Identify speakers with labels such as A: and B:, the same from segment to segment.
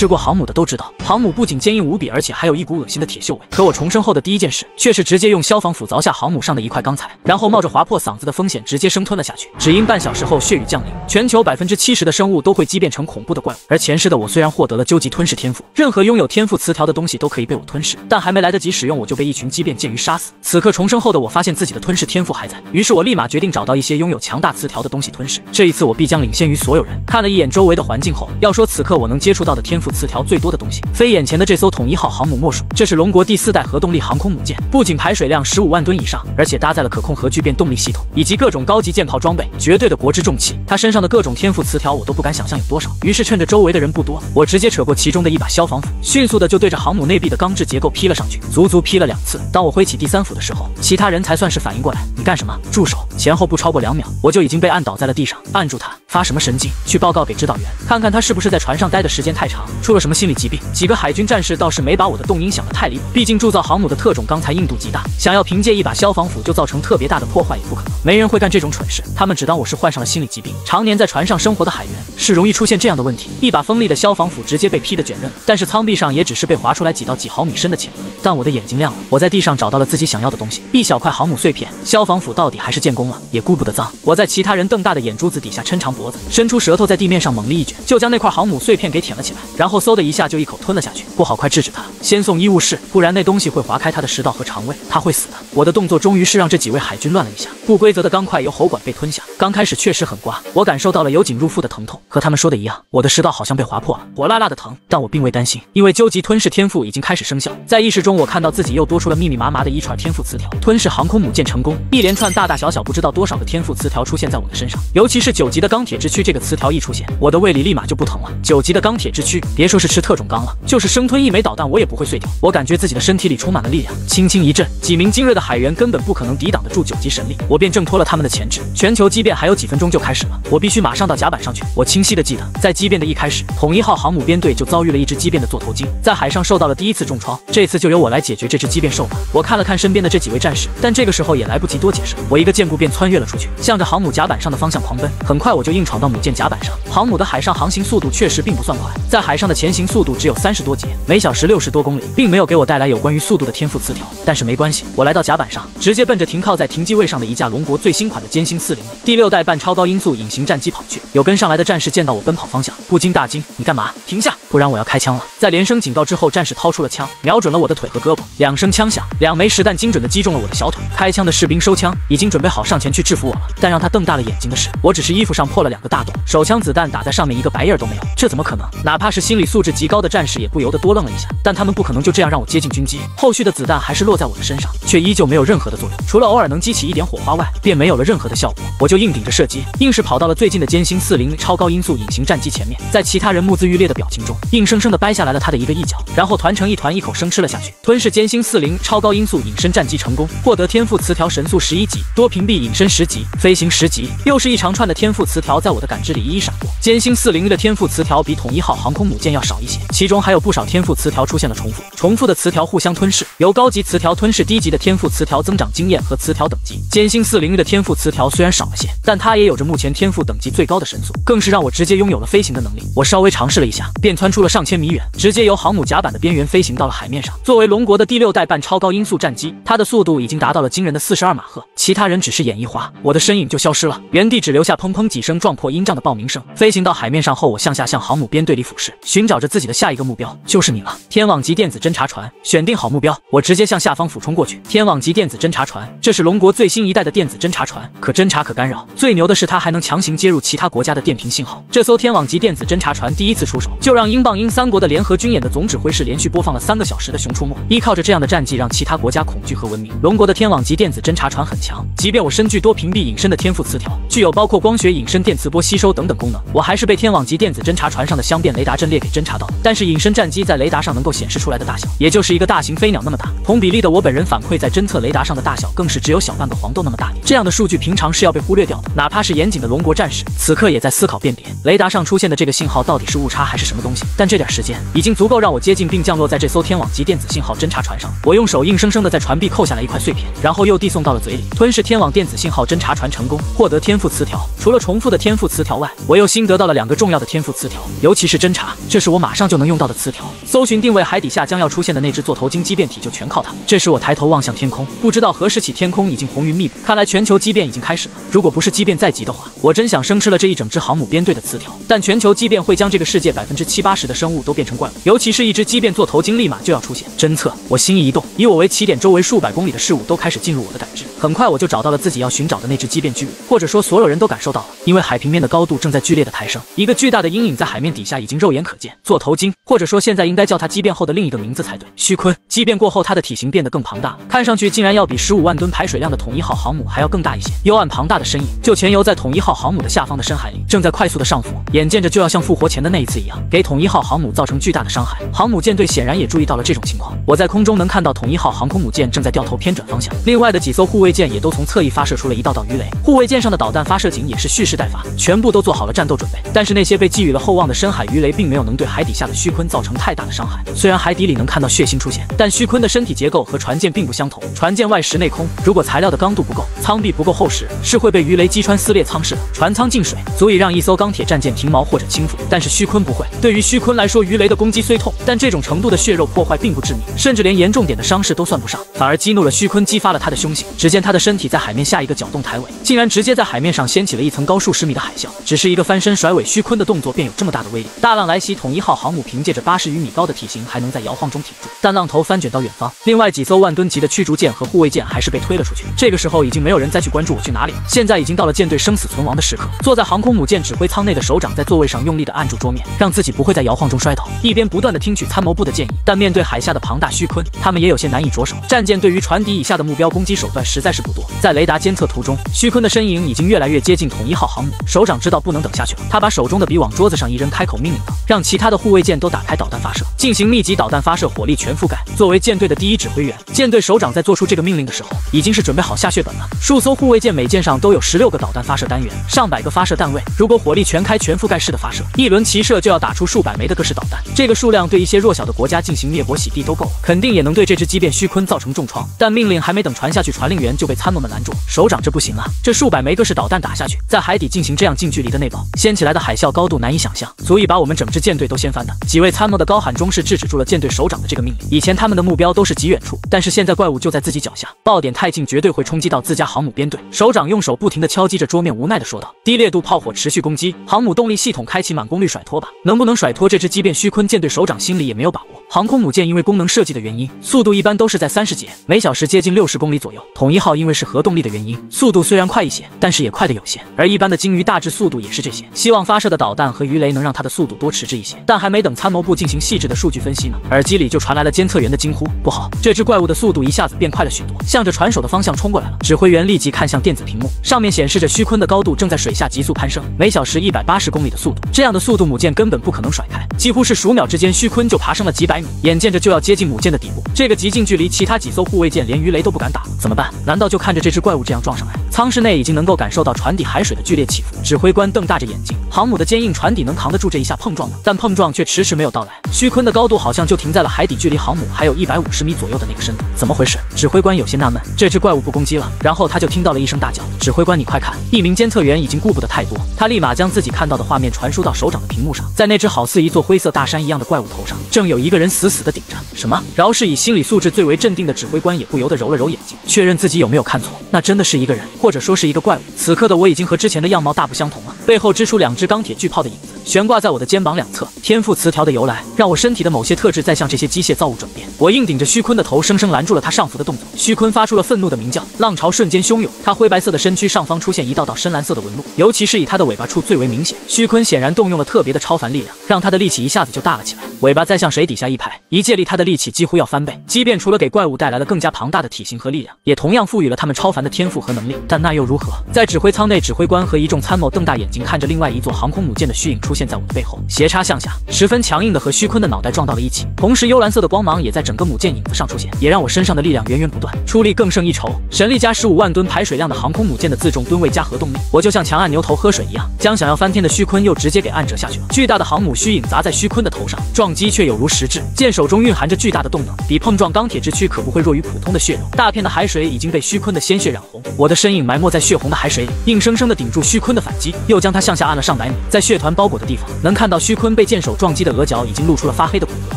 A: 吃过航母的都知道，航母不仅坚硬无比，而且还有一股恶心的铁锈味。可我重生后的第一件事，却是直接用消防斧凿下航母上的一块钢材，然后冒着划破嗓子的风险，直接生吞了下去。只因半小时后血雨降临，全球百分之七十的生物都会畸变成恐怖的怪物。而前世的我虽然获得了究极吞噬天赋，任何拥有天赋词条的东西都可以被我吞噬，但还没来得及使用，我就被一群畸变剑鱼杀死。此刻重生后的我，发现自己的吞噬天赋还在，于是我立马决定找到一些拥有强大词条的东西吞噬。这一次，我必将领先于所有人。看了一眼周围的环境后，要说此刻我能接触到的天赋。词条最多的东西，非眼前的这艘统一号航母莫属。这是龙国第四代核动力航空母舰，不仅排水量十五万吨以上，而且搭载了可控核聚变动力系统以及各种高级舰炮装备，绝对的国之重器。它身上的各种天赋词条我都不敢想象有多少。于是趁着周围的人不多，我直接扯过其中的一把消防斧，迅速的就对着航母内壁的钢制结构劈了上去，足足劈了两次。当我挥起第三斧的时候，其他人才算是反应过来，你干什么？住手！前后不超过两秒，我就已经被按倒在了地上。按住他，发什么神经？去报告给指导员，看看他是不是在船上待的时间太长。出了什么心理疾病？几个海军战士倒是没把我的动因想得太离谱，毕竟铸造航母的特种钢材硬度极大，想要凭借一把消防斧就造成特别大的破坏也不可能，没人会干这种蠢事。他们只当我是患上了心理疾病，常年在船上生活的海员是容易出现这样的问题。一把锋利的消防斧直接被劈得卷刃，但是舱壁上也只是被划出来几道几毫米深的浅纹。但我的眼睛亮了，我在地上找到了自己想要的东西，一小块航母碎片。消防斧到底还是建功了，也顾不得脏，我在其他人瞪大的眼珠子底下抻长脖子，伸出舌头在地面上猛力一卷，就将那块航母碎片给舔了起来。然后嗖的一下就一口吞了下去，不好，快制止他，先送医务室，不然那东西会划开他的食道和肠胃，他会死的。我的动作终于是让这几位海军乱了一下，不规则的钢块由喉管被吞下，刚开始确实很刮，我感受到了由颈入腹的疼痛，和他们说的一样，我的食道好像被划破了，火辣辣的疼，但我并未担心，因为究极吞噬天赋已经开始生效，在意识中我看到自己又多出了密密麻麻的一串天赋词条，吞噬航空母舰成功，一连串大大小小不知道多少个天赋词条出现在我的身上，尤其是九级的钢铁之躯这个词条一出现，我的胃里立马就不疼了，九级的钢铁之躯。别说是吃特种钢了，就是生吞一枚导弹，我也不会碎掉。我感觉自己的身体里充满了力量，轻轻一震，几名精锐的海员根本不可能抵挡得住九级神力，我便挣脱了他们的钳制。全球畸变还有几分钟就开始了，我必须马上到甲板上去。我清晰的记得，在畸变的一开始，统一号航母编队就遭遇了一只畸变的座头鲸，在海上受到了第一次重创。这次就由我来解决这只畸变兽吧。我看了看身边的这几位战士，但这个时候也来不及多解释，我一个箭步便穿越了出去，向着航母甲板上的方向狂奔。很快我就硬闯到母舰甲板上。航母的海上航行速度确实并不算快，在海。上的前行速度只有三十多节，每小时六十多公里，并没有给我带来有关于速度的天赋词条。但是没关系，我来到甲板上，直接奔着停靠在停机位上的一架龙国最新款的歼星四零第六代半超高音速隐形战机跑去。有跟上来的战士见到我奔跑方向，不禁大惊：“你干嘛？停下！”不然我要开枪了！在连声警告之后，战士掏出了枪，瞄准了我的腿和胳膊。两声枪响，两枚实弹精准的击中了我的小腿。开枪的士兵收枪，已经准备好上前去制服我了。但让他瞪大了眼睛的是，我只是衣服上破了两个大洞，手枪子弹打在上面一个白印儿都没有，这怎么可能？哪怕是心理素质极高的战士也不由得多愣了一下。但他们不可能就这样让我接近军机，后续的子弹还是落在我的身上，却依旧没有任何的作用，除了偶尔能激起一点火花外，便没有了任何的效果。我就硬顶着射击，硬是跑到了最近的歼星四零超高音速隐形战机前面，在其他人目眦欲裂的表情中。硬生生的掰下来了他的一个一角，然后团成一团，一口生吃了下去。吞噬歼星四零超高音速隐身战机成功，获得天赋词条神速十一级，多屏蔽隐身十级，飞行十级。又是一长串的天赋词条在我的感知里一一闪过。歼星四零的天赋词条比统一号航空母舰要少一些，其中还有不少天赋词条出现了重复，重复的词条互相吞噬，由高级词条吞噬低级的天赋词条，增长经验和词条等级。歼星四零的天赋词条虽然少了些，但它也有着目前天赋等级最高的神速，更是让我直接拥有了飞行的能力。我稍微尝试了一下，便穿。出了上千米远，直接由航母甲板的边缘飞行到了海面上。作为龙国的第六代半超高音速战机，它的速度已经达到了惊人的四十二马赫。其他人只是眼一花，我的身影就消失了，原地只留下砰砰几声撞破音障的爆鸣声。飞行到海面上后，我向下向航母编队里俯视，寻找着自己的下一个目标，就是你了。天网级电子侦察船，选定好目标，我直接向下方俯冲过去。天网级电子侦察船，这是龙国最新一代的电子侦察船，可侦察可干扰，最牛的是它还能强行接入其他国家的电频信号。这艘天网级电子侦察船第一次出手，就让英镑英三国的联合军演的总指挥是连续播放了三个小时的《熊出没》，依靠着这样的战绩让其他国家恐惧和闻名。龙国的天网级电子侦察船很强，即便我身具多屏蔽隐身的天赋词条，具有包括光学隐身、电磁波吸收等等功能，我还是被天网级电子侦察船上的相变雷达阵列给侦察到。但是隐身战机在雷达上能够显示出来的大小，也就是一个大型飞鸟那么大。同比例的我本人反馈在侦测雷达上的大小，更是只有小半个黄豆那么大这样的数据平常是要被忽略掉的，哪怕是严谨的龙国战士，此刻也在思考辨别雷达上出现的这个信号到底是误差还是什么东西。但这点时间已经足够让我接近并降落在这艘天网级电子信号侦察船上。我用手硬生生的在船壁扣下来一块碎片，然后又递送到了嘴里，吞噬天网电子信号侦察船成功，获得天赋词条。除了重复的天赋词条外，我又新得到了两个重要的天赋词条，尤其是侦察，这是我马上就能用到的词条。搜寻定位海底下将要出现的那只座头鲸畸变体就全靠它。这时我抬头望向天空，不知道何时起天空已经红云密布，看来全球畸变已经开始了。如果不是畸变在即的话，我真想生吃了这一整只航母编队的词条。但全球畸变会将这个世界百分之七八十。的生物都变成怪物，尤其是一只畸变座头鲸，立马就要出现。侦测，我心意一动，以我为起点，周围数百公里的事物都开始进入我的感知。很快，我就找到了自己要寻找的那只畸变巨物，或者说，所有人都感受到了，因为海平面的高度正在剧烈的抬升，一个巨大的阴影在海面底下已经肉眼可见。座头鲸，或者说现在应该叫它畸变后的另一个名字才对，虚坤，畸变过后，它的体型变得更庞大，看上去竟然要比十五万吨排水量的统一号航母还要更大一些。幽暗庞大的身影就潜游在统一号航母的下方的深海里，正在快速的上浮，眼见着就要像复活前的那一次一样，给统。一号航母造成巨大的伤害，航母舰队显然也注意到了这种情况。我在空中能看到统一号航空母舰正在掉头偏转方向，另外的几艘护卫舰也都从侧翼发射出了一道道鱼雷，护卫舰上的导弹发射井也是蓄势待发，全部都做好了战斗准备。但是那些被寄予了厚望的深海鱼雷，并没有能对海底下的虚鲲造成太大的伤害。虽然海底里能看到血腥出现，但虚鲲的身体结构和船舰并不相同，船舰外实内空，如果材料的刚度不够，舱壁不够厚实，是会被鱼雷击穿撕裂舱室的。船舱进水足以让一艘钢铁战舰停锚或者倾覆，但是虚鲲不会。对于虚坤来说，鱼雷的攻击虽痛，但这种程度的血肉破坏并不致命，甚至连严重点的伤势都算不上，反而激怒了虚坤，激发了他的凶性。只见他的身体在海面下一个搅动，抬尾，竟然直接在海面上掀起了一层高数十米的海啸。只是一个翻身甩尾，虚坤的动作便有这么大的威力。大浪来袭，统一号航母凭借着八十余米高的体型，还能在摇晃中挺住，但浪头翻卷到远方，另外几艘万吨级的驱逐舰和护卫舰还是被推了出去。这个时候，已经没有人再去关注我去哪里，现在已经到了舰队生死存亡的时刻。坐在航空母舰指挥舱内的首长在座位上用力地按住桌面，让自己不会再。在摇晃中摔倒，一边不断的听取参谋部的建议，但面对海下的庞大虚鲲，他们也有些难以着手。战舰对于船底以下的目标攻击手段实在是不多。在雷达监测途中，虚鲲的身影已经越来越接近统一号航母。首长知道不能等下去了，他把手中的笔往桌子上一扔，开口命令道：“让其他的护卫舰都打开导弹发射，进行密集导弹发射，火力全覆盖。”作为舰队的第一指挥员，舰队首长在做出这个命令的时候，已经是准备好下血本了。数艘护卫舰每舰上都有十六个导弹发射单元，上百个发射弹位。如果火力全开、全覆盖式的发射，一轮齐射就要打出数百。百枚的各式导弹，这个数量对一些弱小的国家进行灭国洗地都够了，肯定也能对这只畸变虚鲲造成重创。但命令还没等传下去，传令员就被参谋们拦住。首长，这不行啊！这数百枚各式导弹打下去，在海底进行这样近距离的内爆，掀起来的海啸高度难以想象，足以把我们整支舰队都掀翻的。几位参谋的高喊中，是制止住了舰队首长的这个命令。以前他们的目标都是极远处，但是现在怪物就在自己脚下，爆点太近，绝对会冲击到自家航母编队。首长用手不停地敲击着桌面，无奈的说道：“低烈度炮火持续攻击，航母动力系统开启满功率甩脱吧，能不能甩脱？”托这只畸变虚鲲舰队首长心里也没有把握。航空母舰因为功能设计的原因，速度一般都是在三十节，每小时接近六十公里左右。统一号因为是核动力的原因，速度虽然快一些，但是也快的有限。而一般的鲸鱼大致速度也是这些。希望发射的导弹和鱼雷能让它的速度多迟滞一些。但还没等参谋部进行细致的数据分析呢，耳机里就传来了监测员的惊呼：“不好！这只怪物的速度一下子变快了许多，向着船首的方向冲过来了。”指挥员立即看向电子屏幕，上面显示着虚鲲的高度正在水下急速攀升，每小时一百八十公里的速度。这样的速度，母舰根本不可能甩。几乎是数秒之间，虚鲲就爬升了几百米，眼见着就要接近母舰的底部。这个极近距离，其他几艘护卫舰连鱼雷都不敢打了，怎么办？难道就看着这只怪物这样撞上来？舱室内已经能够感受到船底海水的剧烈起伏，指挥官瞪大着眼睛，航母的坚硬船底能扛得住这一下碰撞吗？但碰撞却迟迟没有到来，虚鲲的高度好像就停在了海底，距离航母还有一百五十米左右的那个深度。怎么回事？指挥官有些纳闷，这只怪物不攻击了，然后他就听到了一声大叫：“指挥官，你快看！”一名监测员已经顾不得太多，他立马将自己看到的画面传输到手掌的屏幕上，在那只好似。一座灰色大山一样的怪物头上，正有一个人死死地顶着。什么？饶是以心理素质最为镇定的指挥官，也不由得揉了揉眼睛，确认自己有没有看错。那真的是一个人，或者说是一个怪物。此刻的我已经和之前的样貌大不相同了，背后支出两只钢铁巨炮的影子。悬挂在我的肩膀两侧，天赋词条的由来让我身体的某些特质在向这些机械造物转变。我硬顶着虚坤的头，生生拦住了他上浮的动作。虚坤发出了愤怒的鸣叫，浪潮瞬间汹涌。他灰白色的身躯上方出现一道道深蓝色的纹路，尤其是以他的尾巴处最为明显。虚坤显然动用了特别的超凡力量，让他的力气一下子就大了起来。尾巴再向水底下一拍，一借力，他的力气几乎要翻倍。即便除了给怪物带来了更加庞大的体型和力量，也同样赋予了他们超凡的天赋和能力，但那又如何？在指挥舱内，指挥官和一众参谋瞪大眼睛看着另外一座航空母舰的虚影出现。现在我的背后斜插向下，十分强硬的和虚坤的脑袋撞到了一起，同时幽蓝色的光芒也在整个母舰影子上出现，也让我身上的力量源源不断，出力更胜一筹。神力加十五万吨排水量的航空母舰的自重吨位加核动力，我就像强按牛头喝水一样，将想要翻天的虚坤又直接给按折下去了。巨大的航母虚影砸在虚坤的头上，撞击却有如实质，剑手中蕴含着巨大的动能，比碰撞钢铁之躯可不会弱于普通的血肉。大片的海水已经被虚坤的鲜血染红，我的身影埋没在血红的海水里，硬生生的顶住虚坤的反击，又将他向下按了上百米，在血团包裹。的地方能看到虚坤被剑手撞击的额角已经露出了发黑的骨骼，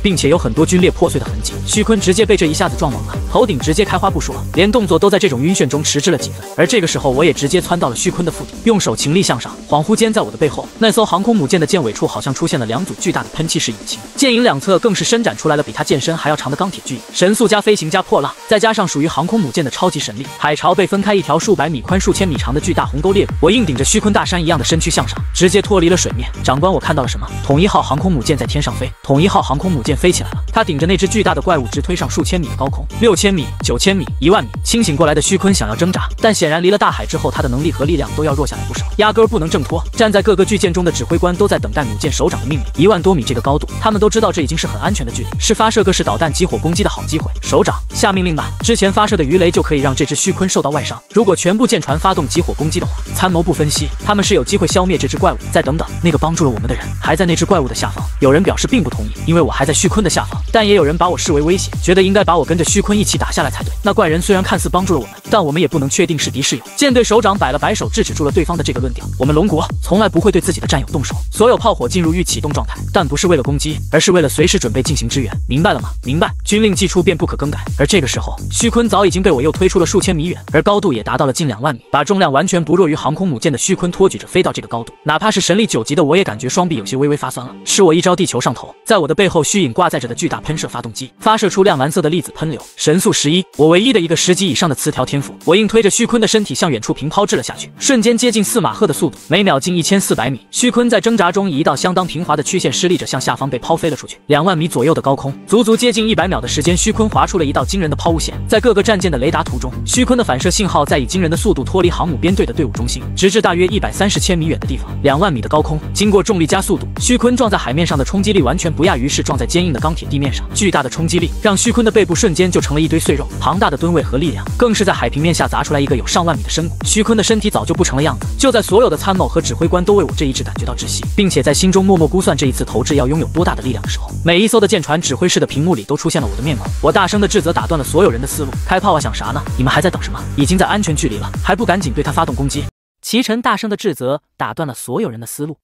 A: 并且有很多龟裂破碎的痕迹。虚坤直接被这一下子撞懵了，头顶直接开花不说，连动作都在这种晕眩中迟滞了几分。而这个时候，我也直接窜到了虚坤的腹地，用手擎力向上。恍惚间，在我的背后，那艘航空母舰的舰尾处好像出现了两组巨大的喷气式引擎，舰影两侧更是伸展出来了比它舰身还要长的钢铁巨影。神速加飞行加破浪，再加上属于航空母舰的超级神力，海潮被分开一条数百米宽、数千米长的巨大鸿沟裂谷。我硬顶着虚坤大山一样的身躯向上，直接脱离了水面。长官，我看到了什么？统一号航空母舰在天上飞。统一号航空母舰飞起来了，它顶着那只巨大的怪物直推上数千米的高空，六千米、九千米、一万米。清醒过来的虚坤想要挣扎，但显然离了大海之后，他的能力和力量都要弱下来不少，压根不能挣脱。站在各个巨舰中的指挥官都在等待母舰首长的命令。一万多米这个高度，他们都知道这已经是很安全的距离，是发射各式导弹集火攻击的好机会。首长下命令吧，之前发射的鱼雷就可以让这只虚坤受到外伤。如果全部舰船发动集火攻击的话，参谋部分析他们是有机会消灭这只怪物。再等等，那个帮。住了我们的人还在那只怪物的下方。有人表示并不同意，因为我还在虚坤的下方，但也有人把我视为威胁，觉得应该把我跟着虚坤一起打下来才对。那怪人虽然看似帮助了我们，但我们也不能确定是敌是友。舰队首长摆了摆手，制止住了对方的这个论调。我们龙国从来不会对自己的战友动手，所有炮火进入预启动状态，但不是为了攻击，而是为了随时准备进行支援。明白了吗？明白。军令既出便不可更改。而这个时候，虚坤早已经被我又推出了数千米远，而高度也达到了近两万米，把重量完全不弱于航空母舰的虚坤托举着飞到这个高度，哪怕是神力九级的我也。感觉双臂有些微微发酸了，是我一招地球上头，在我的背后虚影挂载着的巨大喷射发动机，发射出亮蓝色的粒子喷流，神速十一，我唯一的一个十级以上的词条天赋，我硬推着虚坤的身体向远处平抛掷了下去，瞬间接近四马赫的速度，每秒近一千四百米。虚坤在挣扎中以一道相当平滑的曲线施力着向下方被抛飞了出去，两万米左右的高空，足足接近一百秒的时间，虚坤划出了一道惊人的抛物线，在各个战舰的雷达图中，虚坤的反射信号在以惊人的速度脱离航母编队的队伍中心，直至大约一百三十千米远的地方，两万米的高空，经。过重力加速度，虚坤撞在海面上的冲击力完全不亚于是撞在坚硬的钢铁地面上。巨大的冲击力让虚坤的背部瞬间就成了一堆碎肉，庞大的吨位和力量更是在海平面下砸出来一个有上万米的深谷。虚坤的身体早就不成了样子。就在所有的参谋和指挥官都为我这一掷感觉到窒息，并且在心中默默估算这一次投掷要拥有多大的力量的时候，每一艘的舰船指挥室的屏幕里都出现了我的面孔。我大声的斥责打断了所有人的思路：“开炮啊！想啥呢？你们还在等什么？已经在安全距离了，还不赶紧对他发动攻击？”齐晨大声的斥责打断了所有人的思路。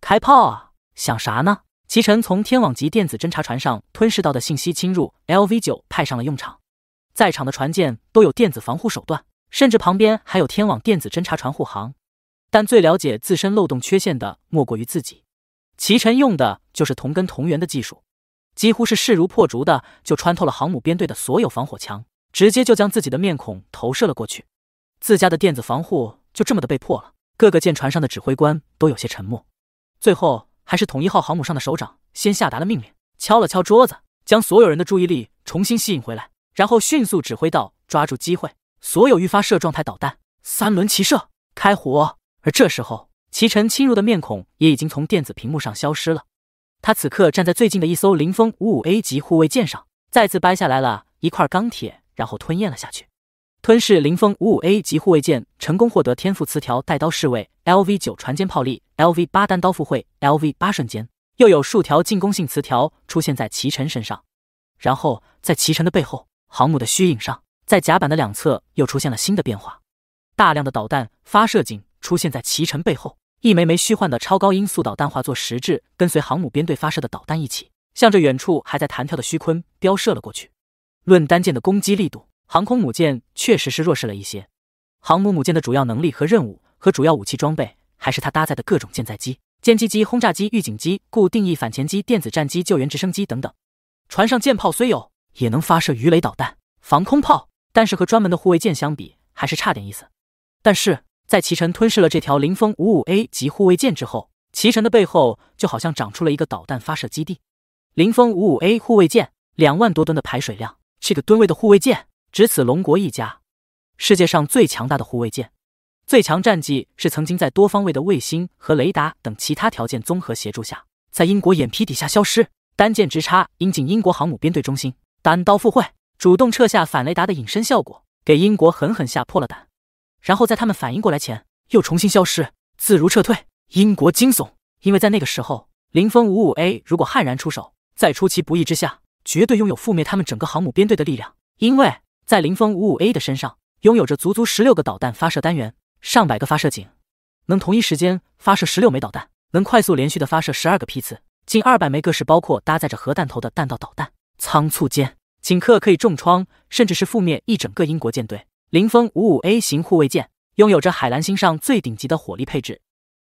A: 开炮啊！想啥呢？齐晨从天网级电子侦察船上吞噬到的信息侵入 LV 九派上了用场。在场的船舰都有电子防护手段，甚至旁边还有天网电子侦察船护航。但最了解自身漏洞缺陷的莫过于自己。齐晨用的就是同根同源的技术，几乎是势如破竹的就穿透了航母编队的所有防火墙，直接就将自己的面孔投射了过去。自家的电子防护就这么的被破了。各个舰船上的指挥官都有些沉默。最后还是统一号航母上的首长先下达了命令，敲了敲桌子，将所有人的注意力重新吸引回来，然后迅速指挥到：“抓住机会，所有预发射状态导弹，三轮齐射，开火。”而这时候，齐晨侵入的面孔也已经从电子屏幕上消失了。他此刻站在最近的一艘零风五五 A 级护卫舰上，再次掰下来了一块钢铁，然后吞咽了下去。吞噬凌风五五 A 级护卫舰，成功获得天赋词条“带刀侍卫 ”，LV 九船坚炮利，LV 八单刀赴会，LV 八瞬间。又有数条进攻性词条出现在齐晨身上。然后，在齐晨的背后，航母的虚影上，在甲板的两侧，又出现了新的变化。大量的导弹发射井出现在齐晨背后，一枚枚虚幻的超高音速导弹化作实质，跟随航母编队发射的导弹一起，向着远处还在弹跳的虚空飙射了过去。论单舰的攻击力度。航空母舰确实是弱势了一些，航母母舰的主要能力和任务和主要武器装备，还是它搭载的各种舰载机、歼击机、轰炸机、预警机、固定翼反潜机、电子战机、救援直升机等等。船上舰炮虽有，也能发射鱼雷、导弹、防空炮，但是和专门的护卫舰相比，还是差点意思。但是在齐晨吞噬了这条零风五五 A 级护卫舰之后，齐晨的背后就好像长出了一个导弹发射基地。零风五五 A 护卫舰，两万多吨的排水量，这个吨位的护卫舰。只此龙国一家，世界上最强大的护卫舰，最强战绩是曾经在多方位的卫星和雷达等其他条件综合协助下，在英国眼皮底下消失，单剑直插引进英国航母编队中心，单刀赴会，主动撤下反雷达的隐身效果，给英国狠狠吓破了胆。然后在他们反应过来前，又重新消失，自如撤退。英国惊悚，因为在那个时候，林峰五五 A 如果悍然出手，在出其不意之下，绝对拥有覆灭他们整个航母编队的力量，因为。在林峰五五 A 的身上拥有着足足十六个导弹发射单元，上百个发射井，能同一时间发射十六枚导弹，能快速连续的发射十二个批次，近二百枚各式包括搭载着核弹头的弹道导弹。仓促间，顷刻可以重创甚至是覆灭一整个英国舰队。林峰五五 A 型护卫舰拥有着海蓝星上最顶级的火力配置，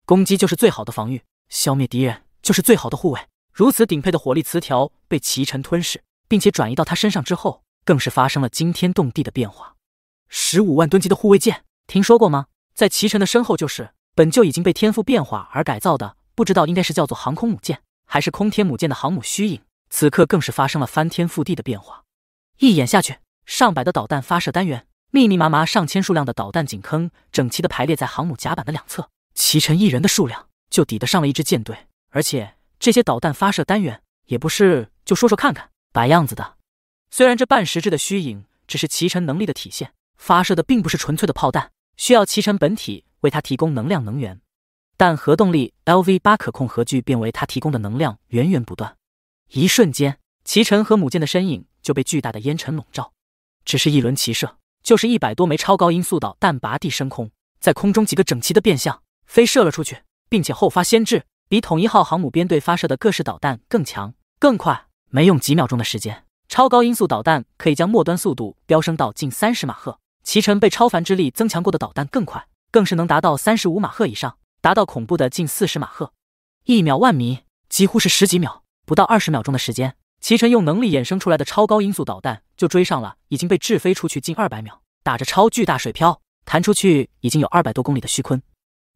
A: 攻击就是最好的防御，消灭敌人就是最好的护卫。如此顶配的火力词条被齐晨吞噬，并且转移到他身上之后。更是发生了惊天动地的变化。十五万吨级的护卫舰，听说过吗？在齐晨的身后，就是本就已经被天赋变化而改造的，不知道应该是叫做航空母舰还是空天母舰的航母虚影，此刻更是发生了翻天覆地的变化。一眼下去，上百的导弹发射单元，密密麻麻上千数量的导弹井坑，整齐的排列在航母甲板的两侧。齐晨一人的数量就抵得上了一支舰队，而且这些导弹发射单元也不是就说说看看，摆样子的。虽然这半实质的虚影只是骑乘能力的体现，发射的并不是纯粹的炮弹，需要骑乘本体为它提供能量能源，但核动力 L V 八可控核聚变为它提供的能量源源不断。一瞬间，骑乘和母舰的身影就被巨大的烟尘笼罩。只是一轮齐射，就是一百多枚超高音速导弹拔地升空，在空中几个整齐的变向飞射了出去，并且后发先至，比统一号航母编队发射的各式导弹更强更快。没用几秒钟的时间。超高音速导弹可以将末端速度飙升到近三十马赫，齐晨被超凡之力增强过的导弹更快，更是能达到三十五马赫以上，达到恐怖的近四十马赫，一秒万米，几乎是十几秒，不到二十秒钟的时间，齐晨用能力衍生出来的超高音速导弹就追上了已经被掷飞出去近二百秒，打着超巨大水漂弹出去已经有二百多公里的虚空，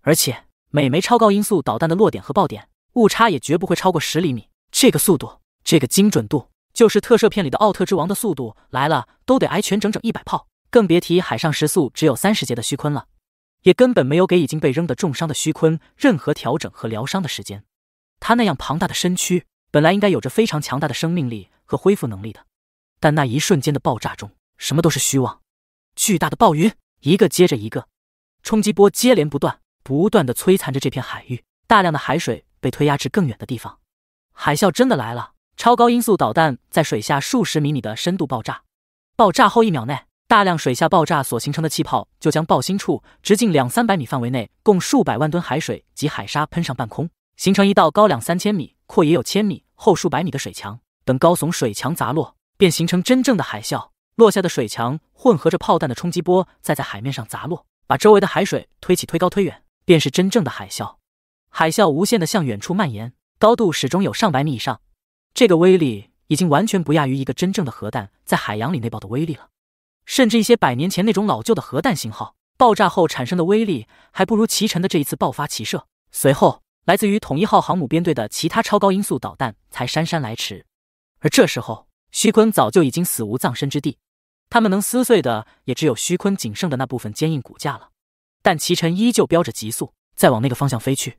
A: 而且每枚超高音速导弹的落点和爆点误差也绝不会超过十厘米，这个速度，这个精准度。就是特摄片里的奥特之王的速度来了，都得挨拳整整一百炮，更别提海上时速只有三十节的虚空了，也根本没有给已经被扔的重伤的虚空任何调整和疗伤的时间。他那样庞大的身躯，本来应该有着非常强大的生命力和恢复能力的，但那一瞬间的爆炸中，什么都是虚妄。巨大的暴云一个接着一个，冲击波接连不断，不断的摧残着这片海域，大量的海水被推压至更远的地方，海啸真的来了。超高音速导弹在水下数十米米的深度爆炸，爆炸后一秒内，大量水下爆炸所形成的气泡就将爆心处直径两三百米范围内共数百万吨海水及海沙喷上半空，形成一道高两三千米、阔也有千米、厚数百米的水墙。等高耸水墙砸落，便形成真正的海啸。落下的水墙混合着炮弹的冲击波，再在海面上砸落，把周围的海水推起、推高、推远，便是真正的海啸。海啸无限的向远处蔓延，高度始终有上百米以上。这个威力已经完全不亚于一个真正的核弹在海洋里内爆的威力了，甚至一些百年前那种老旧的核弹型号爆炸后产生的威力，还不如齐晨的这一次爆发齐射。随后，来自于统一号航母编队的其他超高音速导弹才姗姗来迟，而这时候，虚坤早就已经死无葬身之地，他们能撕碎的也只有虚坤仅剩的那部分坚硬骨架了。但齐晨依旧飙着极速在往那个方向飞去，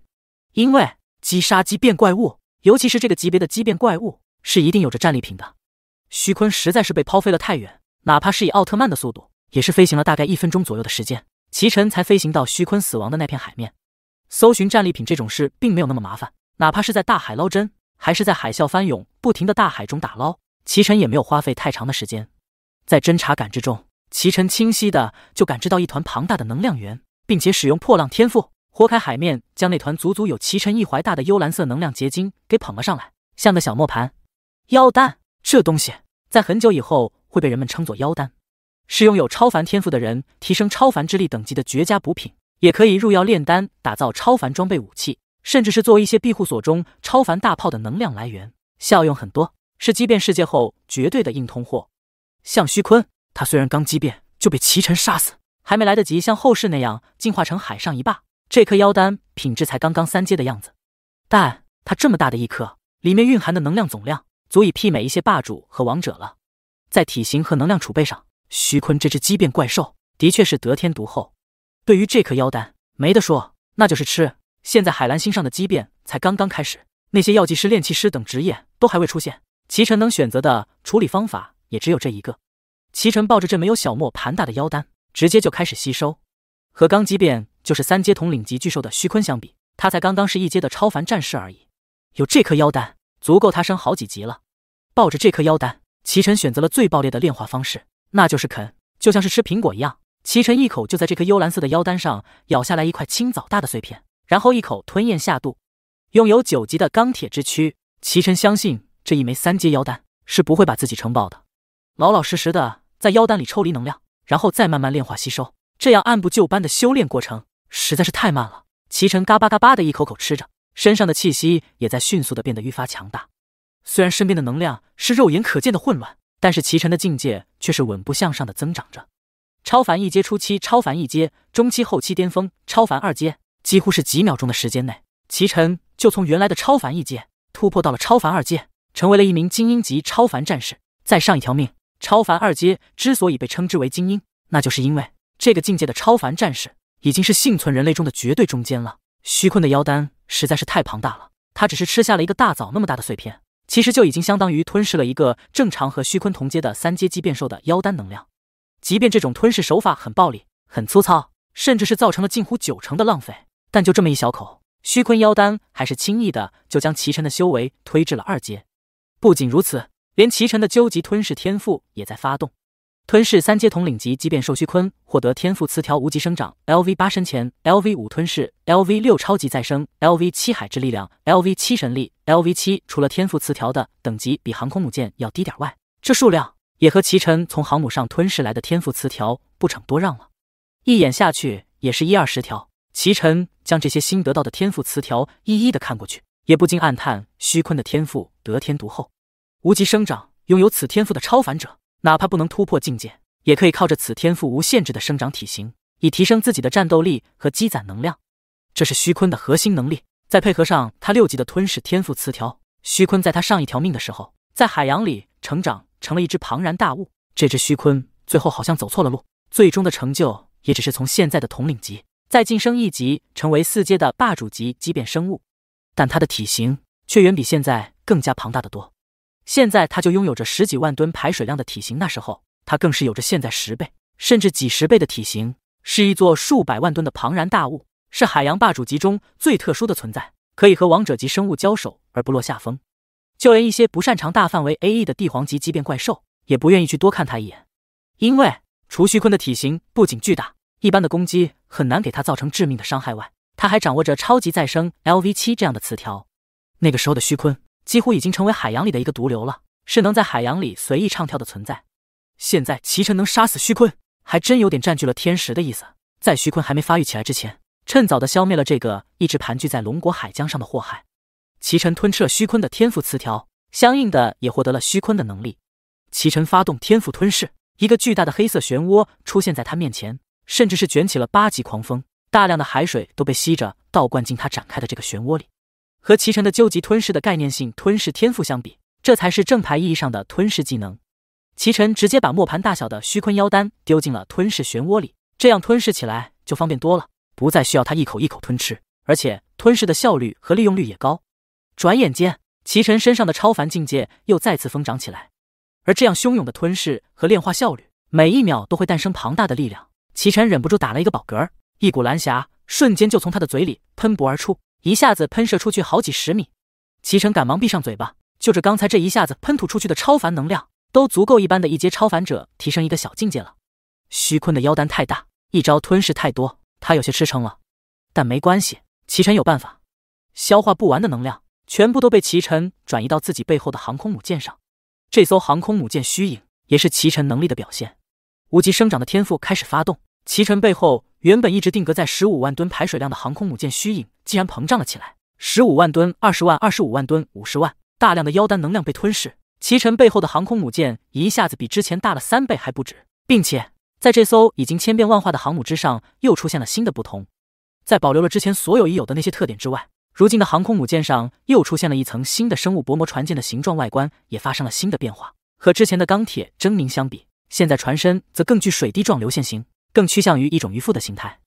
A: 因为击杀机变怪物。尤其是这个级别的畸变怪物，是一定有着战利品的。虚坤实在是被抛飞了太远，哪怕是以奥特曼的速度，也是飞行了大概一分钟左右的时间，齐晨才飞行到虚坤死亡的那片海面。搜寻战利品这种事，并没有那么麻烦，哪怕是在大海捞针，还是在海啸翻涌不停的大海中打捞，齐晨也没有花费太长的时间。在侦查感知中，齐晨清晰的就感知到一团庞大的能量源，并且使用破浪天赋。豁开海面，将那团足足有奇成一怀大的幽蓝色能量结晶给捧了上来，像个小磨盘。妖丹，这东西在很久以后会被人们称作妖丹，是拥有超凡天赋的人提升超凡之力等级的绝佳补品，也可以入药炼丹，打造超凡装备武器，甚至是作为一些庇护所中超凡大炮的能量来源，效用很多，是畸变世界后绝对的硬通货。像虚坤，他虽然刚畸变就被齐辰杀死，还没来得及像后世那样进化成海上一霸。这颗妖丹品质才刚刚三阶的样子，但它这么大的一颗，里面蕴含的能量总量足以媲美一些霸主和王者了。在体型和能量储备上，徐坤这只畸变怪兽的确是得天独厚。对于这颗妖丹，没得说，那就是吃。现在海蓝星上的畸变才刚刚开始，那些药剂师、炼气师等职业都还未出现，齐晨能选择的处理方法也只有这一个。齐晨抱着这没有小莫盘大的妖丹，直接就开始吸收。和刚激变就是三阶统领级巨兽的虚坤相比，他才刚刚是一阶的超凡战士而已。有这颗妖丹，足够他升好几级了。抱着这颗妖丹，齐晨选择了最暴烈的炼化方式，那就是啃，就像是吃苹果一样。齐晨一口就在这颗幽蓝色的妖丹上咬下来一块青枣大的碎片，然后一口吞咽下肚。拥有九级的钢铁之躯，齐晨相信这一枚三阶妖丹是不会把自己撑爆的。老老实实的在妖丹里抽离能量，然后再慢慢炼化吸收。这样按部就班的修炼过程实在是太慢了。齐晨嘎巴嘎巴的一口口吃着，身上的气息也在迅速的变得愈发强大。虽然身边的能量是肉眼可见的混乱，但是齐晨的境界却是稳步向上的增长着。超凡一阶初期、超凡一阶中期、后期巅峰、超凡二阶，几乎是几秒钟的时间内，齐晨就从原来的超凡一阶突破到了超凡二阶，成为了一名精英级超凡战士。再上一条命，超凡二阶之所以被称之为精英，那就是因为。这个境界的超凡战士，已经是幸存人类中的绝对中间了。虚坤的妖丹实在是太庞大了，他只是吃下了一个大枣那么大的碎片，其实就已经相当于吞噬了一个正常和虚坤同阶的三阶级变兽的妖丹能量。即便这种吞噬手法很暴力、很粗糙，甚至是造成了近乎九成的浪费，但就这么一小口，虚坤妖丹还是轻易的就将齐晨的修为推至了二阶。不仅如此，连齐晨的究极吞噬天赋也在发动。吞噬三阶统领级，即便兽虚鲲获得天赋词条无极生长，L V 八生前 l V 五吞噬，L V 六超级再生，L V 七海之力量，L V 七神力，L V 七除了天赋词条的等级比航空母舰要低点外，这数量也和齐晨从航母上吞噬来的天赋词条不逞多让了。一眼下去也是一二十条，齐晨将这些新得到的天赋词条一一的看过去，也不禁暗叹虚鲲的天赋得天独厚，无极生长，拥有此天赋的超凡者。哪怕不能突破境界，也可以靠着此天赋无限制的生长体型，以提升自己的战斗力和积攒能量。这是虚坤的核心能力。再配合上他六级的吞噬天赋词条，虚坤在他上一条命的时候，在海洋里成长成了一只庞然大物。这只虚坤最后好像走错了路，最终的成就也只是从现在的统领级，再晋升一级成为四阶的霸主级畸变生物。但他的体型却远比现在更加庞大的多。现在他就拥有着十几万吨排水量的体型，那时候他更是有着现在十倍甚至几十倍的体型，是一座数百万吨的庞然大物，是海洋霸主级中最特殊的存在，可以和王者级生物交手而不落下风。就连一些不擅长大范围 AE 的帝皇级畸变怪兽，也不愿意去多看他一眼，因为除虚坤的体型不仅巨大，一般的攻击很难给他造成致命的伤害外，他还掌握着超级再生 LV 七这样的词条。那个时候的虚坤几乎已经成为海洋里的一个毒瘤了，是能在海洋里随意唱跳的存在。现在齐晨能杀死虚坤，还真有点占据了天时的意思。在虚坤还没发育起来之前，趁早的消灭了这个一直盘踞在龙国海疆上的祸害。齐晨吞吃了虚坤的天赋词条，相应的也获得了虚坤的能力。齐晨发动天赋吞噬，一个巨大的黑色漩涡出现在他面前，甚至是卷起了八级狂风，大量的海水都被吸着倒灌进他展开的这个漩涡里。和齐晨的究极吞噬的概念性吞噬天赋相比，这才是正牌意义上的吞噬技能。齐晨直接把磨盘大小的虚坤妖丹丢进了吞噬漩涡里，这样吞噬起来就方便多了，不再需要他一口一口吞吃，而且吞噬的效率和利用率也高。转眼间，齐晨身上的超凡境界又再次疯长起来，而这样汹涌的吞噬和炼化效率，每一秒都会诞生庞大的力量。齐晨忍不住打了一个饱嗝，一股蓝霞瞬间就从他的嘴里喷薄而出。一下子喷射出去好几十米，齐晨赶忙闭上嘴巴。就着刚才这一下子喷吐出去的超凡能量，都足够一般的一阶超凡者提升一个小境界了。虚坤的妖丹太大，一招吞噬太多，他有些吃撑了。但没关系，齐晨有办法。消化不完的能量，全部都被齐晨转移到自己背后的航空母舰上。这艘航空母舰虚影，也是齐晨能力的表现。无极生长的天赋开始发动，齐晨背后。原本一直定格在十五万吨排水量的航空母舰虚影，竟然膨胀了起来。十五万吨、二十万、二十五万吨、五十万，大量的妖丹能量被吞噬。齐晨背后的航空母舰一下子比之前大了三倍还不止，并且在这艘已经千变万化的航母之上，又出现了新的不同。在保留了之前所有已有的那些特点之外，如今的航空母舰上又出现了一层新的生物薄膜。船舰的形状外观也发生了新的变化，和之前的钢铁狰狞相比，现在船身则更具水滴状流线型。更趋向于一种渔夫的形态，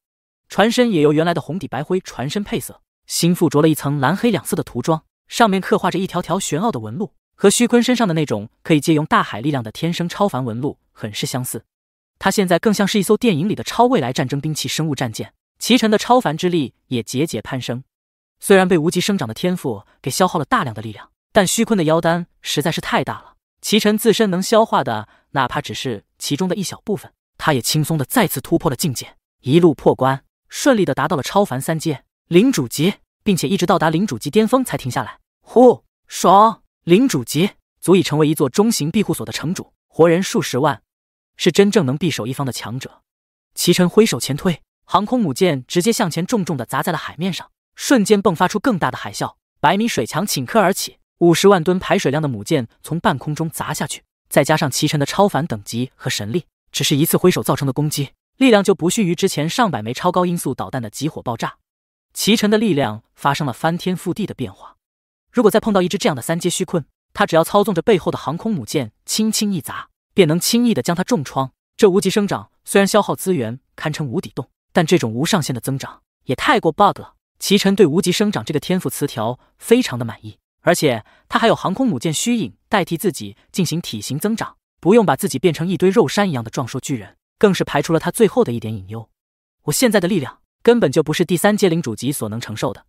A: 船身也由原来的红底白灰船身配色，新附着了一层蓝黑两色的涂装，上面刻画着一条条玄奥的纹路，和虚坤身上的那种可以借用大海力量的天生超凡纹路很是相似。他现在更像是一艘电影里的超未来战争兵器生物战舰。齐晨的超凡之力也节节攀升，虽然被无极生长的天赋给消耗了大量的力量，但虚坤的妖丹实在是太大了，齐晨自身能消化的，哪怕只是其中的一小部分。他也轻松的再次突破了境界，一路破关，顺利的达到了超凡三阶，领主级，并且一直到达领主级巅峰才停下来。呼，爽！领主级足以成为一座中型庇护所的城主，活人数十万，是真正能避守一方的强者。齐晨挥手前推，航空母舰直接向前重重的砸在了海面上，瞬间迸发出更大的海啸，百米水墙顷刻而起。五十万吨排水量的母舰从半空中砸下去，再加上齐晨的超凡等级和神力。只是一次挥手造成的攻击力量，就不逊于之前上百枚超高音速导弹的集火爆炸。齐晨的力量发生了翻天覆地的变化。如果再碰到一只这样的三阶虚困，他只要操纵着背后的航空母舰轻轻一砸，便能轻易的将它重创。这无极生长虽然消耗资源堪称无底洞，但这种无上限的增长也太过 bug 了。齐晨对无极生长这个天赋词条非常的满意，而且他还有航空母舰虚影代替自己进行体型增长。不用把自己变成一堆肉山一样的壮硕巨人，更是排除了他最后的一点隐忧。我现在的力量根本就不是第三阶领主级所能承受的，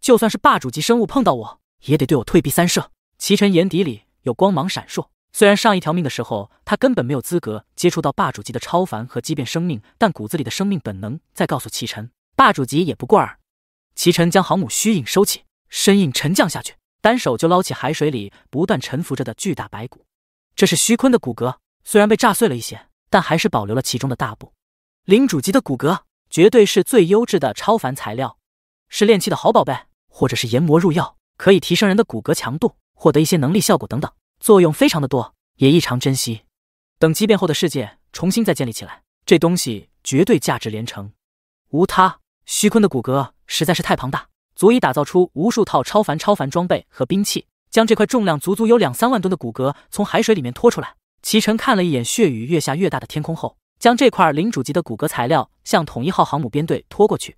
A: 就算是霸主级生物碰到我，也得对我退避三舍。齐晨眼底里有光芒闪烁，虽然上一条命的时候他根本没有资格接触到霸主级的超凡和畸变生命，但骨子里的生命本能在告诉齐晨，霸主级也不过尔。齐晨将航母虚影收起，身影沉降下去，单手就捞起海水里不断沉浮着的巨大白骨。这是虚坤的骨骼，虽然被炸碎了一些，但还是保留了其中的大部。领主级的骨骼绝对是最优质的超凡材料，是炼器的好宝贝，或者是研磨入药，可以提升人的骨骼强度，获得一些能力效果等等，作用非常的多，也异常珍惜。等畸变后的世界重新再建立起来，这东西绝对价值连城。无他，虚坤的骨骼实在是太庞大，足以打造出无数套超凡超凡装备和兵器。将这块重量足足有两三万吨的骨骼从海水里面拖出来。齐晨看了一眼血雨越下越大的天空后，将这块领主级的骨骼材料向统一号航母编队拖过去。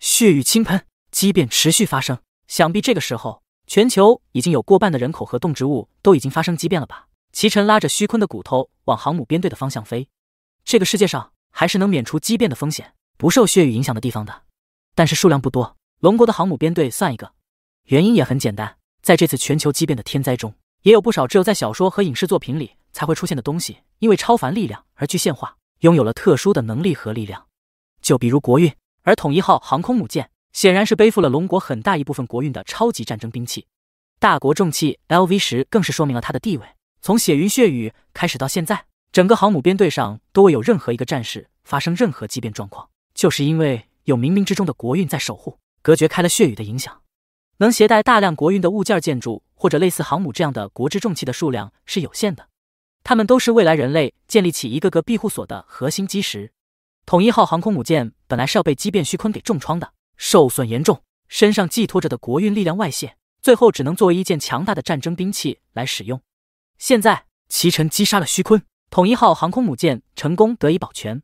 A: 血雨倾盆，畸变持续发生。想必这个时候，全球已经有过半的人口和动植物都已经发生畸变了吧？齐晨拉着虚坤的骨头往航母编队的方向飞。这个世界上还是能免除畸变的风险、不受血雨影响的地方的，但是数量不多。龙国的航母编队算一个，原因也很简单。在这次全球畸变的天灾中，也有不少只有在小说和影视作品里才会出现的东西，因为超凡力量而具现化，拥有了特殊的能力和力量。就比如国运，而统一号航空母舰显然是背负了龙国很大一部分国运的超级战争兵器，大国重器 LV 十更是说明了它的地位。从血云血雨开始到现在，整个航母编队上都未有任何一个战士发生任何畸变状况，就是因为有冥冥之中的国运在守护，隔绝开了血雨的影响。能携带大量国运的物件、建筑或者类似航母这样的国之重器的数量是有限的，它们都是未来人类建立起一个个庇护所的核心基石。统一号航空母舰本来是要被畸变虚鲲给重创的，受损严重，身上寄托着的国运力量外泄，最后只能作为一件强大的战争兵器来使用。现在，齐晨击杀了虚鲲，统一号航空母舰成功得以保全。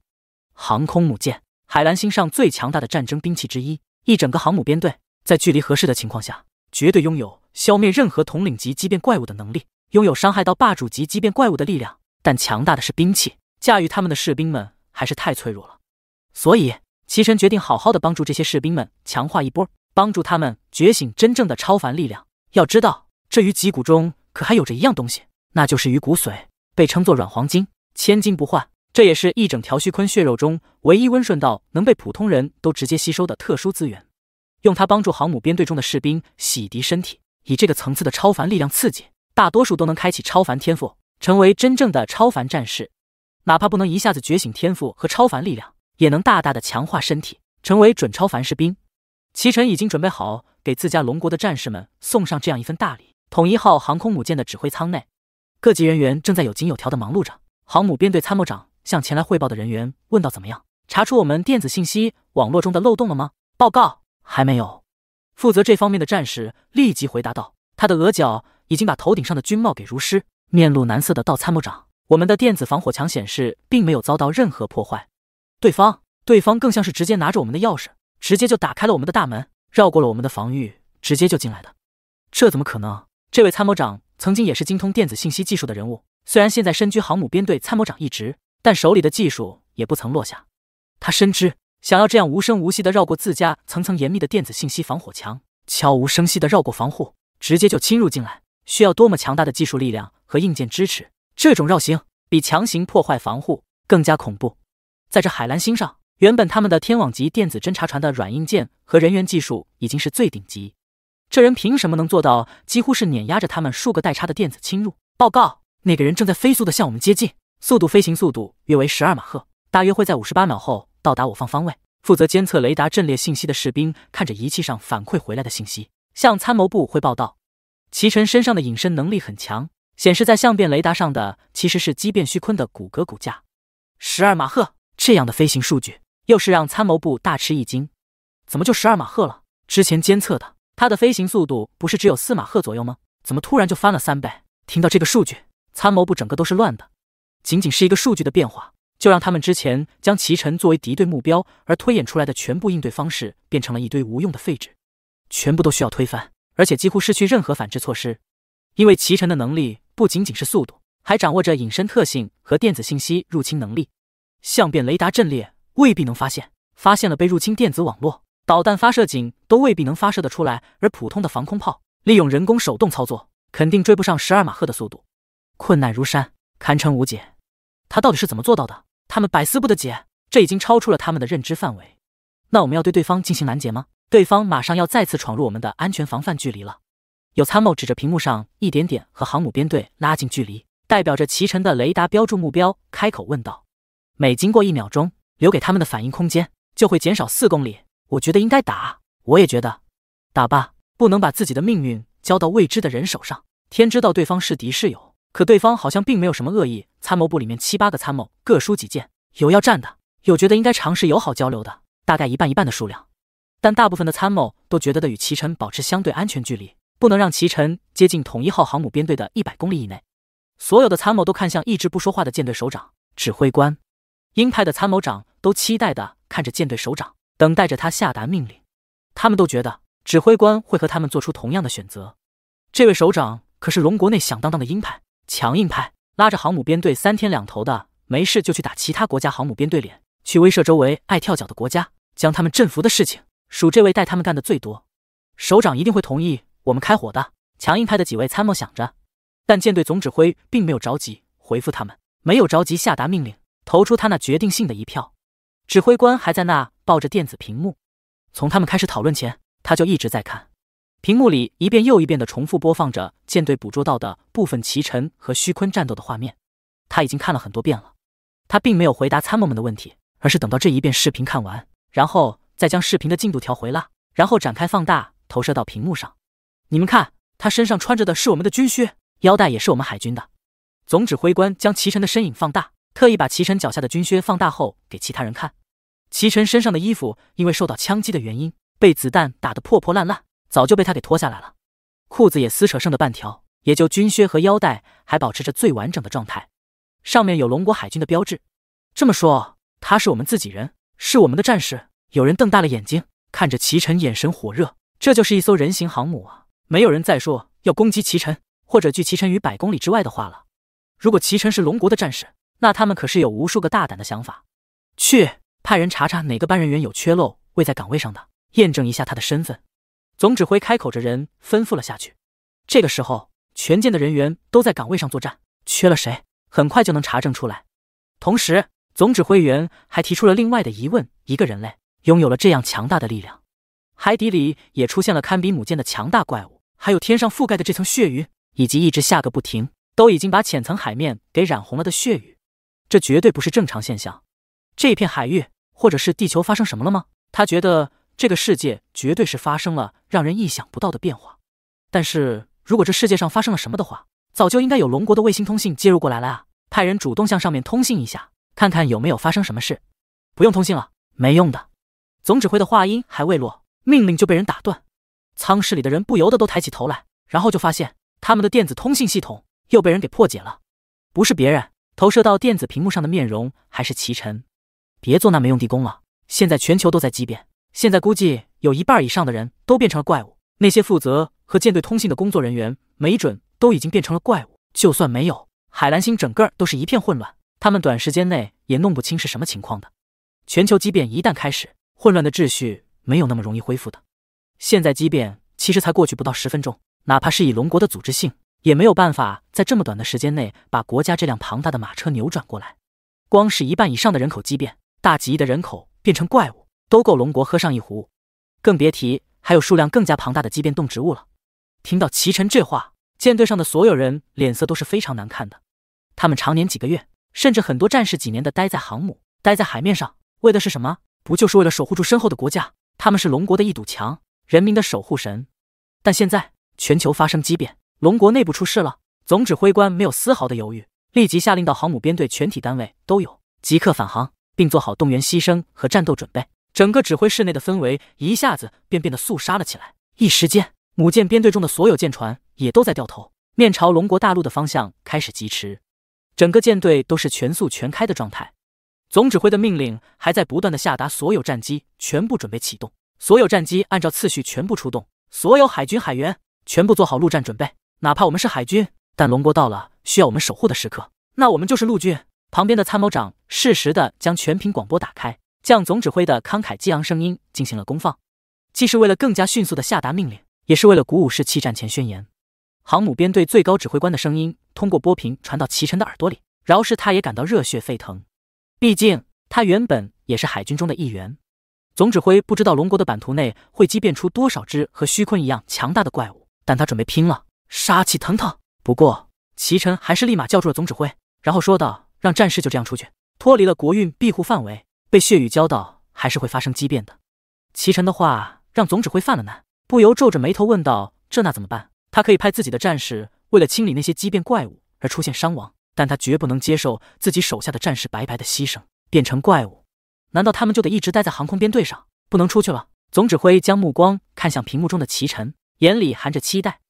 A: 航空母舰，海蓝星上最强大的战争兵器之一，一整个航母编队。在距离合适的情况下，绝对拥有消灭任何统领级畸变怪物的能力，拥有伤害到霸主级畸变怪物的力量。但强大的是兵器，驾驭他们的士兵们还是太脆弱了。所以，齐神决定好好的帮助这些士兵们强化一波，帮助他们觉醒真正的超凡力量。要知道，这鱼脊骨中可还有着一样东西，那就是鱼骨髓，被称作软黄金，千金不换。这也是一整条虚坤血肉中唯一温顺到能被普通人都直接吸收的特殊资源。用它帮助航母编队中的士兵洗涤身体，以这个层次的超凡力量刺激，大多数都能开启超凡天赋，成为真正的超凡战士。哪怕不能一下子觉醒天赋和超凡力量，也能大大的强化身体，成为准超凡士兵。齐晨已经准备好给自家龙国的战士们送上这样一份大礼。统一号航空母舰的指挥舱内，各级人员正在有井有条的忙碌着。航母编队参谋长向前来汇报的人员问道：“怎么样，查出我们电子信息网络中的漏洞了吗？”报告。还没有，负责这方面的战士立即回答道：“他的额角已经把头顶上的军帽给濡湿，面露难色的道：参谋长，我们的电子防火墙显示并没有遭到任何破坏。对方，对方更像是直接拿着我们的钥匙，直接就打开了我们的大门，绕过了我们的防御，直接就进来的。这怎么可能？这位参谋长曾经也是精通电子信息技术的人物，虽然现在身居航母编队参谋长一职，但手里的技术也不曾落下。他深知。”想要这样无声无息的绕过自家层层严密的电子信息防火墙，悄无声息的绕过防护，直接就侵入进来，需要多么强大的技术力量和硬件支持？这种绕行比强行破坏防护更加恐怖。在这海蓝星上，原本他们的天网级电子侦察船的软硬件和人员技术已经是最顶级，这人凭什么能做到几乎是碾压着他们数个代差的电子侵入？报告，那个人正在飞速的向我们接近，速度飞行速度约为十二马赫，大约会在五十八秒后。到达我方方位，负责监测雷达阵列信息的士兵看着仪器上反馈回来的信息，向参谋部汇报道：“齐晨身上的隐身能力很强，显示在相变雷达上的其实是畸变虚鲲的骨骼骨架。”十二马赫这样的飞行数据，又是让参谋部大吃一惊。怎么就十二马赫了？之前监测的他的飞行速度不是只有四马赫左右吗？怎么突然就翻了三倍？听到这个数据，参谋部整个都是乱的。仅仅是一个数据的变化。就让他们之前将齐晨作为敌对目标而推演出来的全部应对方式变成了一堆无用的废纸，全部都需要推翻，而且几乎失去任何反制措施。因为齐晨的能力不仅仅是速度，还掌握着隐身特性和电子信息入侵能力。相变雷达阵列未必能发现，发现了被入侵电子网络，导弹发射井都未必能发射得出来，而普通的防空炮利用人工手动操作，肯定追不上十二马赫的速度。困难如山，堪称无解。他到底是怎么做到的？他们百思不得解，这已经超出了他们的认知范围。那我们要对对方进行拦截吗？对方马上要再次闯入我们的安全防范距离了。有参谋指着屏幕上一点点和航母编队拉近距离，代表着齐晨的雷达标注目标，开口问道：“每经过一秒钟，留给他们的反应空间就会减少四公里。我觉得应该打，我也觉得打吧，不能把自己的命运交到未知的人手上。天知道对方是敌是友。”可对方好像并没有什么恶意。参谋部里面七八个参谋各抒己见，有要战的，有觉得应该尝试友好交流的，大概一半一半的数量。但大部分的参谋都觉得的与齐晨保持相对安全距离，不能让齐晨接近统一号航母编队的一百公里以内。所有的参谋都看向一直不说话的舰队首长指挥官，鹰派的参谋长都期待的看着舰队首长，等待着他下达命令。他们都觉得指挥官会和他们做出同样的选择。这位首长可是龙国内响当当的鹰派。强硬派拉着航母编队三天两头的没事就去打其他国家航母编队脸，去威慑周围爱跳脚的国家，将他们镇服的事情，属这位带他们干的最多。首长一定会同意我们开火的。强硬派的几位参谋想着，但舰队总指挥并没有着急回复他们，没有着急下达命令，投出他那决定性的一票。指挥官还在那抱着电子屏幕，从他们开始讨论前，他就一直在看。屏幕里一遍又一遍地重复播放着舰队捕捉到的部分齐晨和虚坤战斗的画面，他已经看了很多遍了。他并没有回答参谋们的问题，而是等到这一遍视频看完，然后再将视频的进度条回拉，然后展开放大，投射到屏幕上。你们看，他身上穿着的是我们的军靴，腰带也是我们海军的。总指挥官将齐晨的身影放大，特意把齐晨脚下的军靴放大后给其他人看。齐晨身上的衣服因为受到枪击的原因，被子弹打得破破烂烂。早就被他给脱下来了，裤子也撕扯剩的半条，也就军靴和腰带还保持着最完整的状态，上面有龙国海军的标志。这么说，他是我们自己人，是我们的战士。有人瞪大了眼睛看着齐晨，眼神火热。这就是一艘人形航母啊！没有人再说要攻击齐晨，或者距齐晨于百公里之外的话了。如果齐晨是龙国的战士，那他们可是有无数个大胆的想法。去，派人查查哪个班人员有缺漏，未在岗位上的，验证一下他的身份。总指挥开口着，人吩咐了下去。这个时候，全舰的人员都在岗位上作战，缺了谁，很快就能查证出来。同时，总指挥员还提出了另外的疑问：一个人类拥有了这样强大的力量，海底里也出现了堪比母舰的强大怪物，还有天上覆盖的这层血雨，以及一直下个不停、都已经把浅层海面给染红了的血雨，这绝对不是正常现象。这片海域，或者是地球发生什么了吗？他觉得。这个世界绝对是发生了让人意想不到的变化，但是如果这世界上发生了什么的话，早就应该有龙国的卫星通信接入过来了啊！派人主动向上面通信一下，看看有没有发生什么事。不用通信了，没用的。总指挥的话音还未落，命令就被人打断。舱室里的人不由得都抬起头来，然后就发现他们的电子通信系统又被人给破解了。不是别人，投射到电子屏幕上的面容还是齐晨。别做那没用地宫了，现在全球都在畸变。现在估计有一半以上的人都变成了怪物，那些负责和舰队通信的工作人员，没准都已经变成了怪物。就算没有，海蓝星整个都是一片混乱，他们短时间内也弄不清是什么情况的。全球畸变一旦开始，混乱的秩序没有那么容易恢复的。现在畸变其实才过去不到十分钟，哪怕是以龙国的组织性，也没有办法在这么短的时间内把国家这辆庞大的马车扭转过来。光是一半以上的人口畸变，大几亿的人口变成怪物。都够龙国喝上一壶，更别提还有数量更加庞大的畸变动植物了。听到齐晨这话，舰队上的所有人脸色都是非常难看的。他们常年几个月，甚至很多战士几年的待在航母、待在海面上，为的是什么？不就是为了守护住身后的国家？他们是龙国的一堵墙，人民的守护神。但现在全球发生畸变，龙国内部出事了。总指挥官没有丝毫的犹豫，立即下令到航母编队全体单位都有，即刻返航，并做好动员、牺牲和战斗准备。整个指挥室内的氛围一下子便变得肃杀了起来。一时间，母舰编队中的所有舰船也都在掉头，面朝龙国大陆的方向开始疾驰。整个舰队都是全速全开的状态。总指挥的命令还在不断的下达，所有战机全部准备启动，所有战机按照次序全部出动，所有海军海员全部做好陆战准备。哪怕我们是海军，但龙国到了需要我们守护的时刻，那我们就是陆军。旁边的参谋长适时的将全屏广播打开。将总指挥的慷慨激昂声音进行了公放，既是为了更加迅速的下达命令，也是为了鼓舞士气。战前宣言，航母编队最高指挥官的声音通过波频传到齐晨的耳朵里，饶是他也感到热血沸腾。毕竟他原本也是海军中的一员。总指挥不知道龙国的版图内会激变出多少只和虚鲲一样强大的怪物，但他准备拼了，杀气腾腾。不过，齐晨还是立马叫住了总指挥，然后说道：“让战士就这样出去，脱离了国运庇护范围。”被血雨浇到，还是会发生畸变的。齐晨的话让总指挥犯了难，不由皱着眉头问道：“这那怎么办？他可以派自己的战士，为了清理那些畸变怪物而出现伤亡，但他绝不能接受自己手下的战士白白的牺牲变成怪物。难道他们就得一直待在航空编队上，不能出去了？”总指挥将目光看向屏幕中的齐晨，眼里含着期待。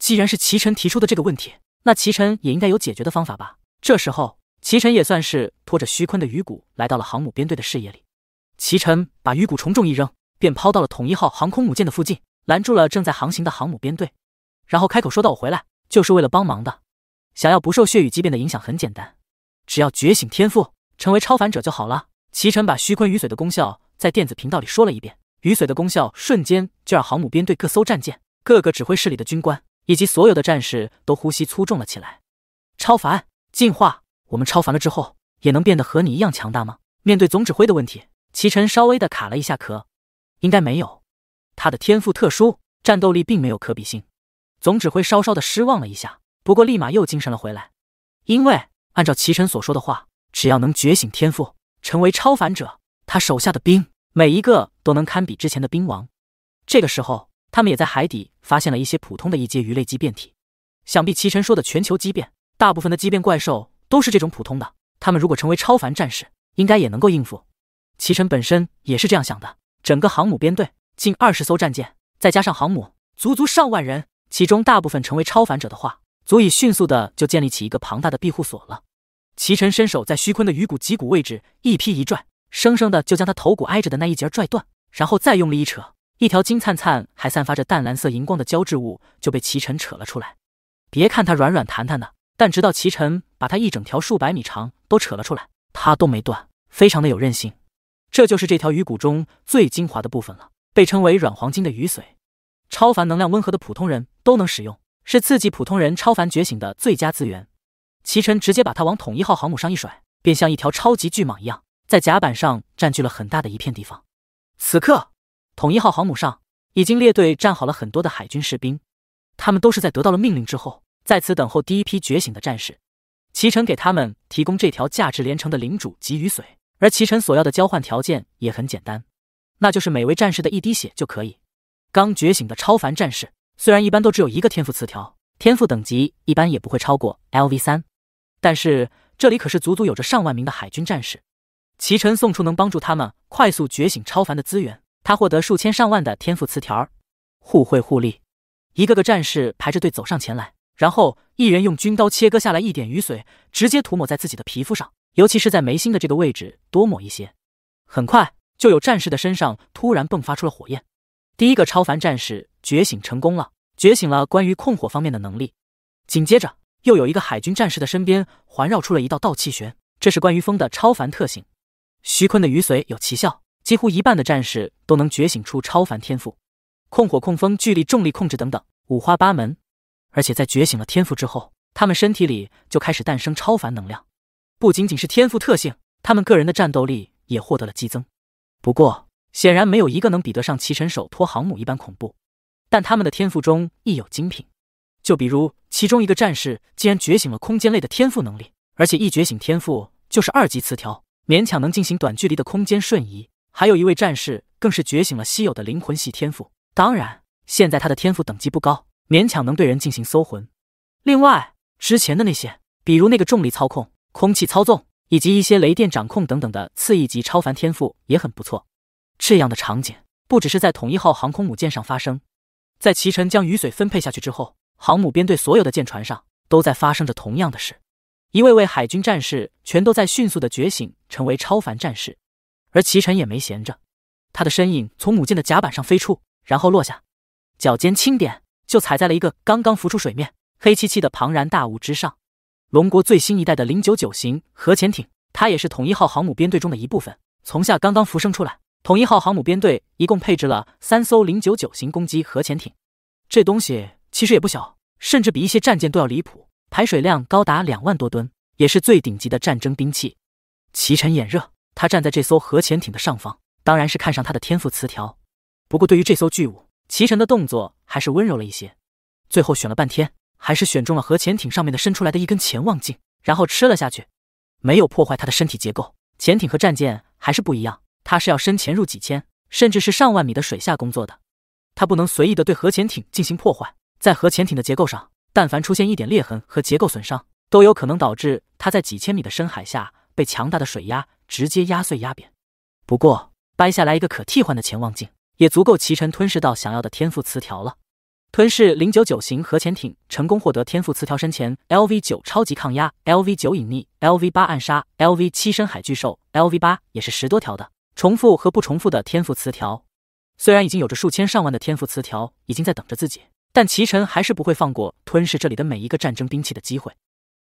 A: 既然是齐晨提出的这个问题，那齐晨也应该有解决的方法吧。这时候。齐晨也算是拖着虚坤的鱼骨来到了航母编队的视野里。齐晨把鱼骨重重一扔，便抛到了统一号航空母舰的附近，拦住了正在航行的航母编队，然后开口说道：“我回来就是为了帮忙的。想要不受血雨畸变的影响很简单，只要觉醒天赋，成为超凡者就好了。”齐晨把虚坤雨髓的功效在电子频道里说了一遍，雨髓的功效瞬间就让航母编队各艘战舰、各个指挥室里的军官以及所有的战士都呼吸粗重了起来。超凡进化。我们超凡了之后，也能变得和你一样强大吗？面对总指挥的问题，齐晨稍微的卡了一下壳，应该没有。他的天赋特殊，战斗力并没有可比性。总指挥稍稍的失望了一下，不过立马又精神了回来，因为按照齐晨所说的话，只要能觉醒天赋，成为超凡者，他手下的兵每一个都能堪比之前的兵王。这个时候，他们也在海底发现了一些普通的一阶鱼类畸变体，想必齐晨说的全球畸变，大部分的畸变怪兽。都是这种普通的，他们如果成为超凡战士，应该也能够应付。齐晨本身也是这样想的。整个航母编队近二十艘战舰，再加上航母，足足上万人，其中大部分成为超凡者的话，足以迅速的就建立起一个庞大的庇护所了。齐晨伸手在虚坤的鱼骨脊骨位置一劈一拽，生生的就将他头骨挨着的那一节拽断，然后再用力一扯，一条金灿灿还散发着淡蓝色荧光的胶质物就被齐晨扯了出来。别看它软软弹弹的，但直到齐晨。把它一整条数百米长都扯了出来，它都没断，非常的有韧性。这就是这条鱼骨中最精华的部分了，被称为“软黄金”的鱼髓，超凡能量温和的普通人都能使用，是刺激普通人超凡觉醒的最佳资源。齐晨直接把它往统一号航母上一甩，便像一条超级巨蟒一样，在甲板上占据了很大的一片地方。此刻，统一号航母上已经列队站好了很多的海军士兵，他们都是在得到了命令之后，在此等候第一批觉醒的战士。齐晨给他们提供这条价值连城的领主级鱼髓，而齐晨所要的交换条件也很简单，那就是每位战士的一滴血就可以。刚觉醒的超凡战士虽然一般都只有一个天赋词条，天赋等级一般也不会超过 L V 三，但是这里可是足足有着上万名的海军战士。齐晨送出能帮助他们快速觉醒超凡的资源，他获得数千上万的天赋词条，互惠互利。一个个战士排着队走上前来。然后，一人用军刀切割下来一点鱼髓，直接涂抹在自己的皮肤上，尤其是在眉心的这个位置多抹一些。很快，就有战士的身上突然迸发出了火焰，第一个超凡战士觉醒成功了，觉醒了关于控火方面的能力。紧接着，又有一个海军战士的身边环绕出了一道道气旋，这是关于风的超凡特性。徐坤的鱼髓有奇效，几乎一半的战士都能觉醒出超凡天赋，控火、控风、巨力、重力控制等等，五花八门。而且在觉醒了天赋之后，他们身体里就开始诞生超凡能量。不仅仅是天赋特性，他们个人的战斗力也获得了激增。不过，显然没有一个能比得上齐晨手托航母一般恐怖。但他们的天赋中亦有精品，就比如其中一个战士竟然觉醒了空间类的天赋能力，而且一觉醒天赋就是二级词条，勉强能进行短距离的空间瞬移。还有一位战士更是觉醒了稀有的灵魂系天赋，当然，现在他的天赋等级不高。勉强能对人进行搜魂。另外，之前的那些，比如那个重力操控、空气操纵，以及一些雷电掌控等等的次一级超凡天赋也很不错。这样的场景不只是在统一号航空母舰上发生，在齐晨将雨水分配下去之后，航母编队所有的舰船上都在发生着同样的事。一位位海军战士全都在迅速的觉醒，成为超凡战士。而齐晨也没闲着，他的身影从母舰的甲板上飞出，然后落下，脚尖轻点。就踩在了一个刚刚浮出水面、黑漆漆的庞然大物之上——龙国最新一代的零九九型核潜艇。它也是统一号航母编队中的一部分，从下刚刚浮生出来。统一号航母编队一共配置了三艘零九九型攻击核潜艇，这东西其实也不小，甚至比一些战舰都要离谱，排水量高达两万多吨，也是最顶级的战争兵器。齐晨眼热，他站在这艘核潜艇的上方，当然是看上他的天赋词条。不过对于这艘巨物，齐晨的动作还是温柔了一些，最后选了半天，还是选中了核潜艇上面的伸出来的一根潜望镜，然后吃了下去，没有破坏他的身体结构。潜艇和战舰还是不一样，它是要深潜入几千，甚至是上万米的水下工作的，它不能随意的对核潜艇进行破坏。在核潜艇的结构上，但凡出现一点裂痕和结构损伤，都有可能导致它在几千米的深海下被强大的水压直接压碎压扁。不过，掰下来一个可替换的潜望镜。也足够齐晨吞噬到想要的天赋词条了。吞噬零九九型核潜艇，成功获得天赋词条身前 L V 九超级抗压、L V 九隐匿、L V 八暗杀、L V 七深海巨兽、L V 八，也是十多条的重复和不重复的天赋词条。虽然已经有着数千上万的天赋词条已经在等着自己，但齐晨还是不会放过吞噬这里的每一个战争兵器的机会。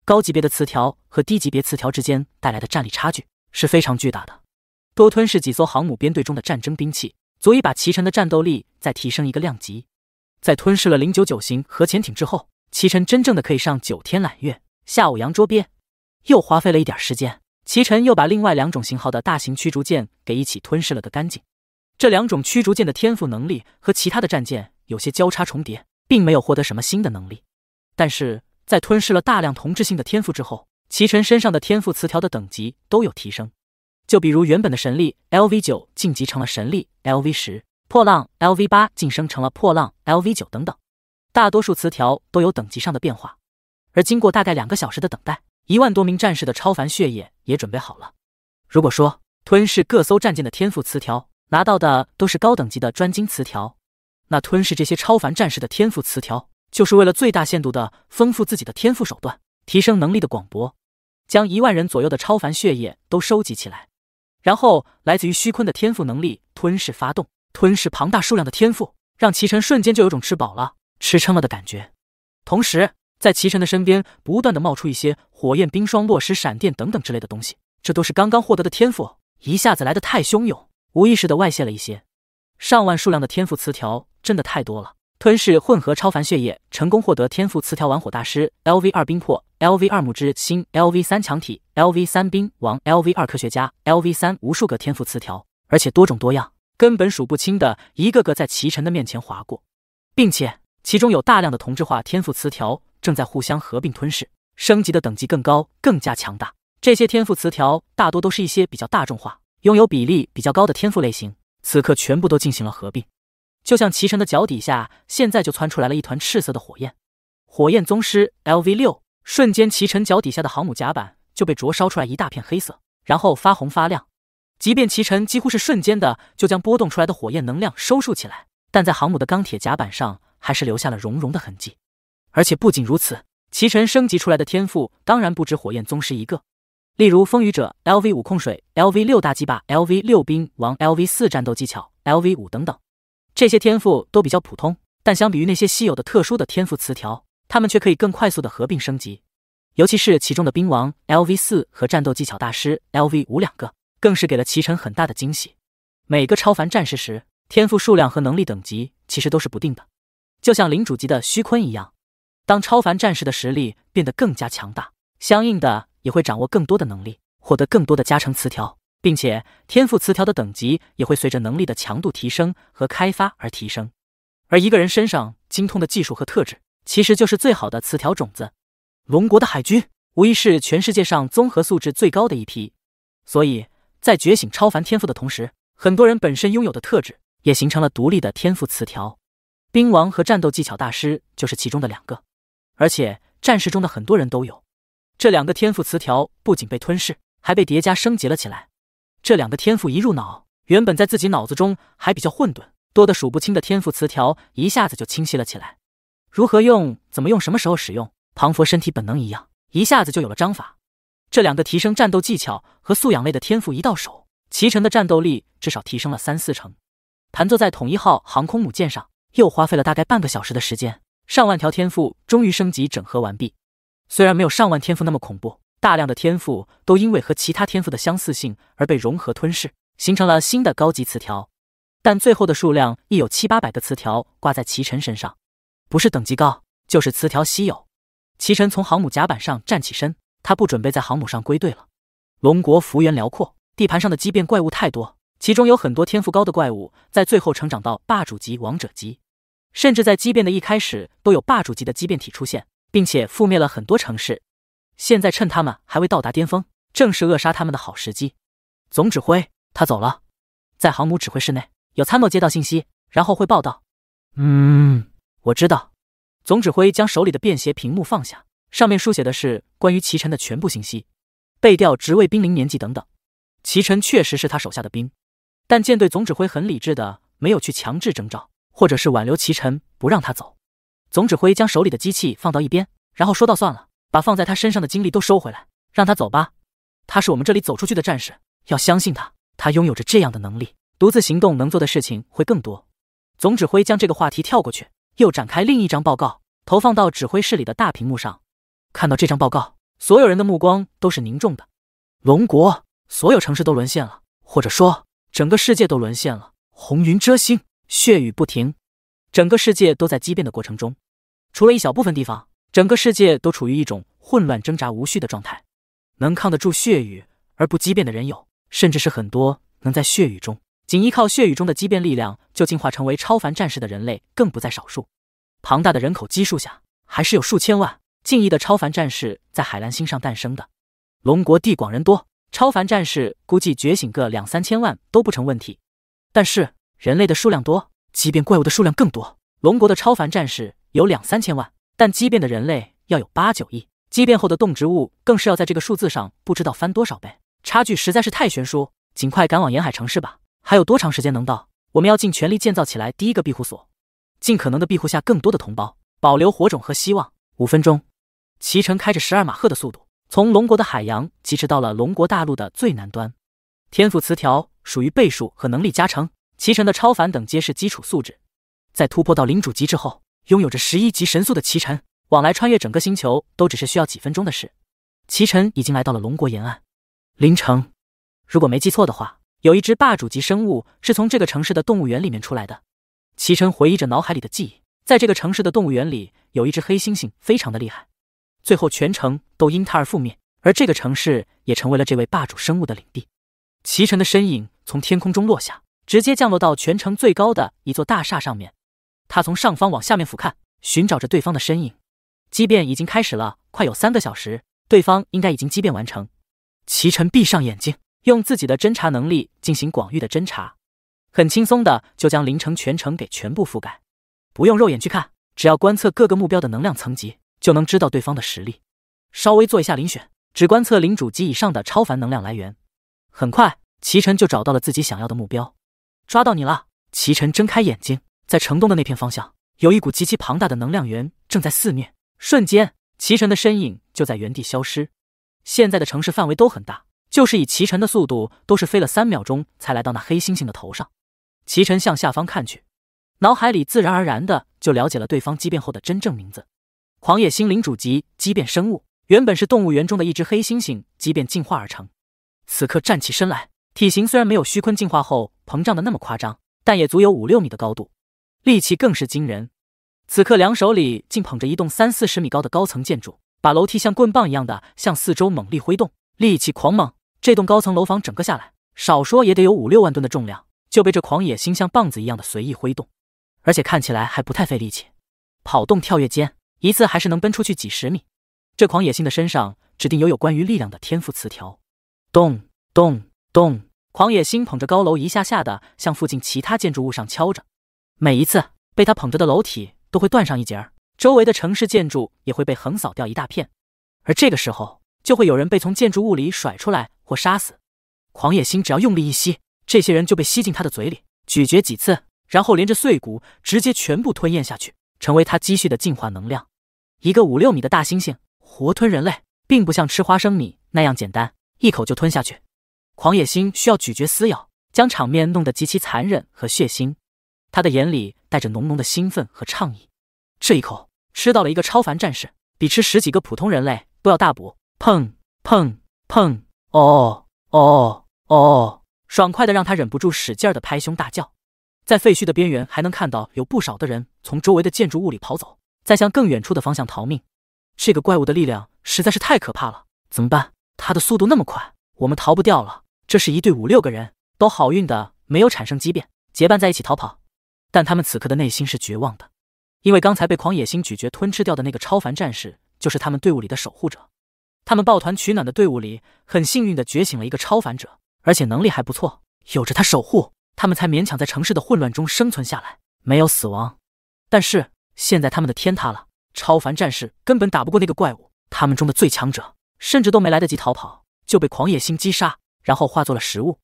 A: 高级别的词条和低级别词条之间带来的战力差距是非常巨大的，多吞噬几艘航母编队中的战争兵器。足以把齐晨的战斗力再提升一个量级，在吞噬了零九九型核潜艇之后，齐晨真正的可以上九天揽月，下五洋捉鳖。又花费了一点时间，齐晨又把另外两种型号的大型驱逐舰给一起吞噬了个干净。这两种驱逐舰的天赋能力和其他的战舰有些交叉重叠，并没有获得什么新的能力。但是在吞噬了大量同质性的天赋之后，齐晨身上的天赋词条的等级都有提升。就比如原本的神力 LV 九晋级成了神力 LV 十，破浪 LV 八晋升成了破浪 LV 九，等等，大多数词条都有等级上的变化。而经过大概两个小时的等待，一万多名战士的超凡血液也准备好了。如果说吞噬各艘战舰的天赋词条拿到的都是高等级的专精词条，那吞噬这些超凡战士的天赋词条，就是为了最大限度的丰富自己的天赋手段，提升能力的广博，将一万人左右的超凡血液都收集起来。然后，来自于虚坤的天赋能力吞噬发动，吞噬庞大数量的天赋，让齐晨瞬间就有种吃饱了、吃撑了的感觉。同时，在齐晨的身边不断的冒出一些火焰、冰霜、落石、闪电等等之类的东西，这都是刚刚获得的天赋，一下子来得太汹涌，无意识的外泄了一些。上万数量的天赋词条真的太多了。吞噬混合超凡血液，成功获得天赋词条“玩火大师 ”Lv 二冰魄 Lv 二木之心、Lv 三强体 Lv 三冰王 Lv 二科学家 Lv 三无数个天赋词条，而且多种多样，根本数不清的，一个个在齐晨的面前划过，并且其中有大量的同质化天赋词条正在互相合并吞噬，升级的等级更高，更加强大。这些天赋词条大多都是一些比较大众化、拥有比例比较高的天赋类型，此刻全部都进行了合并。就像齐晨的脚底下，现在就窜出来了一团赤色的火焰，火焰宗师 LV 六，瞬间齐晨脚底下的航母甲板就被灼烧出来一大片黑色，然后发红发亮。即便齐晨几乎是瞬间的就将波动出来的火焰能量收束起来，但在航母的钢铁甲板上还是留下了熔融的痕迹。而且不仅如此，齐晨升级出来的天赋当然不止火焰宗师一个，例如风雨者 LV 五控水 LV 六大祭霸 LV 六兵王 LV 四战斗技巧 LV 五等等。这些天赋都比较普通，但相比于那些稀有的特殊的天赋词条，他们却可以更快速的合并升级。尤其是其中的兵王 LV 四和战斗技巧大师 LV 五两个，更是给了齐晨很大的惊喜。每个超凡战士时，天赋数量和能力等级其实都是不定的，就像领主级的虚鲲一样。当超凡战士的实力变得更加强大，相应的也会掌握更多的能力，获得更多的加成词条。并且天赋词条的等级也会随着能力的强度提升和开发而提升，而一个人身上精通的技术和特质，其实就是最好的词条种子。龙国的海军无疑是全世界上综合素质最高的一批，所以在觉醒超凡天赋的同时，很多人本身拥有的特质也形成了独立的天赋词条。兵王和战斗技巧大师就是其中的两个，而且战士中的很多人都有这两个天赋词条，不仅被吞噬，还被叠加升级了起来。这两个天赋一入脑，原本在自己脑子中还比较混沌，多的数不清的天赋词条一下子就清晰了起来。如何用？怎么用？什么时候使用？庞佛身体本能一样，一下子就有了章法。这两个提升战斗技巧和素养类的天赋一到手，齐晨的战斗力至少提升了三四成。盘坐在统一号航空母舰上，又花费了大概半个小时的时间，上万条天赋终于升级整合完毕。虽然没有上万天赋那么恐怖。大量的天赋都因为和其他天赋的相似性而被融合吞噬，形成了新的高级词条。但最后的数量亦有七八百个词条挂在齐晨身上，不是等级高，就是词条稀有。齐晨从航母甲板上站起身，他不准备在航母上归队了。龙国幅员辽阔，地盘上的畸变怪物太多，其中有很多天赋高的怪物，在最后成长到霸主级、王者级，甚至在畸变的一开始都有霸主级的畸变体出现，并且覆灭了很多城市。现在趁他们还未到达巅峰，正是扼杀他们的好时机。总指挥，他走了。在航母指挥室内，有参谋接到信息，然后会报道：“嗯，我知道。”总指挥将手里的便携屏幕放下，上面书写的是关于齐晨的全部信息，被调职位、兵龄、年纪等等。齐晨确实是他手下的兵，但舰队总指挥很理智的没有去强制征召，或者是挽留齐晨不让他走。总指挥将手里的机器放到一边，然后说道：“算了。”把放在他身上的精力都收回来，让他走吧。他是我们这里走出去的战士，要相信他。他拥有着这样的能力，独自行动能做的事情会更多。总指挥将这个话题跳过去，又展开另一张报告，投放到指挥室里的大屏幕上。看到这张报告，所有人的目光都是凝重的。龙国所有城市都沦陷了，或者说，整个世界都沦陷了。红云遮星，血雨不停，整个世界都在畸变的过程中，除了一小部分地方。整个世界都处于一种混乱、挣扎、无序的状态。能抗得住血雨而不畸变的人有，甚至是很多能在血雨中仅依靠血雨中的畸变力量就进化成为超凡战士的人类，更不在少数。庞大的人口基数下，还是有数千万、近亿的超凡战士在海蓝星上诞生的。龙国地广人多，超凡战士估计觉醒个两三千万都不成问题。但是人类的数量多，畸变怪物的数量更多。龙国的超凡战士有两三千万。但畸变的人类要有八九亿，畸变后的动植物更是要在这个数字上不知道翻多少倍，差距实在是太悬殊。尽快赶往沿海城市吧，还有多长时间能到？我们要尽全力建造起来第一个庇护所，尽可能的庇护下更多的同胞，保留火种和希望。五分钟，齐晨开着十二马赫的速度，从龙国的海洋疾驰到了龙国大陆的最南端。天赋词条属于倍数和能力加成，齐晨的超凡等皆是基础素质，在突破到领主级之后。拥有着十一级神速的齐晨，往来穿越整个星球都只是需要几分钟的事。齐晨已经来到了龙国沿岸，林城。如果没记错的话，有一只霸主级生物是从这个城市的动物园里面出来的。齐晨回忆着脑海里的记忆，在这个城市的动物园里，有一只黑猩猩非常的厉害，最后全城都因它而覆灭，而这个城市也成为了这位霸主生物的领地。齐晨的身影从天空中落下，直接降落到全城最高的一座大厦上面。他从上方往下面俯瞰，寻找着对方的身影。畸变已经开始了，快有三个小时，对方应该已经畸变完成。齐晨闭上眼睛，用自己的侦查能力进行广域的侦查，很轻松的就将林城全程给全部覆盖。不用肉眼去看，只要观测各个目标的能量层级，就能知道对方的实力。稍微做一下遴选，只观测领主级以上的超凡能量来源。很快，齐晨就找到了自己想要的目标。抓到你了！齐晨睁开眼睛。在城东的那片方向，有一股极其庞大的能量源正在肆虐。瞬间，齐晨的身影就在原地消失。现在的城市范围都很大，就是以齐晨的速度，都是飞了三秒钟才来到那黑猩猩的头上。齐晨向下方看去，脑海里自然而然的就了解了对方畸变后的真正名字——狂野星灵主级畸变生物，原本是动物园中的一只黑猩猩畸变进化而成。此刻站起身来，体型虽然没有虚鲲进化后膨胀的那么夸张，但也足有五六米的高度。力气更是惊人，此刻两手里竟捧着一栋三四十米高的高层建筑，把楼梯像棍棒一样的向四周猛力挥动，力气狂猛。这栋高层楼房整个下来，少说也得有五六万吨的重量，就被这狂野心像棒子一样的随意挥动，而且看起来还不太费力气。跑动、跳跃间，一次还是能奔出去几十米。这狂野心的身上指定有有关于力量的天赋词条。咚咚咚！狂野心捧着高楼一下下的向附近其他建筑物上敲着。每一次被他捧着的楼体都会断上一截儿，周围的城市建筑也会被横扫掉一大片，而这个时候就会有人被从建筑物里甩出来或杀死。狂野星只要用力一吸，这些人就被吸进他的嘴里，咀嚼几次，然后连着碎骨直接全部吞咽下去，成为他积蓄的进化能量。一个五六米的大猩猩活吞人类，并不像吃花生米那样简单，一口就吞下去。狂野星需要咀嚼撕咬，将场面弄得极其残忍和血腥。他的眼里带着浓浓的兴奋和畅意，这一口吃到了一个超凡战士，比吃十几个普通人类都要大补。砰砰砰！哦哦哦！爽快的让他忍不住使劲的拍胸大叫。在废墟的边缘，还能看到有不少的人从周围的建筑物里跑走，在向更远处的方向逃命。这个怪物的力量实在是太可怕了，怎么办？它的速度那么快，我们逃不掉了。这是一队五六个人，都好运的没有产生畸变，结伴在一起逃跑。但他们此刻的内心是绝望的，因为刚才被狂野星咀嚼吞吃掉的那个超凡战士，就是他们队伍里的守护者。他们抱团取暖的队伍里，很幸运的觉醒了一个超凡者，而且能力还不错，有着他守护，他们才勉强在城市的混乱中生存下来，没有死亡。但是现在他们的天塌了，超凡战士根本打不过那个怪物，他们中的最强者甚至都没来得及逃跑，就被狂野星击杀，然后化作了食物。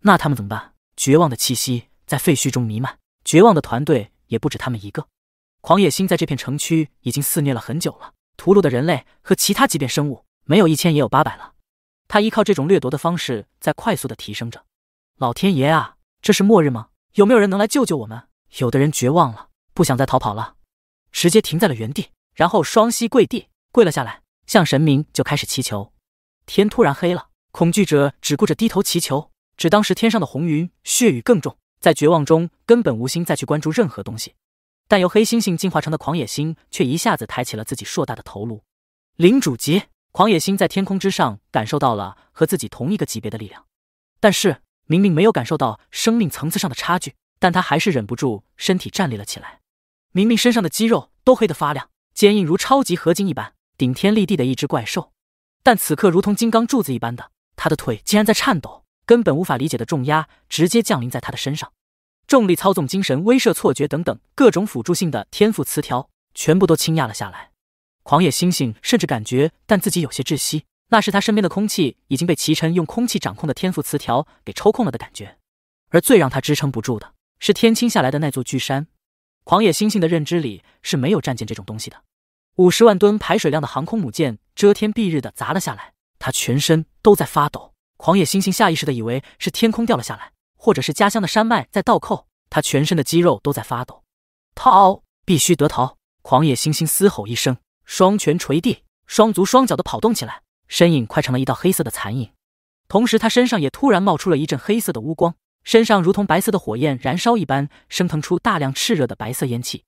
A: 那他们怎么办？绝望的气息在废墟中弥漫。绝望的团队也不止他们一个，狂野星在这片城区已经肆虐了很久了，屠戮的人类和其他级别生物没有一千也有八百了。他依靠这种掠夺的方式在快速的提升着。老天爷啊，这是末日吗？有没有人能来救救我们？有的人绝望了，不想再逃跑了，直接停在了原地，然后双膝跪地跪了下来，向神明就开始祈求。天突然黑了，恐惧者只顾着低头祈求，只当时天上的红云血雨更重。在绝望中，根本无心再去关注任何东西，但由黑猩猩进化成的狂野星却一下子抬起了自己硕大的头颅。领主级狂野星在天空之上感受到了和自己同一个级别的力量，但是明明没有感受到生命层次上的差距，但他还是忍不住身体站立了起来。明明身上的肌肉都黑得发亮，坚硬如超级合金一般，顶天立地的一只怪兽，但此刻如同金刚柱子一般的他的腿竟然在颤抖。根本无法理解的重压直接降临在他的身上，重力操纵、精神威慑、错觉等等各种辅助性的天赋词条全部都倾压了下来。狂野猩猩甚至感觉但自己有些窒息，那是他身边的空气已经被齐晨用空气掌控的天赋词条给抽空了的感觉。而最让他支撑不住的是天倾下来的那座巨山。狂野猩猩的认知里是没有战舰这种东西的，五十万吨排水量的航空母舰遮天蔽日的砸了下来，他全身都在发抖。狂野猩猩下意识的以为是天空掉了下来，或者是家乡的山脉在倒扣。他全身的肌肉都在发抖，逃，必须得逃！狂野猩猩嘶吼一声，双拳捶地，双足双脚的跑动起来，身影快成了一道黑色的残影。同时，他身上也突然冒出了一阵黑色的乌光，身上如同白色的火焰燃烧一般，升腾出大量炽热的白色烟气。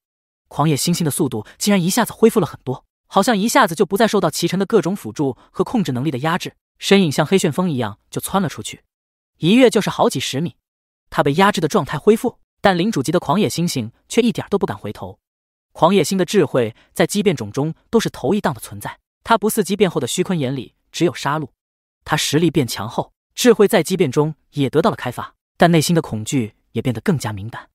A: 狂野猩猩的速度竟然一下子恢复了很多，好像一下子就不再受到齐晨的各种辅助和控制能力的压制。身影像黑旋风一样就窜了出去，一跃就是好几十米。他被压制的状态恢复，但领主级的狂野猩猩却一点都不敢回头。狂野猩的智慧在畸变种中都是头一档的存在，它不似畸变后的虚坤眼里只有杀戮。他实力变强后，智慧在畸变中也得到了开发，但内心的恐惧也变得更加敏感。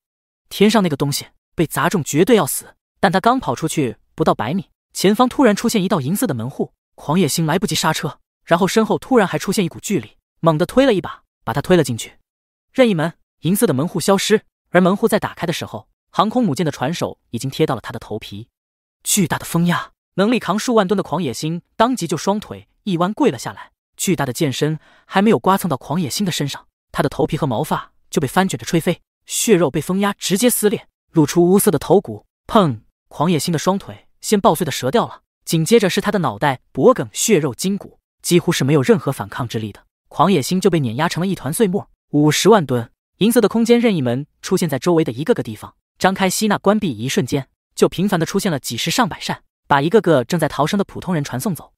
A: 天上那个东西被砸中，绝对要死。但他刚跑出去不到百米，前方突然出现一道银色的门户，狂野猩来不及刹车。然后身后突然还出现一股巨力，猛地推了一把，把他推了进去。任意门，银色的门户消失，而门户在打开的时候，航空母舰的船首已经贴到了他的头皮。巨大的风压，能力扛数万吨的狂野星当即就双腿一弯跪了下来。巨大的剑身还没有刮蹭到狂野星的身上，他的头皮和毛发就被翻卷着吹飞，血肉被风压直接撕裂，露出乌色的头骨。砰！狂野星的双腿先爆碎的折掉了，紧接着是他的脑袋、脖颈、血肉筋骨。几乎是没有任何反抗之力的狂野星就被碾压成了一团碎末。五十万吨银色的空间任意门出现在周围的一个个地方，张开、吸纳、关闭，一瞬间就频繁的出现了几十上百扇，把一个个正在逃生的普通人传送走。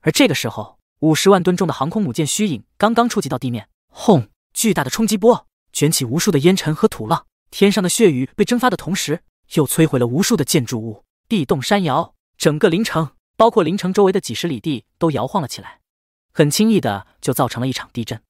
A: 而这个时候，五十万吨重的航空母舰虚影刚刚触及到地面，轰！巨大的冲击波卷起无数的烟尘和土浪，天上的血雨被蒸发的同时，又摧毁了无数的建筑物，地动山摇，整个林城，包括林城周围的几十里地都摇晃了起来。很轻易的就造成了一场地震，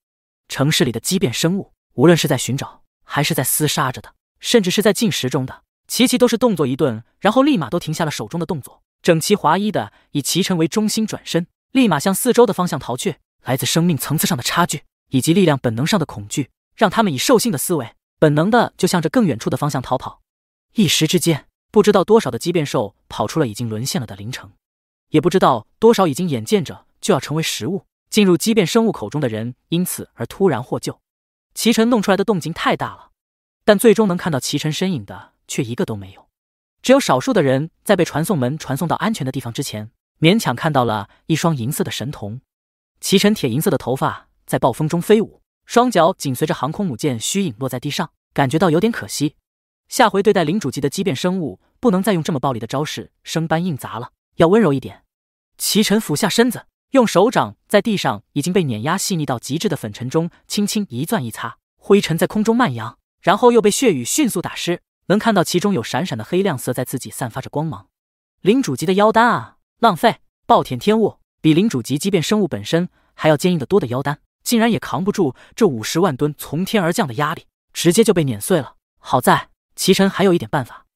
A: 城市里的畸变生物，无论是在寻找，还是在厮杀着的，甚至是在进食中的，齐齐都是动作一顿，然后立马都停下了手中的动作，整齐划一的以奇晨为中心转身，立马向四周的方向逃去。来自生命层次上的差距，以及力量本能上的恐惧，让他们以兽性的思维，本能的就向着更远处的方向逃跑。一时之间，不知道多少的畸变兽跑出了已经沦陷了的林城，也不知道多少已经眼见着就要成为食物。进入畸变生物口中的人因此而突然获救，齐晨弄出来的动静太大了，但最终能看到齐晨身影的却一个都没有，只有少数的人在被传送门传送到安全的地方之前，勉强看到了一双银色的神瞳。齐晨铁银色的头发在暴风中飞舞，双脚紧随着航空母舰虚影落在地上，感觉到有点可惜。下回对待领主级的畸变生物，不能再用这么暴力的招式生搬硬砸了，要温柔一点。齐晨俯下身子。用手掌在地上已经被碾压细腻到极致的粉尘中轻轻一攥一擦，灰尘在空中漫扬，然后又被血雨迅速打湿。能看到其中有闪闪的黑亮色在自己散发着光芒。领主级的妖丹啊，浪费！暴殄天物，比领主级即便生物本身还要坚硬的多的妖丹，竟然也扛不住这五十万吨从天而降的压力，直接就被碾碎了。好在齐晨还有一点办法，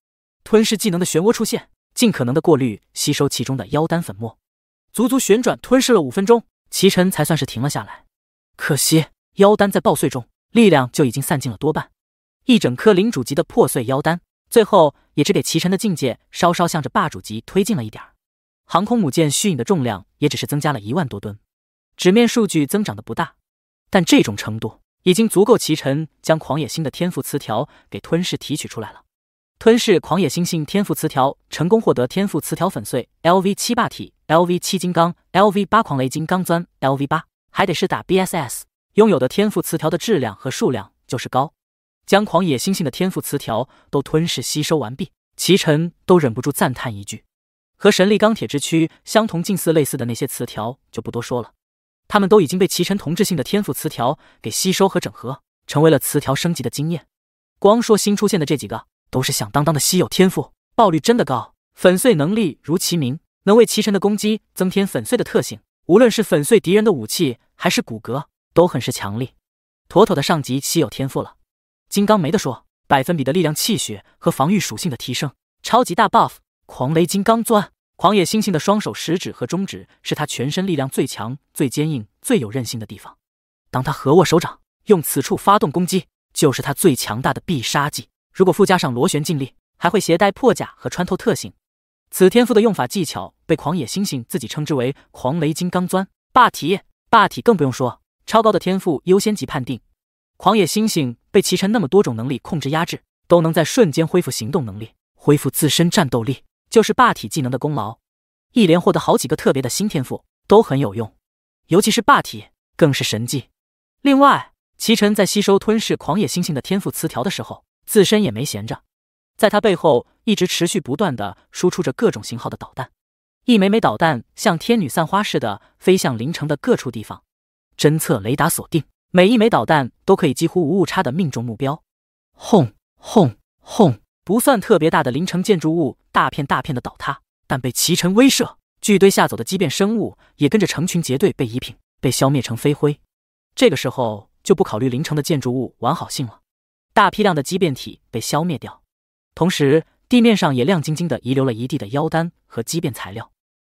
A: 吞噬技能的漩涡出现，尽可能的过滤吸收其中的妖丹粉末。足足旋转吞噬了五分钟，齐晨才算是停了下来。可惜，妖丹在爆碎中，力量就已经散尽了多半。一整颗领主级的破碎妖丹，最后也只给齐晨的境界稍稍向着霸主级推进了一点儿。航空母舰虚影的重量也只是增加了一万多吨，纸面数据增长的不大，但这种程度已经足够齐晨将狂野星的天赋词条给吞噬提取出来了。吞噬狂野猩猩天赋词条，成功获得天赋词条粉碎。L V 七霸体，L V 七金刚，L V 八狂雷金刚钻，L V 八，还得是打 B S S，拥有的天赋词条的质量和数量就是高。将狂野猩猩的天赋词条都吞噬吸收完毕，齐晨都忍不住赞叹一句：“和神力钢铁之躯相同、近似类似的那些词条就不多说了，他们都已经被齐晨同质性的天赋词条给吸收和整合，成为了词条升级的经验。光说新出现的这几个。”都是响当当的稀有天赋，爆率真的高，粉碎能力如其名，能为骑神的攻击增添粉碎的特性。无论是粉碎敌人的武器还是骨骼，都很是强力，妥妥的上级稀有天赋了。金刚没得说，百分比的力量、气血和防御属性的提升，超级大 buff。狂雷金刚钻，狂野猩猩的双手食指和中指是他全身力量最强、最坚硬、最有韧性的地方。当他合握手掌，用此处发动攻击，就是他最强大的必杀技。如果附加上螺旋劲力，还会携带破甲和穿透特性。此天赋的用法技巧被狂野猩猩自己称之为“狂雷金刚钻霸体”。霸体更不用说，超高的天赋优先级判定。狂野猩猩被齐晨那么多种能力控制压制，都能在瞬间恢复行动能力，恢复自身战斗力，就是霸体技能的功劳。一连获得好几个特别的新天赋都很有用，尤其是霸体更是神技。另外，齐晨在吸收吞噬狂野猩猩的天赋词条的时候。自身也没闲着，在他背后一直持续不断的输出着各种型号的导弹，一枚枚导弹像天女散花似的飞向林城的各处地方，侦测、雷达锁定，每一枚导弹都可以几乎无误差的命中目标。轰轰轰！不算特别大的林城建筑物大片大片的倒塌，但被齐尘威慑，巨堆下走的畸变生物也跟着成群结队被夷平，被消灭成飞灰。这个时候就不考虑林城的建筑物完好性了。大批量的畸变体被消灭掉，同时地面上也亮晶晶的遗留了一地的妖丹和畸变材料。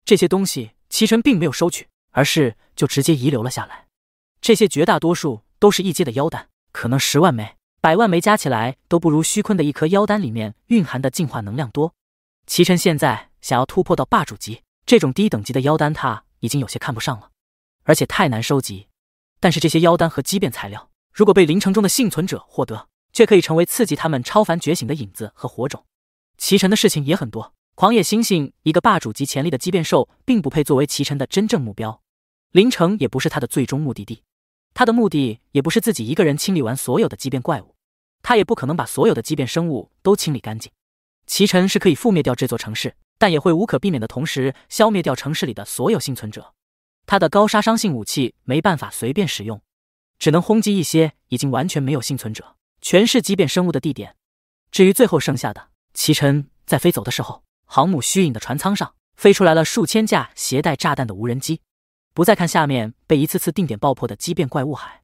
A: 这些东西齐晨并没有收取，而是就直接遗留了下来。这些绝大多数都是一阶的妖丹，可能十万枚、百万枚加起来都不如虚坤的一颗妖丹里面蕴含的进化能量多。齐晨现在想要突破到霸主级，这种低等级的妖丹他已经有些看不上了，而且太难收集。但是这些妖丹和畸变材料，如果被林城中的幸存者获得，却可以成为刺激他们超凡觉醒的影子和火种。齐晨的事情也很多。狂野猩猩，一个霸主级潜力的畸变兽，并不配作为齐晨的真正目标。林城也不是他的最终目的地。他的目的也不是自己一个人清理完所有的畸变怪物。他也不可能把所有的畸变生物都清理干净。齐晨是可以覆灭掉这座城市，但也会无可避免的同时消灭掉城市里的所有幸存者。他的高杀伤性武器没办法随便使用，只能轰击一些已经完全没有幸存者。全是畸变生物的地点。至于最后剩下的，齐晨在飞走的时候，航母虚影的船舱上飞出来了数千架携带炸弹的无人机。不再看下面被一次次定点爆破的畸变怪物海，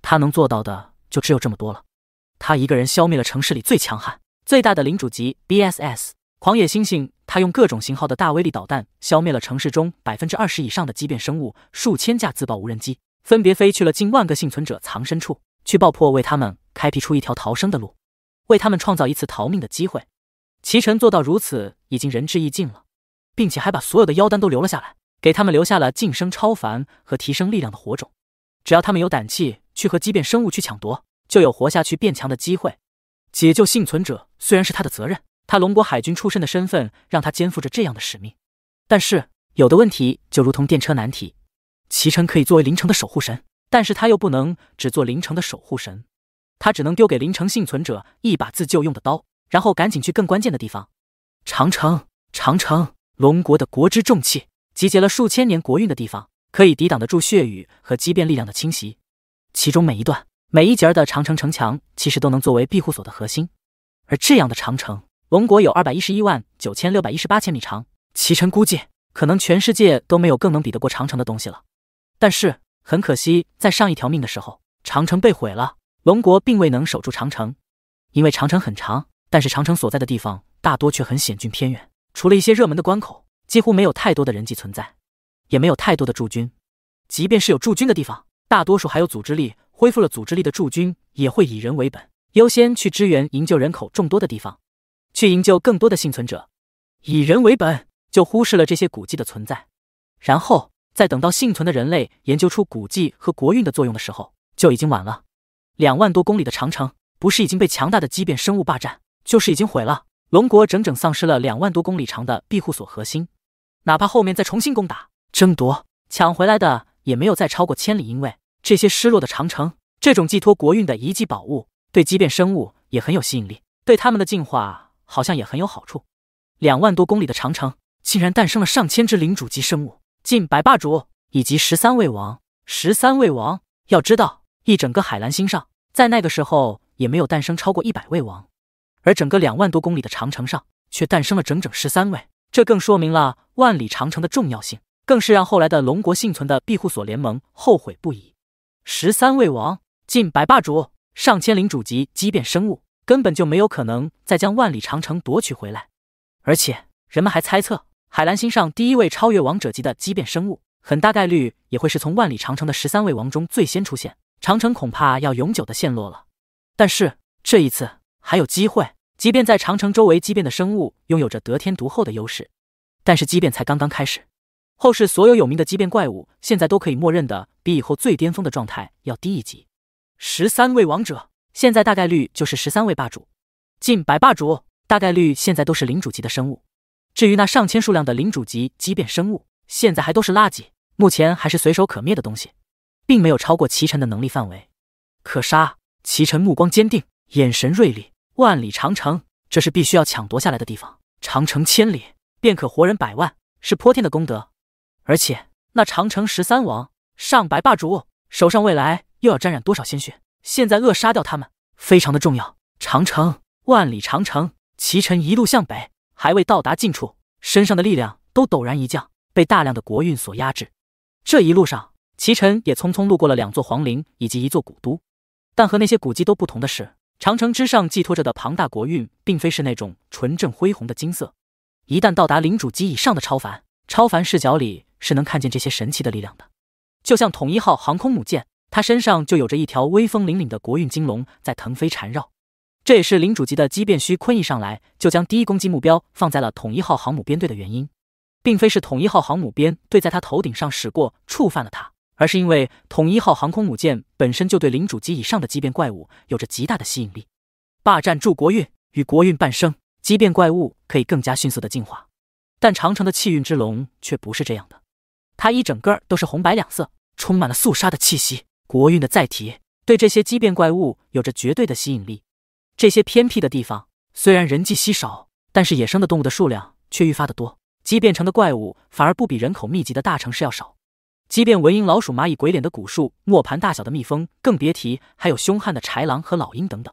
A: 他能做到的就只有这么多了。他一个人消灭了城市里最强悍、最大的领主级 BSS 狂野猩猩。他用各种型号的大威力导弹消灭了城市中百分之二十以上的畸变生物，数千架自爆无人机分别飞去了近万个幸存者藏身处，去爆破为他们。开辟出一条逃生的路，为他们创造一次逃命的机会。齐晨做到如此，已经仁至义尽了，并且还把所有的妖丹都留了下来，给他们留下了晋升超凡和提升力量的火种。只要他们有胆气去和畸变生物去抢夺，就有活下去变强的机会。解救幸存者虽然是他的责任，他龙国海军出身的身份让他肩负着这样的使命。但是有的问题就如同电车难题，齐晨可以作为林城的守护神，但是他又不能只做林城的守护神。他只能丢给林城幸存者一把自救用的刀，然后赶紧去更关键的地方。长城，长城，龙国的国之重器，集结了数千年国运的地方，可以抵挡得住血雨和畸变力量的侵袭。其中每一段、每一节儿的长城城墙，其实都能作为庇护所的核心。而这样的长城，龙国有二百一十一万九千六百一十八千米长，齐晨估计可能全世界都没有更能比得过长城的东西了。但是很可惜，在上一条命的时候，长城被毁了。龙国并未能守住长城，因为长城很长，但是长城所在的地方大多却很险峻偏远，除了一些热门的关口，几乎没有太多的人迹存在，也没有太多的驻军。即便是有驻军的地方，大多数还有组织力，恢复了组织力的驻军也会以人为本，优先去支援营救人口众多的地方，去营救更多的幸存者。以人为本，就忽视了这些古迹的存在，然后再等到幸存的人类研究出古迹和国运的作用的时候，就已经晚了。两万多公里的长城，不是已经被强大的畸变生物霸占，就是已经毁了。龙国整整丧失了两万多公里长的庇护所核心，哪怕后面再重新攻打、争夺、抢回来的，也没有再超过千里。因为这些失落的长城，这种寄托国运的遗迹宝物，对畸变生物也很有吸引力，对他们的进化好像也很有好处。两万多公里的长城，竟然诞生了上千只领主级生物，近百霸主，以及十三位王。十三位王，要知道。一整个海蓝星上，在那个时候也没有诞生超过一百位王，而整个两万多公里的长城上却诞生了整整十三位，这更说明了万里长城的重要性，更是让后来的龙国幸存的庇护所联盟后悔不已。十三位王，近百霸主，上千领主级畸变生物，根本就没有可能再将万里长城夺取回来。而且，人们还猜测，海蓝星上第一位超越王者级的畸变生物，很大概率也会是从万里长城的十三位王中最先出现。长城恐怕要永久的陷落了，但是这一次还有机会。即便在长城周围畸变的生物拥有着得天独厚的优势，但是畸变才刚刚开始。后世所有有名的畸变怪物，现在都可以默认的比以后最巅峰的状态要低一级。十三位王者，现在大概率就是十三位霸主；近百霸主，大概率现在都是领主级的生物。至于那上千数量的领主级畸变生物，现在还都是垃圾，目前还是随手可灭的东西。并没有超过齐晨的能力范围，可杀。齐晨目光坚定，眼神锐利。万里长城，这是必须要抢夺下来的地方。长城千里，便可活人百万，是泼天的功德。而且那长城十三王、上百霸主手上，未来又要沾染多少鲜血？现在扼杀掉他们，非常的重要。长城，万里长城。齐晨一路向北，还未到达近处，身上的力量都陡然一降，被大量的国运所压制。这一路上。齐晨也匆匆路过了两座皇陵以及一座古都，但和那些古迹都不同的是，长城之上寄托着的庞大国运，并非是那种纯正恢宏的金色。一旦到达领主级以上的超凡，超凡视角里是能看见这些神奇的力量的。就像统一号航空母舰，它身上就有着一条威风凛凛的国运金龙在腾飞缠绕。这也是领主级的机变虚坤一上来就将第一攻击目标放在了统一号航母编队的原因，并非是统一号航母编队在他头顶上驶过触犯了他。而是因为统一号航空母舰本身就对领主级以上的畸变怪物有着极大的吸引力，霸占住国运与国运伴生，畸变怪物可以更加迅速的进化。但长城的气运之龙却不是这样的，它一整个都是红白两色，充满了肃杀的气息。国运的载体对这些畸变怪物有着绝对的吸引力。这些偏僻的地方虽然人迹稀少，但是野生的动物的数量却愈发的多，畸变成的怪物反而不比人口密集的大城市要少。即便蚊蝇、老鼠、蚂蚁、鬼脸的蛊术、磨盘大小的蜜蜂，更别提还有凶悍的豺狼和老鹰等等，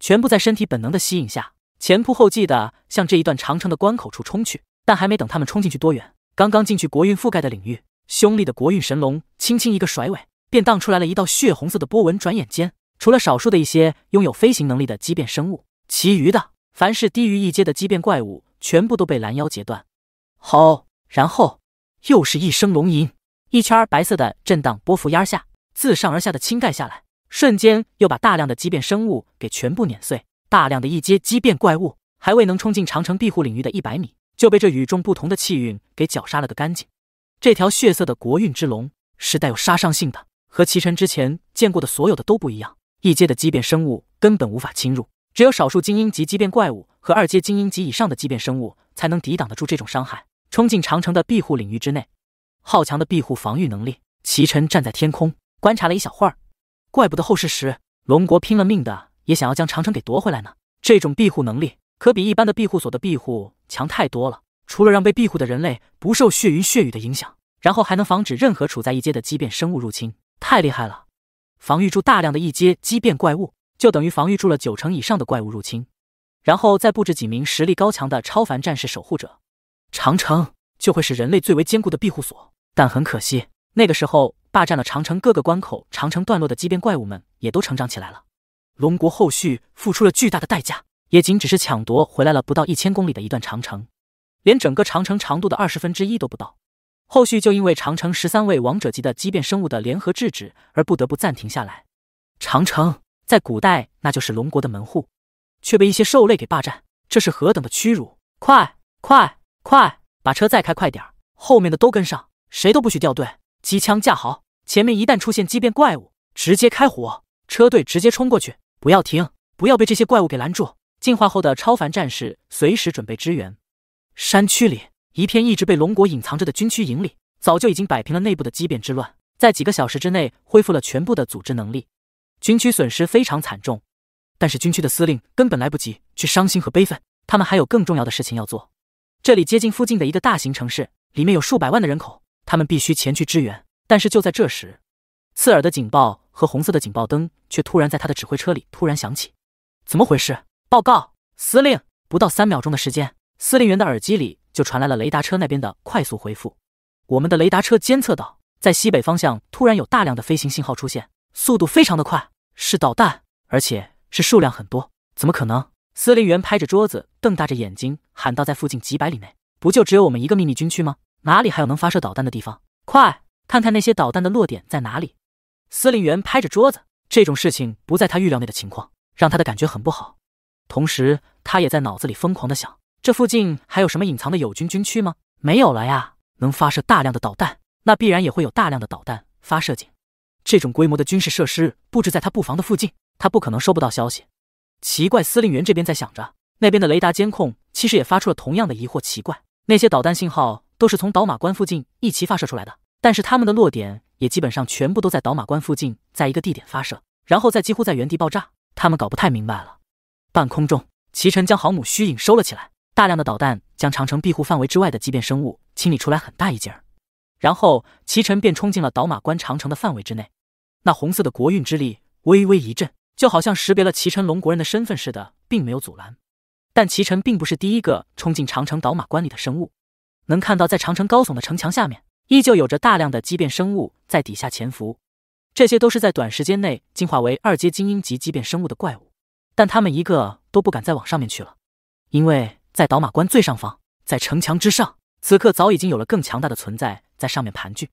A: 全部在身体本能的吸引下，前仆后继的向这一段长城的关口处冲去。但还没等他们冲进去多远，刚刚进去国运覆盖的领域，凶厉的国运神龙轻轻一个甩尾，便荡出来了一道血红色的波纹。转眼间，除了少数的一些拥有飞行能力的畸变生物，其余的凡是低于一阶的畸变怪物，全部都被拦腰截断。好，然后又是一声龙吟。一圈白色的震荡波幅压下，自上而下的倾盖下来，瞬间又把大量的畸变生物给全部碾碎。大量的一阶畸变怪物还未能冲进长城庇护领域的一百米，就被这与众不同的气运给绞杀了个干净。这条血色的国运之龙是带有杀伤性的，和齐晨之前见过的所有的都不一样。一阶的畸变生物根本无法侵入，只有少数精英级畸变怪物和二阶精英级以上的畸变生物才能抵挡得住这种伤害，冲进长城的庇护领域之内。好强的庇护防御能力！齐晨站在天空观察了一小会儿，怪不得后世时龙国拼了命的也想要将长城给夺回来呢。这种庇护能力可比一般的庇护所的庇护强太多了。除了让被庇护的人类不受血云血雨的影响，然后还能防止任何处在一阶的畸变生物入侵。太厉害了！防御住大量的一阶畸变怪物，就等于防御住了九成以上的怪物入侵。然后再布置几名实力高强的超凡战士守护者，长城就会是人类最为坚固的庇护所。但很可惜，那个时候霸占了长城各个关口、长城段落的畸变怪物们也都成长起来了。龙国后续付出了巨大的代价，也仅只是抢夺回来了不到一千公里的一段长城，连整个长城长度的二十分之一都不到。后续就因为长城十三位王者级的畸变生物的联合制止而不得不暂停下来。长城在古代那就是龙国的门户，却被一些兽类给霸占，这是何等的屈辱！快快快，把车再开快点儿，后面的都跟上。谁都不许掉队，机枪架好，前面一旦出现畸变怪物，直接开火，车队直接冲过去，不要停，不要被这些怪物给拦住。进化后的超凡战士随时准备支援。山区里，一片一直被龙国隐藏着的军区营里，早就已经摆平了内部的畸变之乱，在几个小时之内恢复了全部的组织能力。军区损失非常惨重，但是军区的司令根本来不及去伤心和悲愤，他们还有更重要的事情要做。这里接近附近的一个大型城市，里面有数百万的人口。他们必须前去支援，但是就在这时，刺耳的警报和红色的警报灯却突然在他的指挥车里突然响起，怎么回事？报告司令！不到三秒钟的时间，司令员的耳机里就传来了雷达车那边的快速回复：“我们的雷达车监测到，在西北方向突然有大量的飞行信号出现，速度非常的快，是导弹，而且是数量很多。怎么可能？”司令员拍着桌子，瞪大着眼睛喊道：“在附近几百里内，不就只有我们一个秘密军区吗？”哪里还有能发射导弹的地方？快看看那些导弹的落点在哪里！司令员拍着桌子，这种事情不在他预料内的情况，让他的感觉很不好。同时，他也在脑子里疯狂的想：这附近还有什么隐藏的友军军区吗？没有了呀！能发射大量的导弹，那必然也会有大量的导弹发射井。这种规模的军事设施布置在他布防的附近，他不可能收不到消息。奇怪，司令员这边在想着，那边的雷达监控其实也发出了同样的疑惑：奇怪，那些导弹信号。都是从倒马关附近一齐发射出来的，但是他们的落点也基本上全部都在倒马关附近，在一个地点发射，然后再几乎在原地爆炸。他们搞不太明白了。半空中，齐晨将航母虚影收了起来，大量的导弹将长城庇护范围之外的畸变生物清理出来很大一截儿，然后齐晨便冲进了倒马关长城的范围之内。那红色的国运之力微微一震，就好像识别了齐晨龙国人的身份似的，并没有阻拦。但齐晨并不是第一个冲进长城倒马关里的生物。能看到，在长城高耸的城墙下面，依旧有着大量的畸变生物在底下潜伏。这些都是在短时间内进化为二阶精英级畸变生物的怪物，但他们一个都不敢再往上面去了，因为在倒马关最上方，在城墙之上，此刻早已经有了更强大的存在在上面盘踞。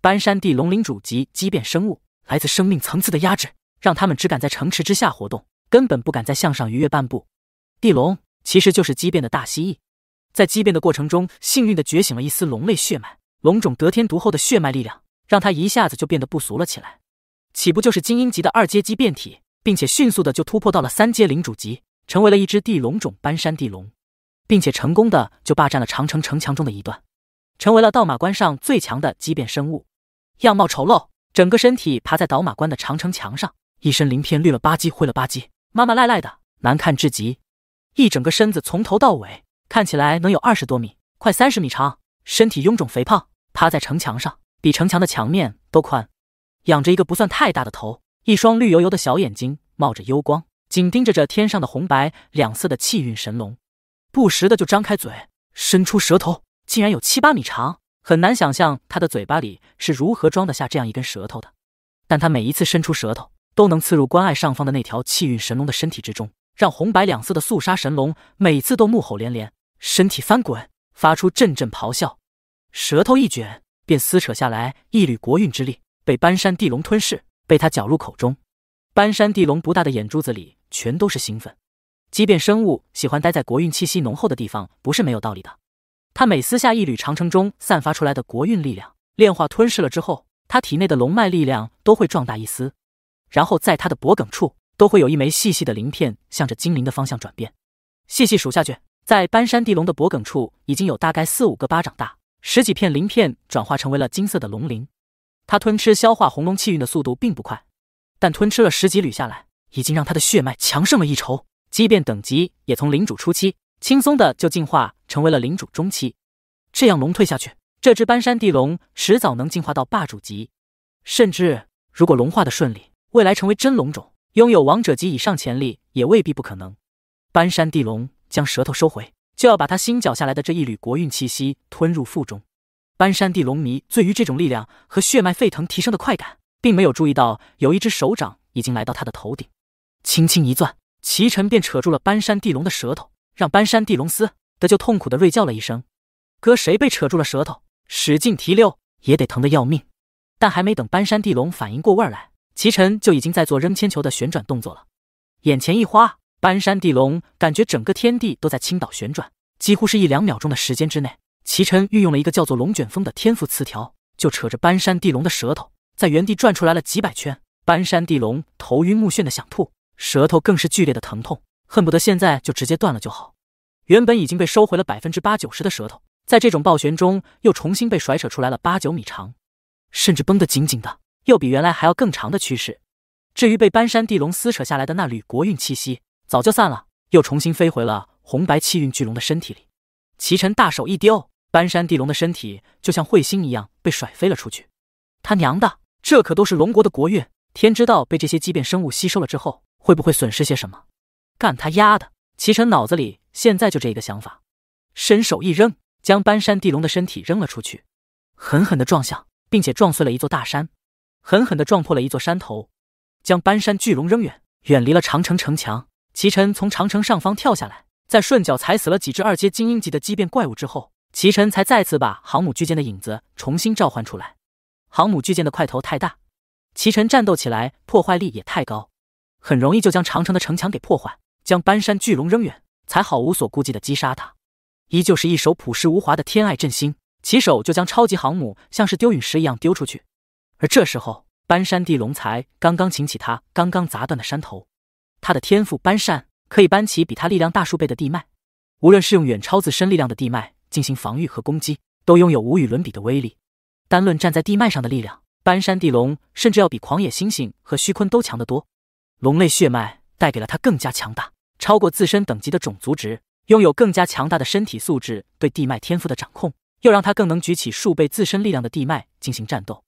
A: 搬山地龙领主级畸变生物来自生命层次的压制，让他们只敢在城池之下活动，根本不敢再向上逾越半步。地龙其实就是畸变的大蜥蜴。在畸变的过程中，幸运的觉醒了一丝龙类血脉，龙种得天独厚的血脉力量，让他一下子就变得不俗了起来，岂不就是精英级的二阶畸变体，并且迅速的就突破到了三阶领主级，成为了一只地龙种搬山地龙，并且成功的就霸占了长城城墙中的一段，成为了倒马关上最强的畸变生物。样貌丑陋，整个身体爬在倒马关的长城墙上，一身鳞片绿了吧唧、灰了吧唧，妈妈赖赖的，难看至极，一整个身子从头到尾。看起来能有二十多米，快三十米长，身体臃肿肥胖，趴在城墙上，比城墙的墙面都宽，仰着一个不算太大的头，一双绿油油的小眼睛冒着幽光，紧盯着这天上的红白两色的气运神龙，不时的就张开嘴，伸出舌头，竟然有七八米长，很难想象他的嘴巴里是如何装得下这样一根舌头的，但他每一次伸出舌头，都能刺入关爱上方的那条气运神龙的身体之中，让红白两色的肃杀神龙每次都怒吼连连。身体翻滚，发出阵阵咆哮，舌头一卷，便撕扯下来一缕国运之力，被搬山地龙吞噬，被他搅入口中。搬山地龙不大的眼珠子里全都是兴奋。即便生物喜欢待在国运气息浓厚的地方，不是没有道理的。他每撕下一缕长城中散发出来的国运力量，炼化吞噬了之后，他体内的龙脉力量都会壮大一丝，然后在他的脖颈处都会有一枚细细的鳞片向着精灵的方向转变。细细数下去。在斑山地龙的脖颈处已经有大概四五个巴掌大，十几片鳞片转化成为了金色的龙鳞。它吞吃消化红龙气运的速度并不快，但吞吃了十几缕下来，已经让它的血脉强盛了一筹，即便等级也从领主初期轻松的就进化成为了领主中期。这样龙退下去，这只斑山地龙迟早能进化到霸主级，甚至如果龙化的顺利，未来成为真龙种，拥有王者级以上潜力也未必不可能。斑山地龙。将舌头收回，就要把他新缴下来的这一缕国运气息吞入腹中。搬山地龙迷醉于这种力量和血脉沸腾提升的快感，并没有注意到有一只手掌已经来到他的头顶，轻轻一攥，齐晨便扯住了搬山地龙的舌头，让搬山地龙嘶的就痛苦的锐叫了一声。搁谁被扯住了舌头，使劲提溜也得疼得要命。但还没等搬山地龙反应过味儿来，齐晨就已经在做扔铅球的旋转动作了，眼前一花。搬山地龙感觉整个天地都在倾倒旋转，几乎是一两秒钟的时间之内，齐晨运用了一个叫做“龙卷风”的天赋词条，就扯着搬山地龙的舌头，在原地转出来了几百圈。搬山地龙头晕目眩的想吐，舌头更是剧烈的疼痛，恨不得现在就直接断了就好。原本已经被收回了百分之八九十的舌头，在这种暴旋中又重新被甩扯出来了八九米长，甚至绷得紧紧的，又比原来还要更长的趋势。至于被搬山地龙撕扯下来的那缕国运气息，早就散了，又重新飞回了红白气运巨龙的身体里。齐晨大手一丢，搬山地龙的身体就像彗星一样被甩飞了出去。他娘的，这可都是龙国的国运，天知道被这些畸变生物吸收了之后会不会损失些什么？干他丫的！齐晨脑子里现在就这一个想法，伸手一扔，将搬山地龙的身体扔了出去，狠狠的撞向，并且撞碎了一座大山，狠狠的撞破了一座山头，将搬山巨龙扔远，远离了长城城墙。齐晨从长城上方跳下来，在顺脚踩死了几只二阶精英级的畸变怪物之后，齐晨才再次把航母巨舰的影子重新召唤出来。航母巨舰的块头太大，齐晨战斗起来破坏力也太高，很容易就将长城的城墙给破坏，将搬山巨龙扔远，才好无所顾忌的击杀他。依旧是一手朴实无华的天爱振兴，起手就将超级航母像是丢陨石一样丢出去。而这时候，搬山地龙才刚刚擎起他刚刚砸断的山头。他的天赋搬山可以搬起比他力量大数倍的地脉，无论是用远超自身力量的地脉进行防御和攻击，都拥有无与伦比的威力。单论站在地脉上的力量，搬山地龙甚至要比狂野猩猩和虚鲲都强得多。龙类血脉带给了他更加强大，超过自身等级的种族值，拥有更加强大的身体素质，对地脉天赋的掌控又让他更能举起数倍自身力量的地脉进行战斗。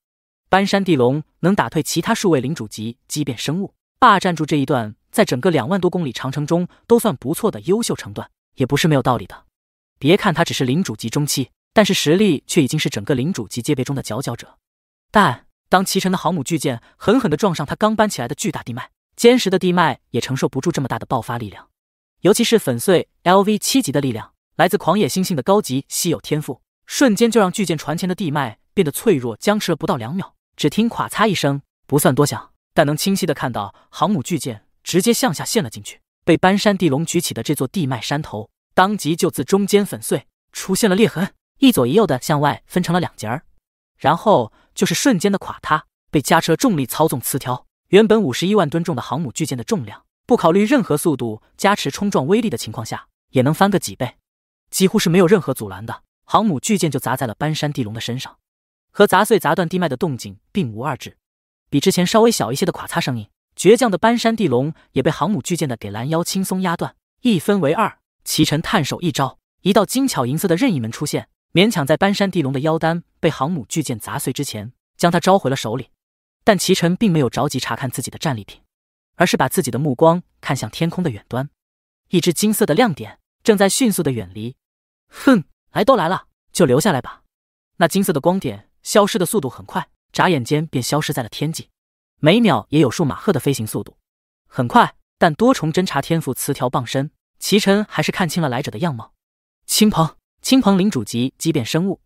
A: 搬山地龙能打退其他数位领主级畸变生物，霸占住这一段。在整个两万多公里长城中都算不错的优秀成段，也不是没有道理的。别看他只是领主级中期，但是实力却已经是整个领主级界别中的佼佼者。但当齐晨的航母巨舰狠狠地撞上他刚搬起来的巨大地脉，坚实的地脉也承受不住这么大的爆发力量，尤其是粉碎 LV 七级的力量，来自狂野猩猩的高级稀有天赋，瞬间就让巨舰船前的地脉变得脆弱。僵持了不到两秒，只听“垮嚓”一声，不算多响，但能清晰的看到航母巨舰。直接向下陷了进去，被搬山地龙举起的这座地脉山头，当即就自中间粉碎，出现了裂痕，一左一右的向外分成了两截儿，然后就是瞬间的垮塌。被加车重力操纵磁条，原本五十一万吨重的航母巨舰的重量，不考虑任何速度加持冲撞威力的情况下，也能翻个几倍，几乎是没有任何阻拦的航母巨舰就砸在了搬山地龙的身上，和砸碎砸断地脉的动静并无二致，比之前稍微小一些的垮擦声音。倔强的搬山地龙也被航母巨舰的给拦腰轻松压断，一分为二。齐晨探手一招，一道精巧银色的任意门出现，勉强在搬山地龙的腰丹被航母巨舰砸碎之前，将他召回了手里。但齐晨并没有着急查看自己的战利品，而是把自己的目光看向天空的远端，一只金色的亮点正在迅速的远离。哼，来都来了，就留下来吧。那金色的光点消失的速度很快，眨眼间便消失在了天际。每秒也有数马赫的飞行速度，很快。但多重侦察天赋词条傍身，齐晨还是看清了来者的样貌。青鹏，青鹏领主级畸变生物，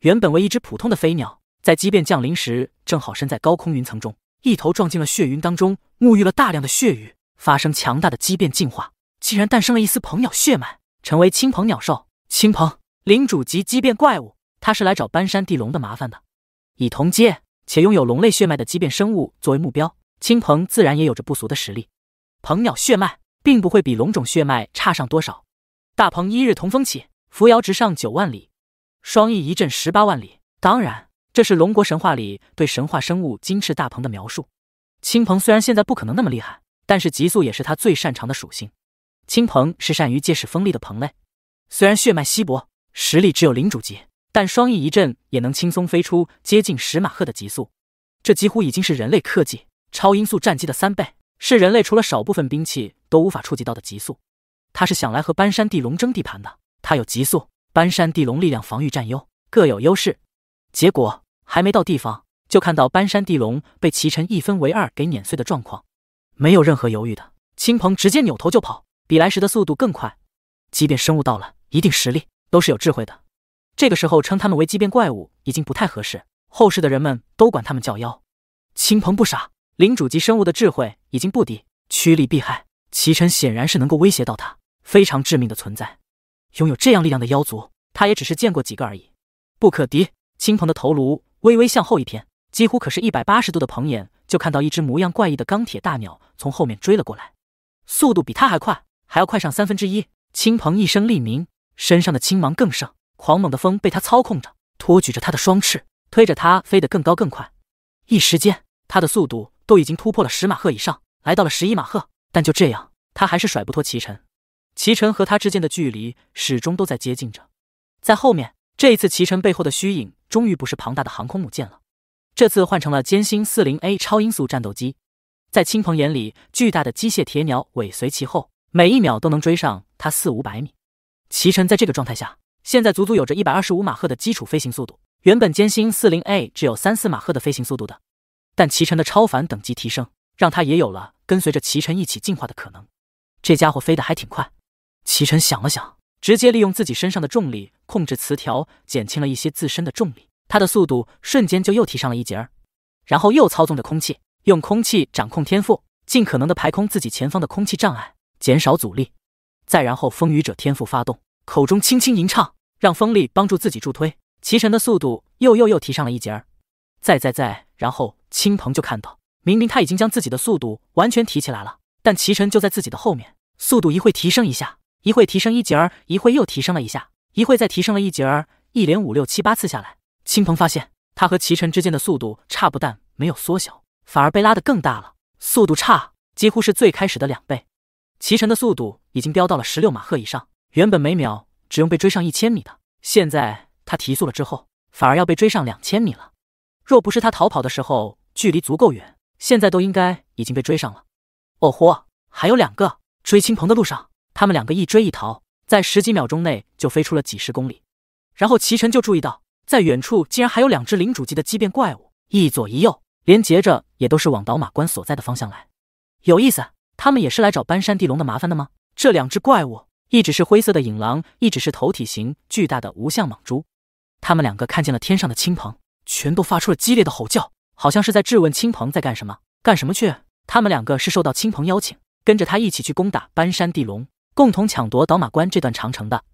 A: 原本为一只普通的飞鸟，在畸变降临时正好身在高空云层中，一头撞进了血云当中，沐浴了大量的血雨，发生强大的畸变进化，竟然诞生了一丝鹏鸟血脉，成为青鹏鸟兽。青鹏，领主级畸变怪物，他是来找搬山地龙的麻烦的，以同阶。且拥有龙类血脉的畸变生物作为目标，青鹏自然也有着不俗的实力。鹏鸟血脉并不会比龙种血脉差上多少。大鹏一日同风起，扶摇直上九万里。双翼一震十八万里。当然，这是龙国神话里对神话生物金翅大鹏的描述。青鹏虽然现在不可能那么厉害，但是极速也是他最擅长的属性。青鹏是善于借势锋利的鹏类，虽然血脉稀薄，实力只有领主级。但双翼一震也能轻松飞出接近十马赫的极速，这几乎已经是人类科技超音速战机的三倍，是人类除了少部分兵器都无法触及到的极速。他是想来和搬山地龙争地盘的，他有极速，搬山地龙力量防御占优，各有优势。结果还没到地方，就看到搬山地龙被齐晨一分为二给碾碎的状况。没有任何犹豫的青鹏直接扭头就跑，比来时的速度更快。即便生物到了一定实力，都是有智慧的。这个时候称他们为畸变怪物已经不太合适，后世的人们都管他们叫妖。青鹏不傻，领主级生物的智慧已经不低，趋利避害，齐晨显然是能够威胁到他，非常致命的存在。拥有这样力量的妖族，他也只是见过几个而已，不可敌。青鹏的头颅微微向后一偏，几乎可是一百八十度的鹏眼，就看到一只模样怪异的钢铁大鸟从后面追了过来，速度比他还快，还要快上三分之一。青鹏一声厉鸣，身上的青芒更盛。狂猛的风被他操控着，托举着他的双翅，推着他飞得更高更快。一时间，他的速度都已经突破了十马赫以上，来到了十一马赫。但就这样，他还是甩不脱齐晨。齐晨和他之间的距离始终都在接近着。在后面，这一次齐晨背后的虚影终于不是庞大的航空母舰了，这次换成了歼星四零 A 超音速战斗机。在亲朋眼里，巨大的机械铁鸟尾随其后，每一秒都能追上他四五百米。齐晨在这个状态下。现在足足有着一百二十五马赫的基础飞行速度，原本歼星四零 A 只有三四马赫的飞行速度的，但齐晨的超凡等级提升，让他也有了跟随着齐晨一起进化的可能。这家伙飞得还挺快。齐晨想了想，直接利用自己身上的重力控制磁条，减轻了一些自身的重力，他的速度瞬间就又提上了一截儿，然后又操纵着空气，用空气掌控天赋，尽可能的排空自己前方的空气障碍，减少阻力，再然后风雨者天赋发动，口中轻轻吟唱。让风力帮助自己助推，齐晨的速度又又又提上了一节儿。再再再，然后青鹏就看到，明明他已经将自己的速度完全提起来了，但齐晨就在自己的后面，速度一会提升一下，一会提升一节儿，一会又提升了一下，一会再提升了一节儿，一连五六七八次下来，青鹏发现他和齐晨之间的速度差不但没有缩小，反而被拉得更大了，速度差几乎是最开始的两倍。齐晨的速度已经飙到了十六马赫以上，原本每秒。只用被追上一千米的，现在他提速了之后，反而要被追上两千米了。若不是他逃跑的时候距离足够远，现在都应该已经被追上了。哦豁，还有两个追青鹏的路上，他们两个一追一逃，在十几秒钟内就飞出了几十公里。然后齐晨就注意到，在远处竟然还有两只领主级的畸变怪物，一左一右，连接着也都是往导马关所在的方向来。有意思，他们也是来找搬山地龙的麻烦的吗？这两只怪物。一只是灰色的影狼，一只是头体型巨大的无相蟒蛛。他们两个看见了天上的青鹏，全都发出了激烈的吼叫，好像是在质问青鹏在干什么、干什么去。他们两个是受到青鹏邀请，跟着他一起去攻打搬山地龙，共同抢夺倒马关这段长城的。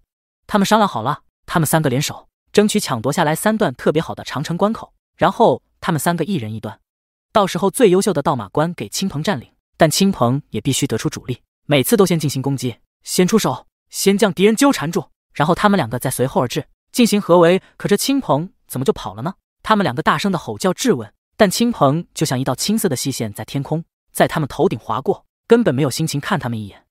A: 他们商量好了，他们三个联手，争取抢夺下来三段特别好的长城关口，然后他们三个一人一段。到时候最优秀的倒马关给青鹏占领，但青鹏也必须得出主力，每次都先进行攻击。先出手，先将敌人纠缠住，然后他们两个再随后而至进行合围。可这青鹏怎么就跑了呢？他们两个大声的吼叫质问，但青鹏就像一道青色的细线在天空，在他们头顶划过，根本没有心情看他们一眼。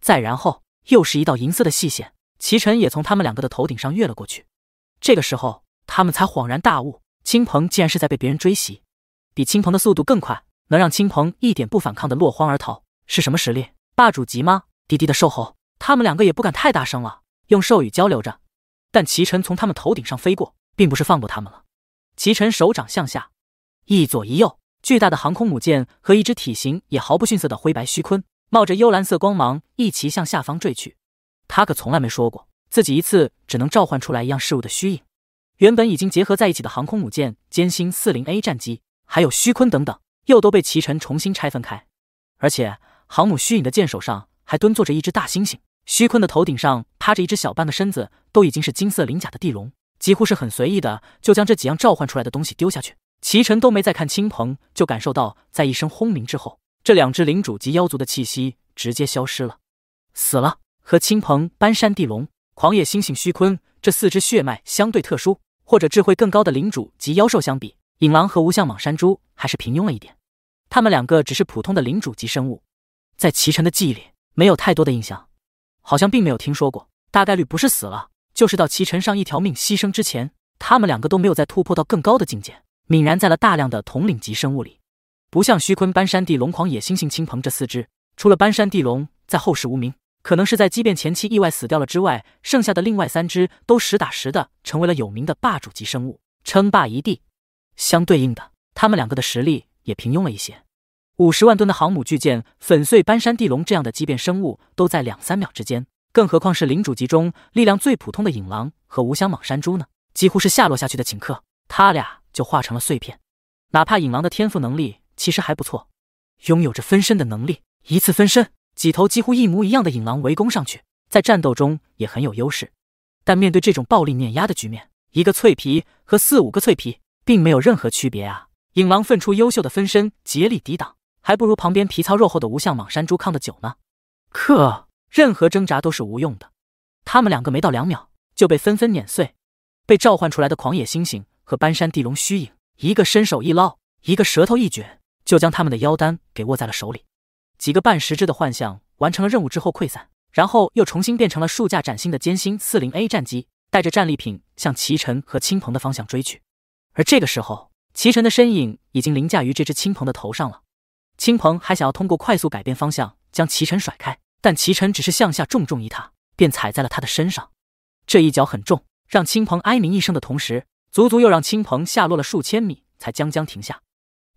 A: 再然后，又是一道银色的细线，齐晨也从他们两个的头顶上越了过去。这个时候，他们才恍然大悟，青鹏竟然是在被别人追袭。比青鹏的速度更快，能让青鹏一点不反抗的落荒而逃，是什么实力？霸主级吗？滴滴的售后，他们两个也不敢太大声了，用兽语交流着。但齐晨从他们头顶上飞过，并不是放过他们了。齐晨手掌向下，一左一右，巨大的航空母舰和一只体型也毫不逊色的灰白虚鲲，冒着幽蓝色光芒一齐向下方坠去。他可从来没说过自己一次只能召唤出来一样事物的虚影。原本已经结合在一起的航空母舰、歼星四零 A 战机，还有虚鲲等等，又都被齐晨重新拆分开。而且航母虚影的舰首上还蹲坐着一只大猩猩。虚坤的头顶上趴着一只小半个身子都已经是金色鳞甲的地龙，几乎是很随意的就将这几样召唤出来的东西丢下去。齐晨都没再看青鹏，就感受到在一声轰鸣之后，这两只领主级妖族的气息直接消失了，死了。和青鹏、搬山地龙、狂野猩猩、虚坤这四只血脉相对特殊或者智慧更高的领主级妖兽相比，影狼和无相莽山猪还是平庸了一点。他们两个只是普通的领主级生物，在齐晨的记忆里没有太多的印象。好像并没有听说过，大概率不是死了，就是到齐晨上一条命牺牲之前，他们两个都没有再突破到更高的境界。泯然在了大量的统领级生物里，不像虚坤、搬山地龙、狂野猩猩、青鹏这四只，除了搬山地龙在后世无名，可能是在畸变前期意外死掉了之外，剩下的另外三只都实打实的成为了有名的霸主级生物，称霸一地。相对应的，他们两个的实力也平庸了一些。五十万吨的航母巨舰粉碎搬山地龙这样的畸变生物都在两三秒之间，更何况是领主级中力量最普通的影狼和无相蟒山猪呢？几乎是下落下去的顷刻，他俩就化成了碎片。哪怕影狼的天赋能力其实还不错，拥有着分身的能力，一次分身几头几乎一模一样的影狼围攻上去，在战斗中也很有优势。但面对这种暴力碾压的局面，一个脆皮和四五个脆皮并没有任何区别啊！影狼分出优秀的分身，竭力抵挡。还不如旁边皮糙肉厚的无相莽山猪抗的久呢。可任何挣扎都是无用的，他们两个没到两秒就被纷纷碾碎。被召唤出来的狂野猩猩和搬山地龙虚影，一个伸手一捞，一个舌头一卷，就将他们的妖丹给握在了手里。几个半实质的幻象完成了任务之后溃散，然后又重新变成了数架崭新的歼星四零 A 战机，带着战利品向齐晨和青鹏的方向追去。而这个时候，齐晨的身影已经凌驾于这只青鹏的头上了。青鹏还想要通过快速改变方向将齐晨甩开，但齐晨只是向下重重一踏，便踩在了他的身上。这一脚很重，让青鹏哀鸣一声的同时，足足又让青鹏下落了数千米才将将停下。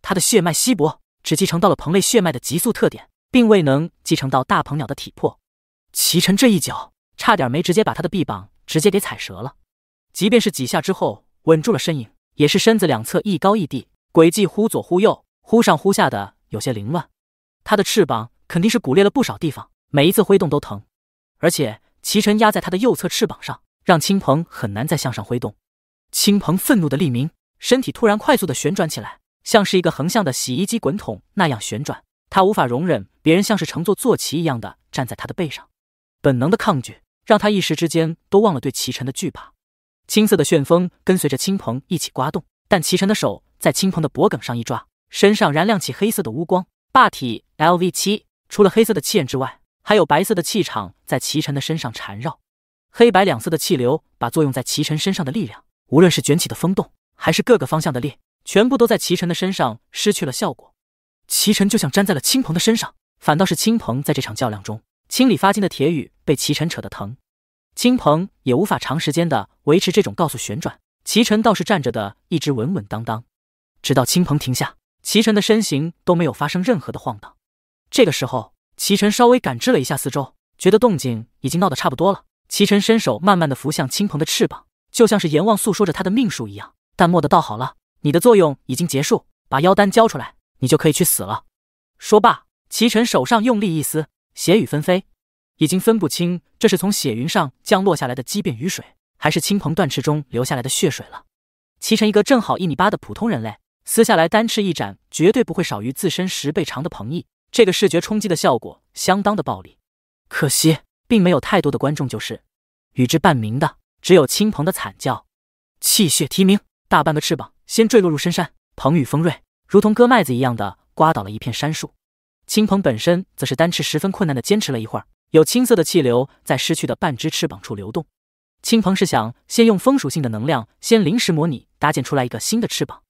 A: 他的血脉稀薄，只继承到了鹏类血脉的急速特点，并未能继承到大鹏鸟的体魄。齐晨这一脚差点没直接把他的臂膀直接给踩折了。即便是几下之后稳住了身影，也是身子两侧一高一低，轨迹忽左忽右、忽上忽下的。有些凌乱，他的翅膀肯定是骨裂了不少地方，每一次挥动都疼，而且齐晨压在他的右侧翅膀上，让青鹏很难再向上挥动。青鹏愤怒的厉鸣，身体突然快速的旋转起来，像是一个横向的洗衣机滚筒那样旋转。他无法容忍别人像是乘坐坐骑一样的站在他的背上，本能的抗拒让他一时之间都忘了对齐晨的惧怕。青色的旋风跟随着青鹏一起刮动，但齐晨的手在青鹏的脖梗上一抓。身上燃亮起黑色的乌光，霸体 LV 七，除了黑色的气焰之外，还有白色的气场在齐晨的身上缠绕，黑白两色的气流把作用在齐晨身上的力量，无论是卷起的风洞，还是各个方向的力，全部都在齐晨的身上失去了效果。齐晨就像粘在了青鹏的身上，反倒是青鹏在这场较量中，清理发金的铁羽被齐晨扯得疼，青鹏也无法长时间的维持这种高速旋转，齐晨倒是站着的，一直稳稳当当，直到青鹏停下。齐晨的身形都没有发生任何的晃荡。这个时候，齐晨稍微感知了一下四周，觉得动静已经闹得差不多了。齐晨伸手慢慢的扶向青鹏的翅膀，就像是阎王诉说着他的命数一样，淡漠的道：“好了，你的作用已经结束，把妖丹交出来，你就可以去死了。”说罢，齐晨手上用力一撕，血雨纷飞，已经分不清这是从血云上降落下来的畸变雨水，还是青鹏断翅中流下来的血水了。齐晨一个正好一米八的普通人类。撕下来单翅一展，绝对不会少于自身十倍长的鹏翼，这个视觉冲击的效果相当的暴力。可惜，并没有太多的观众，就是与之伴鸣的，只有青鹏的惨叫，气血啼鸣。大半个翅膀先坠落入深山，鹏羽锋锐，如同割麦子一样的刮倒了一片杉树。青鹏本身则是单翅十分困难的坚持了一会儿，有青色的气流在失去的半只翅膀处流动。青鹏是想先用风属性的能量，先临时模拟搭建出来一个新的翅膀。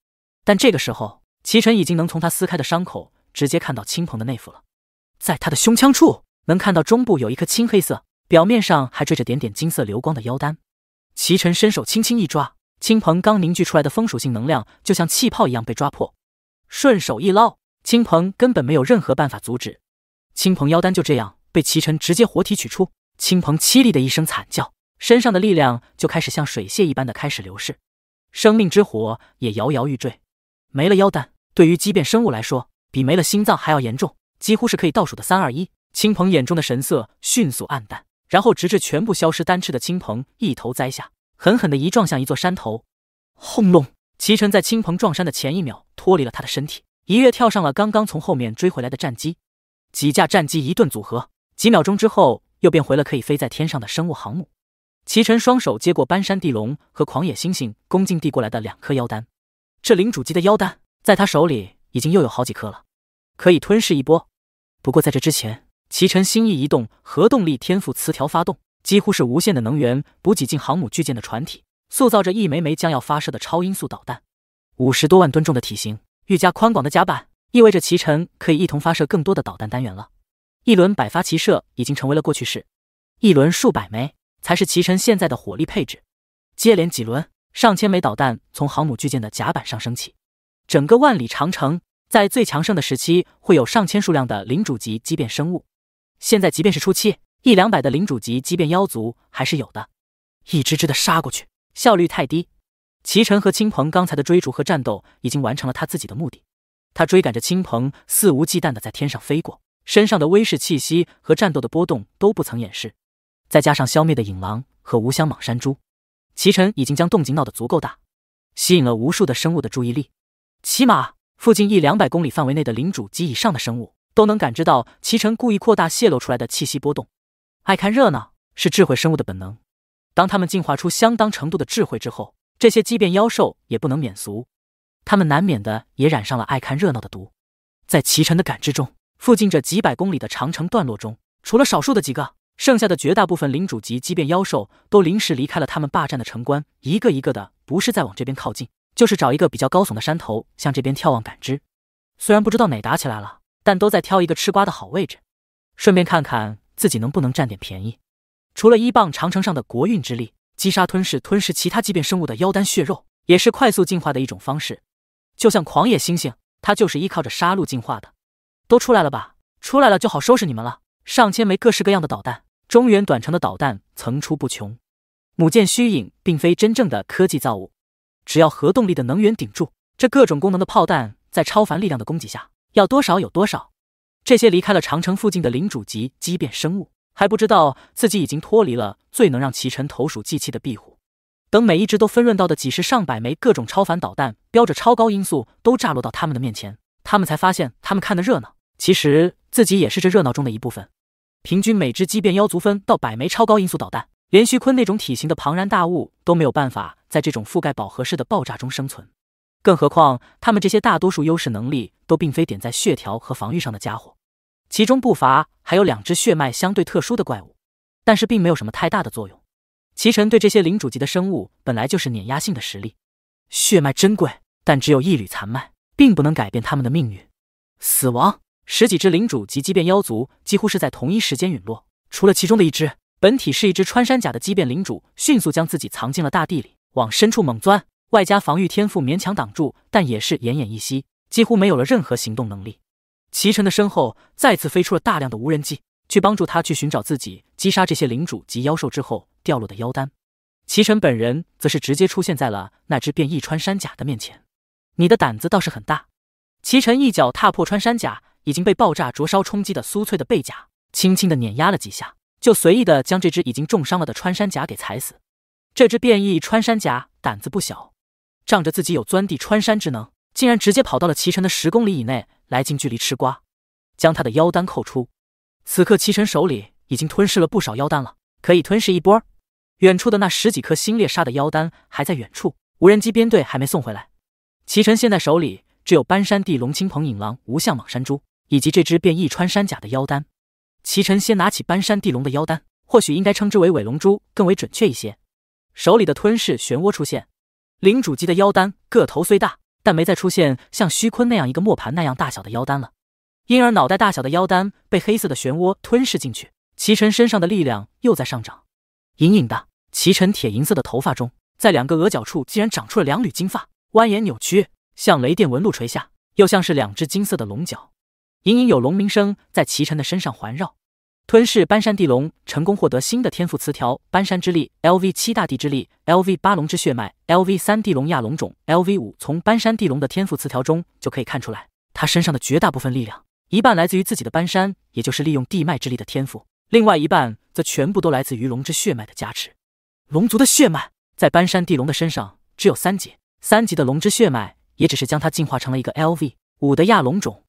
A: 但这个时候，齐晨已经能从他撕开的伤口直接看到青鹏的内腹了。在他的胸腔处，能看到中部有一颗青黑色，表面上还缀着点点金色流光的妖丹。齐晨伸手轻轻一抓，青鹏刚凝聚出来的风属性能量就像气泡一样被抓破，顺手一捞，青鹏根本没有任何办法阻止，青鹏妖丹就这样被齐晨直接活体取出。青鹏凄厉的一声惨叫，身上的力量就开始像水泄一般的开始流逝，生命之火也摇摇欲坠。没了腰丹，对于畸变生物来说，比没了心脏还要严重，几乎是可以倒数的三二一。青鹏眼中的神色迅速暗淡，然后直至全部消失。单翅的青鹏一头栽下，狠狠的一撞向一座山头。轰隆！齐晨在青鹏撞山的前一秒脱离了他的身体，一跃跳上了刚刚从后面追回来的战机。几架战机一顿组合，几秒钟之后又变回了可以飞在天上的生物航母。齐晨双手接过搬山地龙和狂野猩猩恭敬递过来的两颗妖丹。这领主级的妖丹，在他手里已经又有好几颗了，可以吞噬一波。不过在这之前，齐晨心意一动，核动力天赋词条发动，几乎是无限的能源补给进航母巨舰的船体，塑造着一枚枚将要发射的超音速导弹。五十多万吨重的体型，愈加宽广的甲板，意味着齐晨可以一同发射更多的导弹单元了。一轮百发齐射已经成为了过去式，一轮数百枚才是齐晨现在的火力配置。接连几轮。上千枚导弹从航母巨舰的甲板上升起，整个万里长城在最强盛的时期会有上千数量的领主级畸变生物。现在即便是初期，一两百的领主级畸变妖族还是有的。一只只的杀过去，效率太低。齐晨和青鹏刚才的追逐和战斗已经完成了他自己的目的，他追赶着青鹏，肆无忌惮的在天上飞过，身上的威势气息和战斗的波动都不曾掩饰。再加上消灭的影狼和无香蟒山猪。齐晨已经将动静闹得足够大，吸引了无数的生物的注意力。起码，附近一两百公里范围内的领主及以上的生物都能感知到齐晨故意扩大泄露出来的气息波动。爱看热闹是智慧生物的本能，当他们进化出相当程度的智慧之后，这些畸变妖兽也不能免俗，他们难免的也染上了爱看热闹的毒。在齐晨的感知中，附近这几百公里的长城段落中，除了少数的几个。剩下的绝大部分领主级畸变妖兽都临时离开了他们霸占的城关，一个一个的，不是在往这边靠近，就是找一个比较高耸的山头向这边眺望感知。虽然不知道哪打起来了，但都在挑一个吃瓜的好位置，顺便看看自己能不能占点便宜。除了依傍长城上的国运之力击杀吞噬吞噬其他畸变生物的妖丹血肉，也是快速进化的一种方式。就像狂野猩猩，它就是依靠着杀戮进化的。都出来了吧？出来了就好收拾你们了。上千枚各式各样的导弹，中远短程的导弹层出不穷。母舰虚影并非真正的科技造物，只要核动力的能源顶住，这各种功能的炮弹在超凡力量的攻击下，要多少有多少。这些离开了长城附近的领主级畸变生物，还不知道自己已经脱离了最能让齐晨投鼠忌器的庇护。等每一只都分润到的几十上百枚各种超凡导弹，标着超高音速，都炸落到他们的面前，他们才发现，他们看的热闹，其实。自己也是这热闹中的一部分。平均每只畸变妖族分到百枚超高音速导弹，连徐坤那种体型的庞然大物都没有办法在这种覆盖饱和式的爆炸中生存，更何况他们这些大多数优势能力都并非点在血条和防御上的家伙。其中不乏还有两只血脉相对特殊的怪物，但是并没有什么太大的作用。齐晨对这些领主级的生物本来就是碾压性的实力，血脉珍贵，但只有一缕残脉，并不能改变他们的命运，死亡。十几只领主及畸变妖族几乎是在同一时间陨落，除了其中的一只，本体是一只穿山甲的畸变领主，迅速将自己藏进了大地里，往深处猛钻，外加防御天赋勉强挡住，但也是奄奄一息，几乎没有了任何行动能力。齐晨的身后再次飞出了大量的无人机，去帮助他去寻找自己击杀这些领主及妖兽之后掉落的妖丹。齐晨本人则是直接出现在了那只变异穿山甲的面前。你的胆子倒是很大，齐晨一脚踏破穿山甲。已经被爆炸灼烧冲击的酥脆的背甲，轻轻的碾压了几下，就随意的将这只已经重伤了的穿山甲给踩死。这只变异穿山甲胆子不小，仗着自己有钻地穿山之能，竟然直接跑到了齐晨的十公里以内来近距离吃瓜，将他的妖丹扣出。此刻齐晨手里已经吞噬了不少妖丹了，可以吞噬一波。远处的那十几颗星猎杀的妖丹还在远处，无人机编队还没送回来。齐晨现在手里只有搬山地龙、青鹏、影狼、无相蟒、山猪。以及这只变异穿山甲的妖丹，齐晨先拿起搬山地龙的妖丹，或许应该称之为伪龙珠更为准确一些。手里的吞噬漩涡出现，领主级的妖丹个头虽大，但没再出现像虚坤那样一个磨盘那样大小的妖丹了，因而脑袋大小的妖丹被黑色的漩涡吞噬进去。齐晨身上的力量又在上涨，隐隐的，齐晨铁银色的头发中，在两个额角处竟然长出了两缕金发，蜿蜒扭曲，像雷电纹路垂下，又像是两只金色的龙角。隐隐有龙鸣声在齐晨的身上环绕，吞噬搬山地龙，成功获得新的天赋词条“搬山之力 ”L V 七大地之力 L V 八龙之血脉 L V 三地龙亚龙种 L V 五。从搬山地龙的天赋词条中就可以看出来，他身上的绝大部分力量，一半来自于自己的搬山，也就是利用地脉之力的天赋，另外一半则全部都来自于龙之血脉的加持。龙族的血脉在搬山地龙的身上只有三级，三级的龙之血脉也只是将它进化成了一个 L V 五的亚龙种。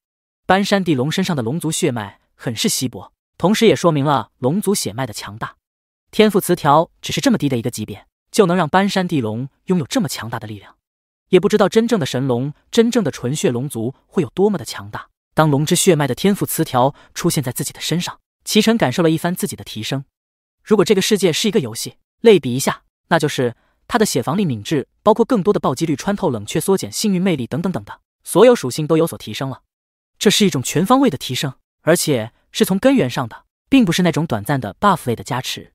A: 搬山地龙身上的龙族血脉很是稀薄，同时也说明了龙族血脉的强大。天赋词条只是这么低的一个级别，就能让搬山地龙拥有这么强大的力量。也不知道真正的神龙、真正的纯血龙族会有多么的强大。当龙之血脉的天赋词条出现在自己的身上，齐晨感受了一番自己的提升。如果这个世界是一个游戏，类比一下，那就是他的血防力、敏智，包括更多的暴击率、穿透、冷却缩减、幸运、魅力等等等的所有属性都有所提升了。这是一种全方位的提升，而且是从根源上的，并不是那种短暂的 buff 类的加持。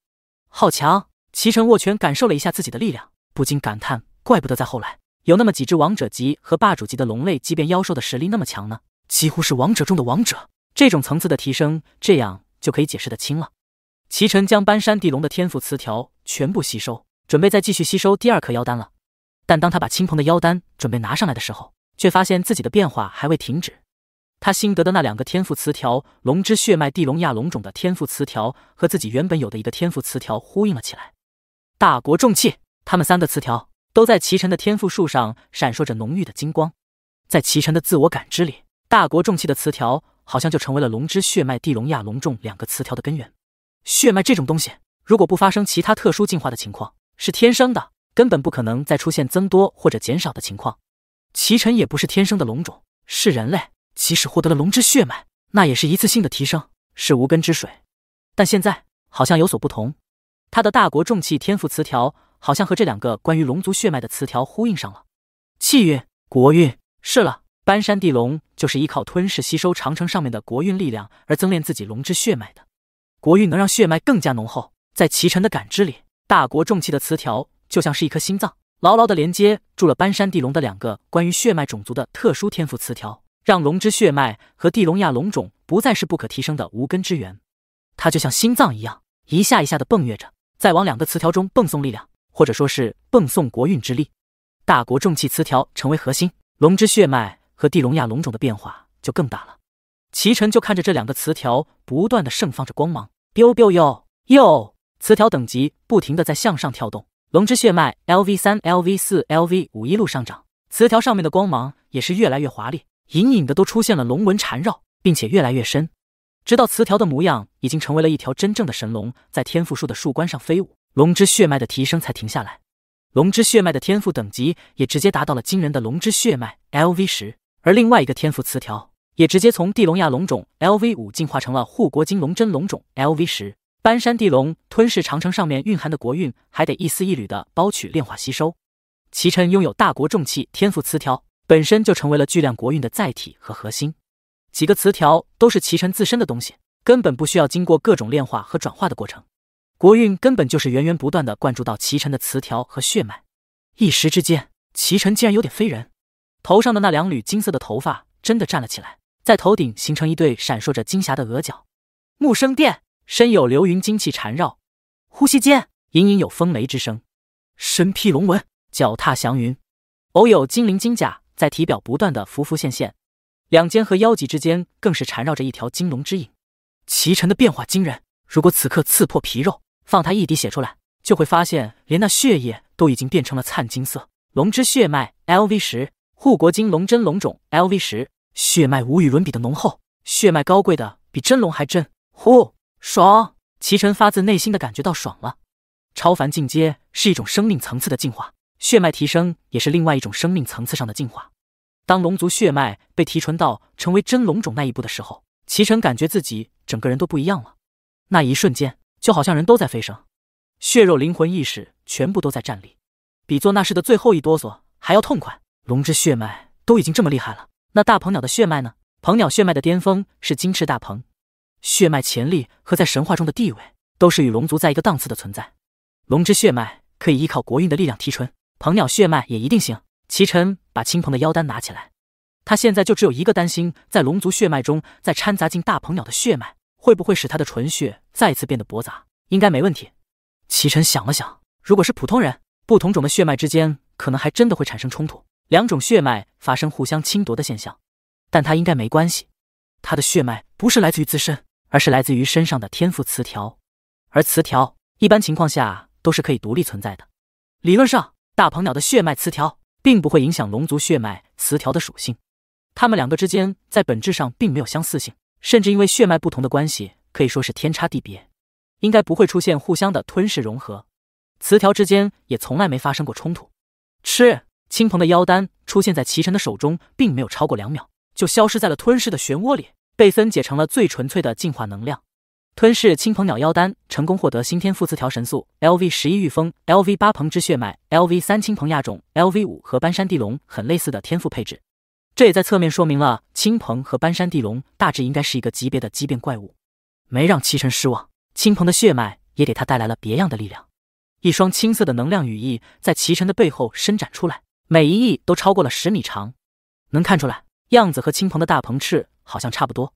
A: 好强！齐晨握拳感受了一下自己的力量，不禁感叹：怪不得在后来有那么几只王者级和霸主级的龙类，即便妖兽的实力那么强呢，几乎是王者中的王者。这种层次的提升，这样就可以解释得清了。齐晨将搬山地龙的天赋词条全部吸收，准备再继续吸收第二颗妖丹了。但当他把亲朋的妖丹准备拿上来的时候，却发现自己的变化还未停止。他新得的那两个天赋词条“龙之血脉”“地龙亚龙种”的天赋词条，和自己原本有的一个天赋词条呼应了起来。“大国重器”，他们三个词条都在齐晨的天赋树上闪烁着浓郁的金光。在齐晨的自我感知里，“大国重器”的词条好像就成为了“龙之血脉”“地龙亚龙种”两个词条的根源。血脉这种东西，如果不发生其他特殊进化的情况，是天生的，根本不可能再出现增多或者减少的情况。齐晨也不是天生的龙种，是人类。即使获得了龙之血脉，那也是一次性的提升，是无根之水。但现在好像有所不同，他的大国重器天赋词条好像和这两个关于龙族血脉的词条呼应上了。气运、国运，是了。搬山地龙就是依靠吞噬吸收长城上面的国运力量而增练自己龙之血脉的。国运能让血脉更加浓厚。在齐晨的感知里，大国重器的词条就像是一颗心脏，牢牢的连接住了搬山地龙的两个关于血脉种族的特殊天赋词条。让龙之血脉和地龙亚龙种不再是不可提升的无根之源，它就像心脏一样，一下一下的蹦跃着，再往两个词条中泵送力量，或者说是泵送国运之力。大国重器词条成为核心，龙之血脉和地龙亚龙种的变化就更大了。齐晨就看着这两个词条不断的盛放着光芒，b biu i u 哟哟，词条等级不停的在向上跳动，龙之血脉 LV 三、LV 四、LV 五一路上涨，词条上面的光芒也是越来越华丽。隐隐的都出现了龙纹缠绕，并且越来越深，直到词条的模样已经成为了一条真正的神龙，在天赋树的树冠上飞舞。龙之血脉的提升才停下来，龙之血脉的天赋等级也直接达到了惊人的龙之血脉 L V 十，而另外一个天赋词条也直接从地龙亚龙种 L V 五进化成了护国金龙真龙种 L V 十。搬山地龙吞噬长城上面蕴含的国运，还得一丝一缕的包取炼化吸收。齐琛拥有大国重器天赋词条。本身就成为了巨量国运的载体和核心，几个词条都是齐晨自身的东西，根本不需要经过各种炼化和转化的过程。国运根本就是源源不断的灌注到齐晨的词条和血脉，一时之间，齐晨竟然有点飞人，头上的那两缕金色的头发真的站了起来，在头顶形成一对闪烁着金霞的额角。木生殿身有流云精气缠绕，呼吸间隐隐有风雷之声，身披龙纹，脚踏祥云，偶有金灵金甲。在体表不断的浮浮现现，两肩和腰脊之间更是缠绕着一条金龙之影。齐晨的变化惊人，如果此刻刺破皮肉，放他一滴血出来，就会发现连那血液都已经变成了灿金色。龙之血脉 L V 十，护国金龙真龙种 L V 十，血脉无与伦比的浓厚，血脉高贵的比真龙还真。呼，爽！齐晨发自内心的感觉到爽了。超凡进阶是一种生命层次的进化。血脉提升也是另外一种生命层次上的进化。当龙族血脉被提纯到成为真龙种那一步的时候，齐晨感觉自己整个人都不一样了。那一瞬间，就好像人都在飞升，血肉、灵魂、意识全部都在站立，比做那事的最后一哆嗦还要痛快。龙之血脉都已经这么厉害了，那大鹏鸟的血脉呢？鹏鸟血脉的巅峰是金翅大鹏，血脉潜力和在神话中的地位都是与龙族在一个档次的存在。龙之血脉可以依靠国运的力量提纯。鹏鸟血脉也一定行。齐晨把青鹏的妖丹拿起来，他现在就只有一个担心：在龙族血脉中再掺杂进大鹏鸟的血脉，会不会使他的纯血再次变得驳杂？应该没问题。齐晨想了想，如果是普通人，不同种的血脉之间可能还真的会产生冲突，两种血脉发生互相侵夺的现象。但他应该没关系，他的血脉不是来自于自身，而是来自于身上的天赋词条，而词条一般情况下都是可以独立存在的，理论上。大鹏鸟的血脉词条，并不会影响龙族血脉词条的属性，它们两个之间在本质上并没有相似性，甚至因为血脉不同的关系，可以说是天差地别，应该不会出现互相的吞噬融合。词条之间也从来没发生过冲突。吃亲朋的妖丹出现在齐晨的手中，并没有超过两秒，就消失在了吞噬的漩涡里，被分解成了最纯粹的进化能量。吞噬青鹏鸟妖丹，成功获得新天赋四条神速，LV 十一御风，LV 八鹏之血脉，LV 三青鹏亚种，LV 五和搬山地龙很类似的天赋配置。这也在侧面说明了青鹏和搬山地龙大致应该是一个级别的畸变怪物。没让齐晨失望，青鹏的血脉也给他带来了别样的力量。一双青色的能量羽翼在齐晨的背后伸展出来，每一翼都超过了十米长，能看出来样子和青鹏的大鹏翅好像差不多。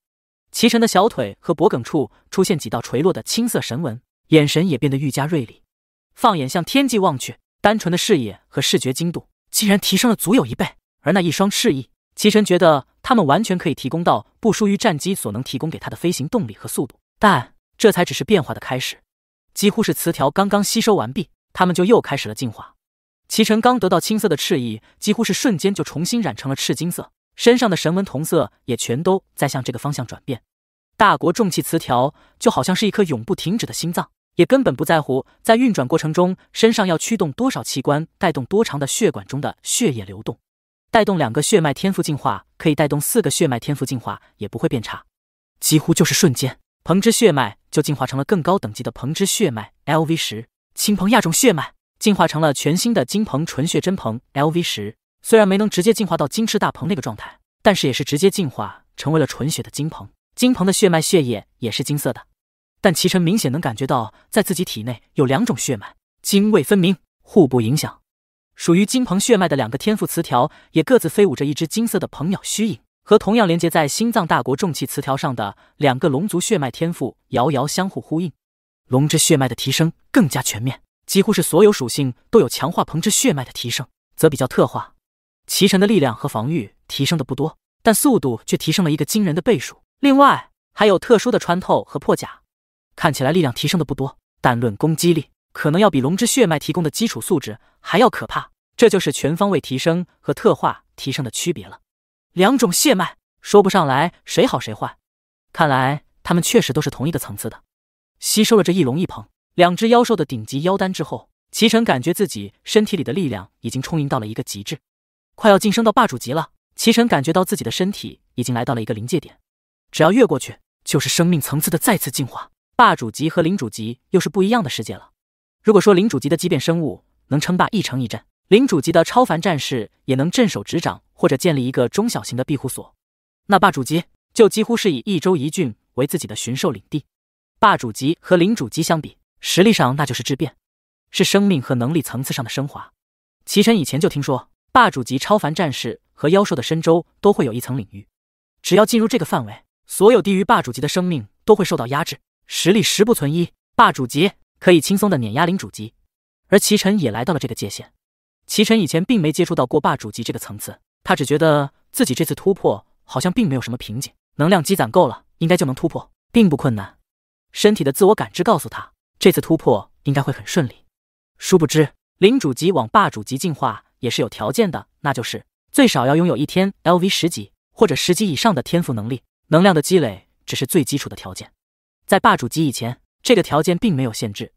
A: 齐晨的小腿和脖颈处出现几道垂落的青色神纹，眼神也变得愈加锐利。放眼向天际望去，单纯的视野和视觉精度竟然提升了足有一倍。而那一双翅翼，齐晨觉得他们完全可以提供到不输于战机所能提供给他的飞行动力和速度。但这才只是变化的开始，几乎是磁条刚刚吸收完毕，他们就又开始了进化。齐晨刚得到青色的翅翼，几乎是瞬间就重新染成了赤金色。身上的神纹铜色也全都在向这个方向转变，大国重器磁条就好像是一颗永不停止的心脏，也根本不在乎在运转过程中身上要驱动多少器官，带动多长的血管中的血液流动，带动两个血脉天赋进化，可以带动四个血脉天赋进化，也不会变差。几乎就是瞬间，鹏之血脉就进化成了更高等级的鹏之血脉 L V 十，青鹏亚种血脉进化成了全新的金鹏纯血真鹏 L V 十。虽然没能直接进化到金翅大鹏那个状态，但是也是直接进化成为了纯血的金鹏。金鹏的血脉血液也是金色的，但齐晨明显能感觉到，在自己体内有两种血脉，泾渭分明，互不影响。属于金鹏血脉的两个天赋词条也各自飞舞着一只金色的鹏鸟虚影，和同样连接在心脏大国重器词条上的两个龙族血脉天赋遥遥相互呼应。龙之血脉的提升更加全面，几乎是所有属性都有强化。鹏之血脉的提升则比较特化。齐晨的力量和防御提升的不多，但速度却提升了一个惊人的倍数。另外还有特殊的穿透和破甲。看起来力量提升的不多，但论攻击力，可能要比龙之血脉提供的基础素质还要可怕。这就是全方位提升和特化提升的区别了。两种血脉说不上来谁好谁坏，看来他们确实都是同一个层次的。吸收了这一龙一鹏两只妖兽的顶级妖丹之后，齐晨感觉自己身体里的力量已经充盈到了一个极致。快要晋升到霸主级了，齐晨感觉到自己的身体已经来到了一个临界点，只要越过去，就是生命层次的再次进化。霸主级和领主级又是不一样的世界了。如果说领主级的畸变生物能称霸一城一镇，领主级的超凡战士也能镇守执掌或者建立一个中小型的庇护所，那霸主级就几乎是以一州一郡为自己的巡兽领地。霸主级和领主级相比，实力上那就是质变，是生命和能力层次上的升华。齐晨以前就听说。霸主级超凡战士和妖兽的身周都会有一层领域，只要进入这个范围，所有低于霸主级的生命都会受到压制。实力十不存一，霸主级可以轻松的碾压领主级。而齐晨也来到了这个界限。齐晨以前并没接触到过霸主级这个层次，他只觉得自己这次突破好像并没有什么瓶颈，能量积攒够了，应该就能突破，并不困难。身体的自我感知告诉他，这次突破应该会很顺利。殊不知，领主级往霸主级进化。也是有条件的，那就是最少要拥有一天 LV 十级或者十级以上的天赋能力。能量的积累只是最基础的条件。在霸主级以前，这个条件并没有限制。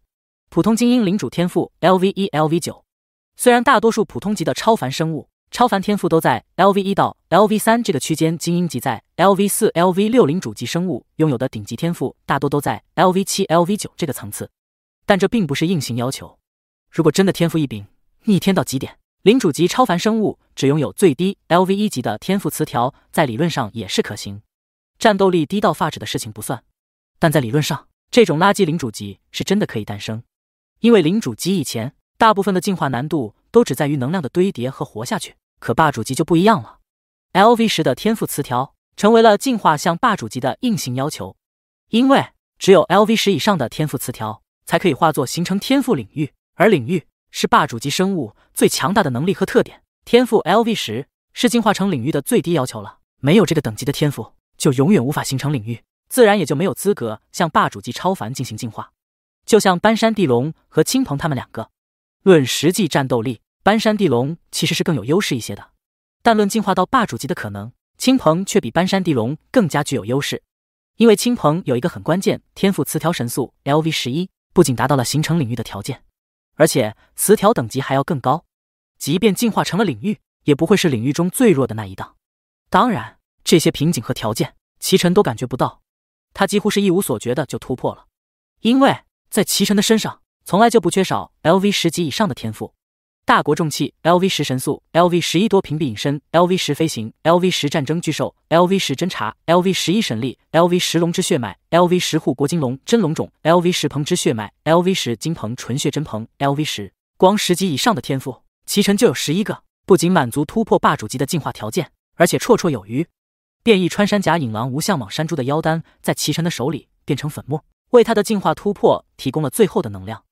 A: 普通精英领主天赋 LV 一 LV 九，虽然大多数普通级的超凡生物超凡天赋都在 LV 一到 LV 三这个区间，精英级在 LV 四 LV 六领主级生物拥有的顶级天赋大多都在 LV 七 LV 九这个层次，但这并不是硬性要求。如果真的天赋异禀，逆天到极点。领主级超凡生物只拥有最低 L V 一级的天赋词条，在理论上也是可行。战斗力低到发指的事情不算，但在理论上，这种垃圾领主级是真的可以诞生。因为领主级以前大部分的进化难度都只在于能量的堆叠和活下去，可霸主级就不一样了。L V 十的天赋词条成为了进化向霸主级的硬性要求，因为只有 L V 十以上的天赋词条才可以化作形成天赋领域，而领域。是霸主级生物最强大的能力和特点，天赋 LV 十是进化成领域的最低要求了。没有这个等级的天赋，就永远无法形成领域，自然也就没有资格向霸主级超凡进行进化。就像搬山地龙和青鹏他们两个，论实际战斗力，搬山地龙其实是更有优势一些的，但论进化到霸主级的可能，青鹏却比搬山地龙更加具有优势，因为青鹏有一个很关键天赋词条神速 LV 十一，不仅达到了形成领域的条件。而且词条等级还要更高，即便进化成了领域，也不会是领域中最弱的那一档。当然，这些瓶颈和条件，齐晨都感觉不到，他几乎是一无所觉的就突破了。因为在齐晨的身上，从来就不缺少 LV 十级以上的天赋。大国重器 LV 十神速，LV 十一多屏蔽隐身，LV 十飞行，LV 十战争巨兽，LV 十侦察，LV 十神力，LV 十龙之血脉，LV 十护国金龙真龙种，LV 十鹏之血脉，LV 十金鹏纯血真鹏，LV 十光十级以上的天赋，齐晨就有十一个，不仅满足突破霸主级的进化条件，而且绰绰有余。变异穿山甲、引狼、无相蟒、山猪的妖丹，在齐晨的手里变成粉末，为他的进化突破提供了最后的能量。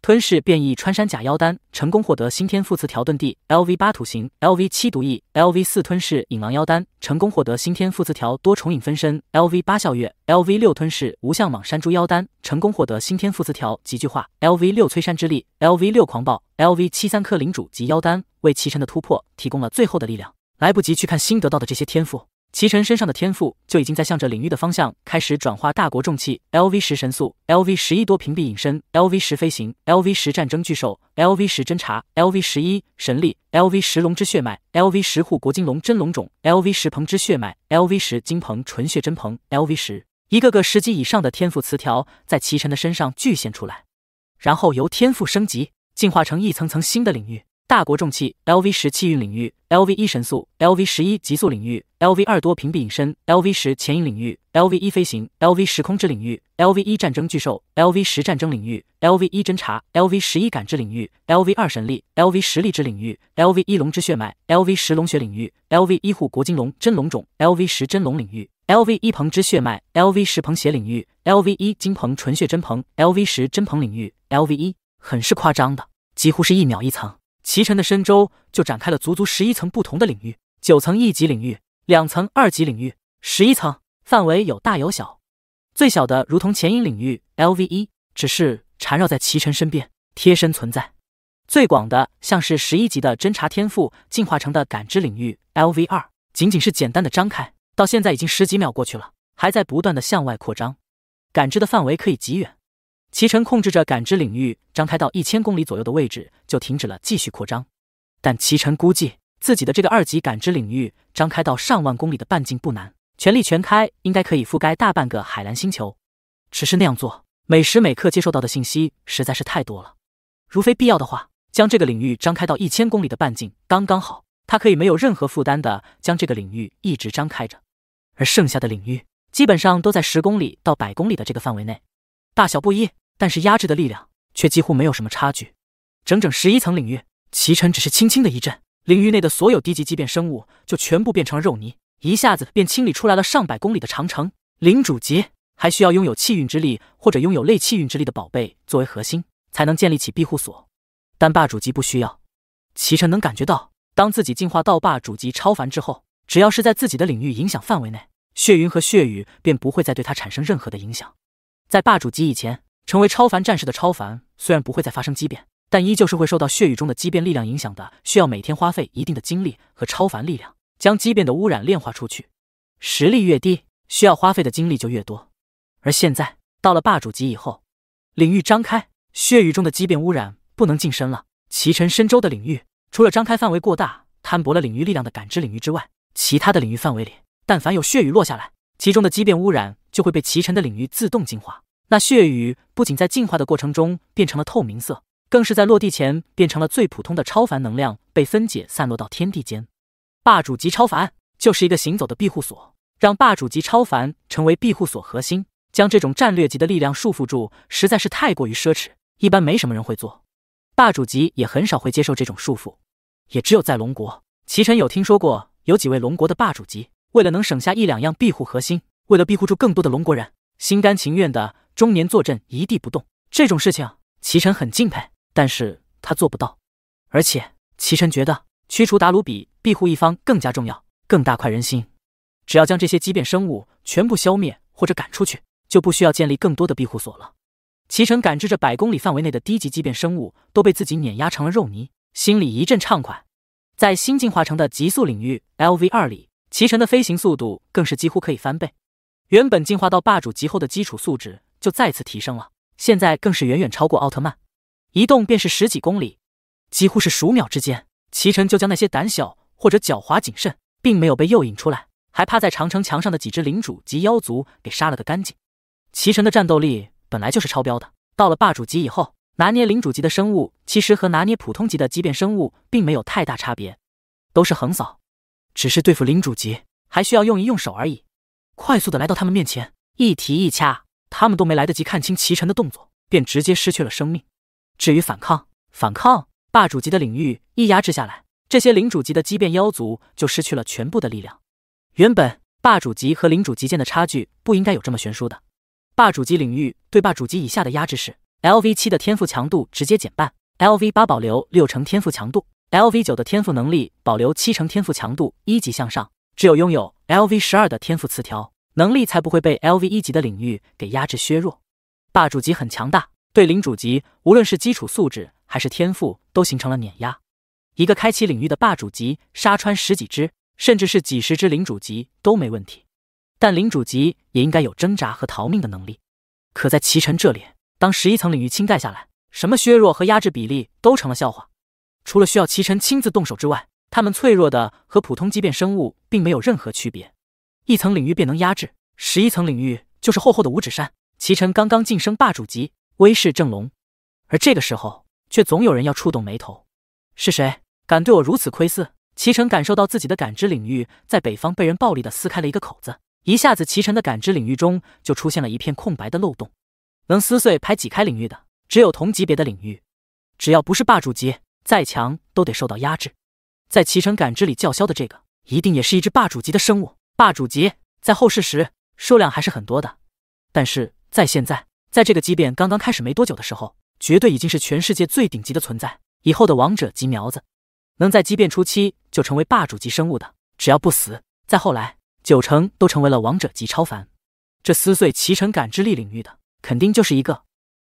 A: 吞噬变异穿山甲妖丹，成功获得新天赋词条遁地 LV 八土形 LV 七毒翼 LV 四吞噬隐狼妖丹，成功获得新天赋词条多重影分身 LV 八笑月 LV 六吞噬无相蟒山猪妖丹，成功获得新天赋词条急巨化 LV 六摧山之力 LV 六狂暴 LV 七三颗领主级妖丹，为齐晨的突破提供了最后的力量。来不及去看新得到的这些天赋。齐晨身上的天赋就已经在向着领域的方向开始转化。大国重器 LV 十神速，LV 十一多屏蔽隐身，LV 十飞行，LV 十战争巨兽，LV 十侦察，LV 十一神力，LV 十龙之血脉，LV 十护国金龙真龙种，LV 十鹏之血脉，LV 十金鹏纯血真鹏，LV 十。一个个十级以上的天赋词条在齐晨的身上巨现出来，然后由天赋升级进化成一层层新的领域。大国重器 LV 十气运领域。Lv 一神速，Lv 十一极速领域，Lv 二多屏蔽隐身，Lv 十潜影领域，Lv 一飞行，Lv 时空之领域，Lv 一战争巨兽，Lv 十战争领域，Lv 一侦察，Lv 十一感知领域，Lv 二神力，Lv 实力之领域，Lv 一龙之血脉，Lv 十龙血领域，Lv 一护国金龙真龙种，Lv 十真龙领域，Lv 一鹏之血脉，Lv 十鹏血领域，Lv 一金鹏纯血真鹏，Lv 十真鹏领域，Lv 一很是夸张的，几乎是一秒一层。齐晨的深州就展开了足足十一层不同的领域：九层一级领域，两层二级领域，十一层范围有大有小。最小的如同前影领域 L V 一，只是缠绕在齐晨身边，贴身存在；最广的像是十一级的侦查天赋进化成的感知领域 L V 二，仅仅是简单的张开。到现在已经十几秒过去了，还在不断的向外扩张，感知的范围可以极远。齐晨控制着感知领域，张开到一千公里左右的位置就停止了继续扩张。但齐晨估计自己的这个二级感知领域张开到上万公里的半径不难，全力全开应该可以覆盖大半个海蓝星球。只是那样做，每时每刻接收到的信息实在是太多了。如非必要的话，将这个领域张开到一千公里的半径刚刚好，他可以没有任何负担的将这个领域一直张开着。而剩下的领域基本上都在十公里到百公里的这个范围内。大小不一，但是压制的力量却几乎没有什么差距。整整十一层领域，齐晨只是轻轻的一震，领域内的所有低级畸变生物就全部变成了肉泥，一下子便清理出来了上百公里的长城。领主级还需要拥有气运之力或者拥有类气运之力的宝贝作为核心，才能建立起庇护所。但霸主级不需要。齐晨能感觉到，当自己进化到霸主级超凡之后，只要是在自己的领域影响范围内，血云和血雨便不会再对他产生任何的影响。在霸主级以前，成为超凡战士的超凡，虽然不会再发生畸变，但依旧是会受到血雨中的畸变力量影响的，需要每天花费一定的精力和超凡力量，将畸变的污染炼化出去。实力越低，需要花费的精力就越多。而现在到了霸主级以后，领域张开，血雨中的畸变污染不能近身了。齐尘深州的领域，除了张开范围过大，摊薄了领域力量的感知领域之外，其他的领域范围里，但凡有血雨落下来。其中的畸变污染就会被齐晨的领域自动净化。那血雨不仅在进化的过程中变成了透明色，更是在落地前变成了最普通的超凡能量，被分解散落到天地间。霸主级超凡就是一个行走的庇护所，让霸主级超凡成为庇护所核心，将这种战略级的力量束缚住实在是太过于奢侈，一般没什么人会做。霸主级也很少会接受这种束缚，也只有在龙国，齐晨有听说过有几位龙国的霸主级。为了能省下一两样庇护核心，为了庇护住更多的龙国人，心甘情愿的终年坐镇一地不动。这种事情，齐晨很敬佩，但是他做不到。而且，齐晨觉得驱除达鲁比庇护一方更加重要，更大快人心。只要将这些畸变生物全部消灭或者赶出去，就不需要建立更多的庇护所了。齐晨感知着百公里范围内的低级畸变生物都被自己碾压成了肉泥，心里一阵畅快。在新进化成的极速领域 LV 二里。齐晨的飞行速度更是几乎可以翻倍，原本进化到霸主级后的基础素质就再次提升了，现在更是远远超过奥特曼，移动便是十几公里，几乎是数秒之间，齐晨就将那些胆小或者狡猾谨慎，并没有被诱引出来，还趴在长城墙上的几只领主级妖族给杀了个干净。齐晨的战斗力本来就是超标的，到了霸主级以后，拿捏领主级的生物其实和拿捏普通级的畸变生物并没有太大差别，都是横扫。只是对付领主级，还需要用一用手而已。快速的来到他们面前，一提一掐，他们都没来得及看清齐晨的动作，便直接失去了生命。至于反抗，反抗，霸主级的领域一压制下来，这些领主级的畸变妖族就失去了全部的力量。原本霸主级和领主级间的差距不应该有这么悬殊的。霸主级领域对霸主级以下的压制是 L V 七的天赋强度直接减半，L V 八保留六成天赋强度。Lv 九的天赋能力保留七成天赋强度，一级向上。只有拥有 Lv 十二的天赋词条，能力才不会被 Lv 一级的领域给压制削弱。霸主级很强大，对领主级，无论是基础素质还是天赋，都形成了碾压。一个开启领域的霸主级，杀穿十几只，甚至是几十只领主级都没问题。但领主级也应该有挣扎和逃命的能力。可在齐晨这里，当十一层领域倾盖下来，什么削弱和压制比例都成了笑话。除了需要齐晨亲自动手之外，他们脆弱的和普通畸变生物并没有任何区别。一层领域便能压制，十一层领域就是厚厚的五指山。齐晨刚刚晋升霸主级，威势正隆，而这个时候却总有人要触动眉头。是谁敢对我如此窥伺？齐晨感受到自己的感知领域在北方被人暴力的撕开了一个口子，一下子齐晨的感知领域中就出现了一片空白的漏洞。能撕碎排挤开领域的，只有同级别的领域，只要不是霸主级。再强都得受到压制，在脐橙感知里叫嚣的这个，一定也是一只霸主级的生物。霸主级在后世时数量还是很多的，但是在现在，在这个畸变刚刚开始没多久的时候，绝对已经是全世界最顶级的存在。以后的王者级苗子，能在畸变初期就成为霸主级生物的，只要不死，再后来九成都成为了王者级超凡。这撕碎脐橙感知力领域的，肯定就是一个。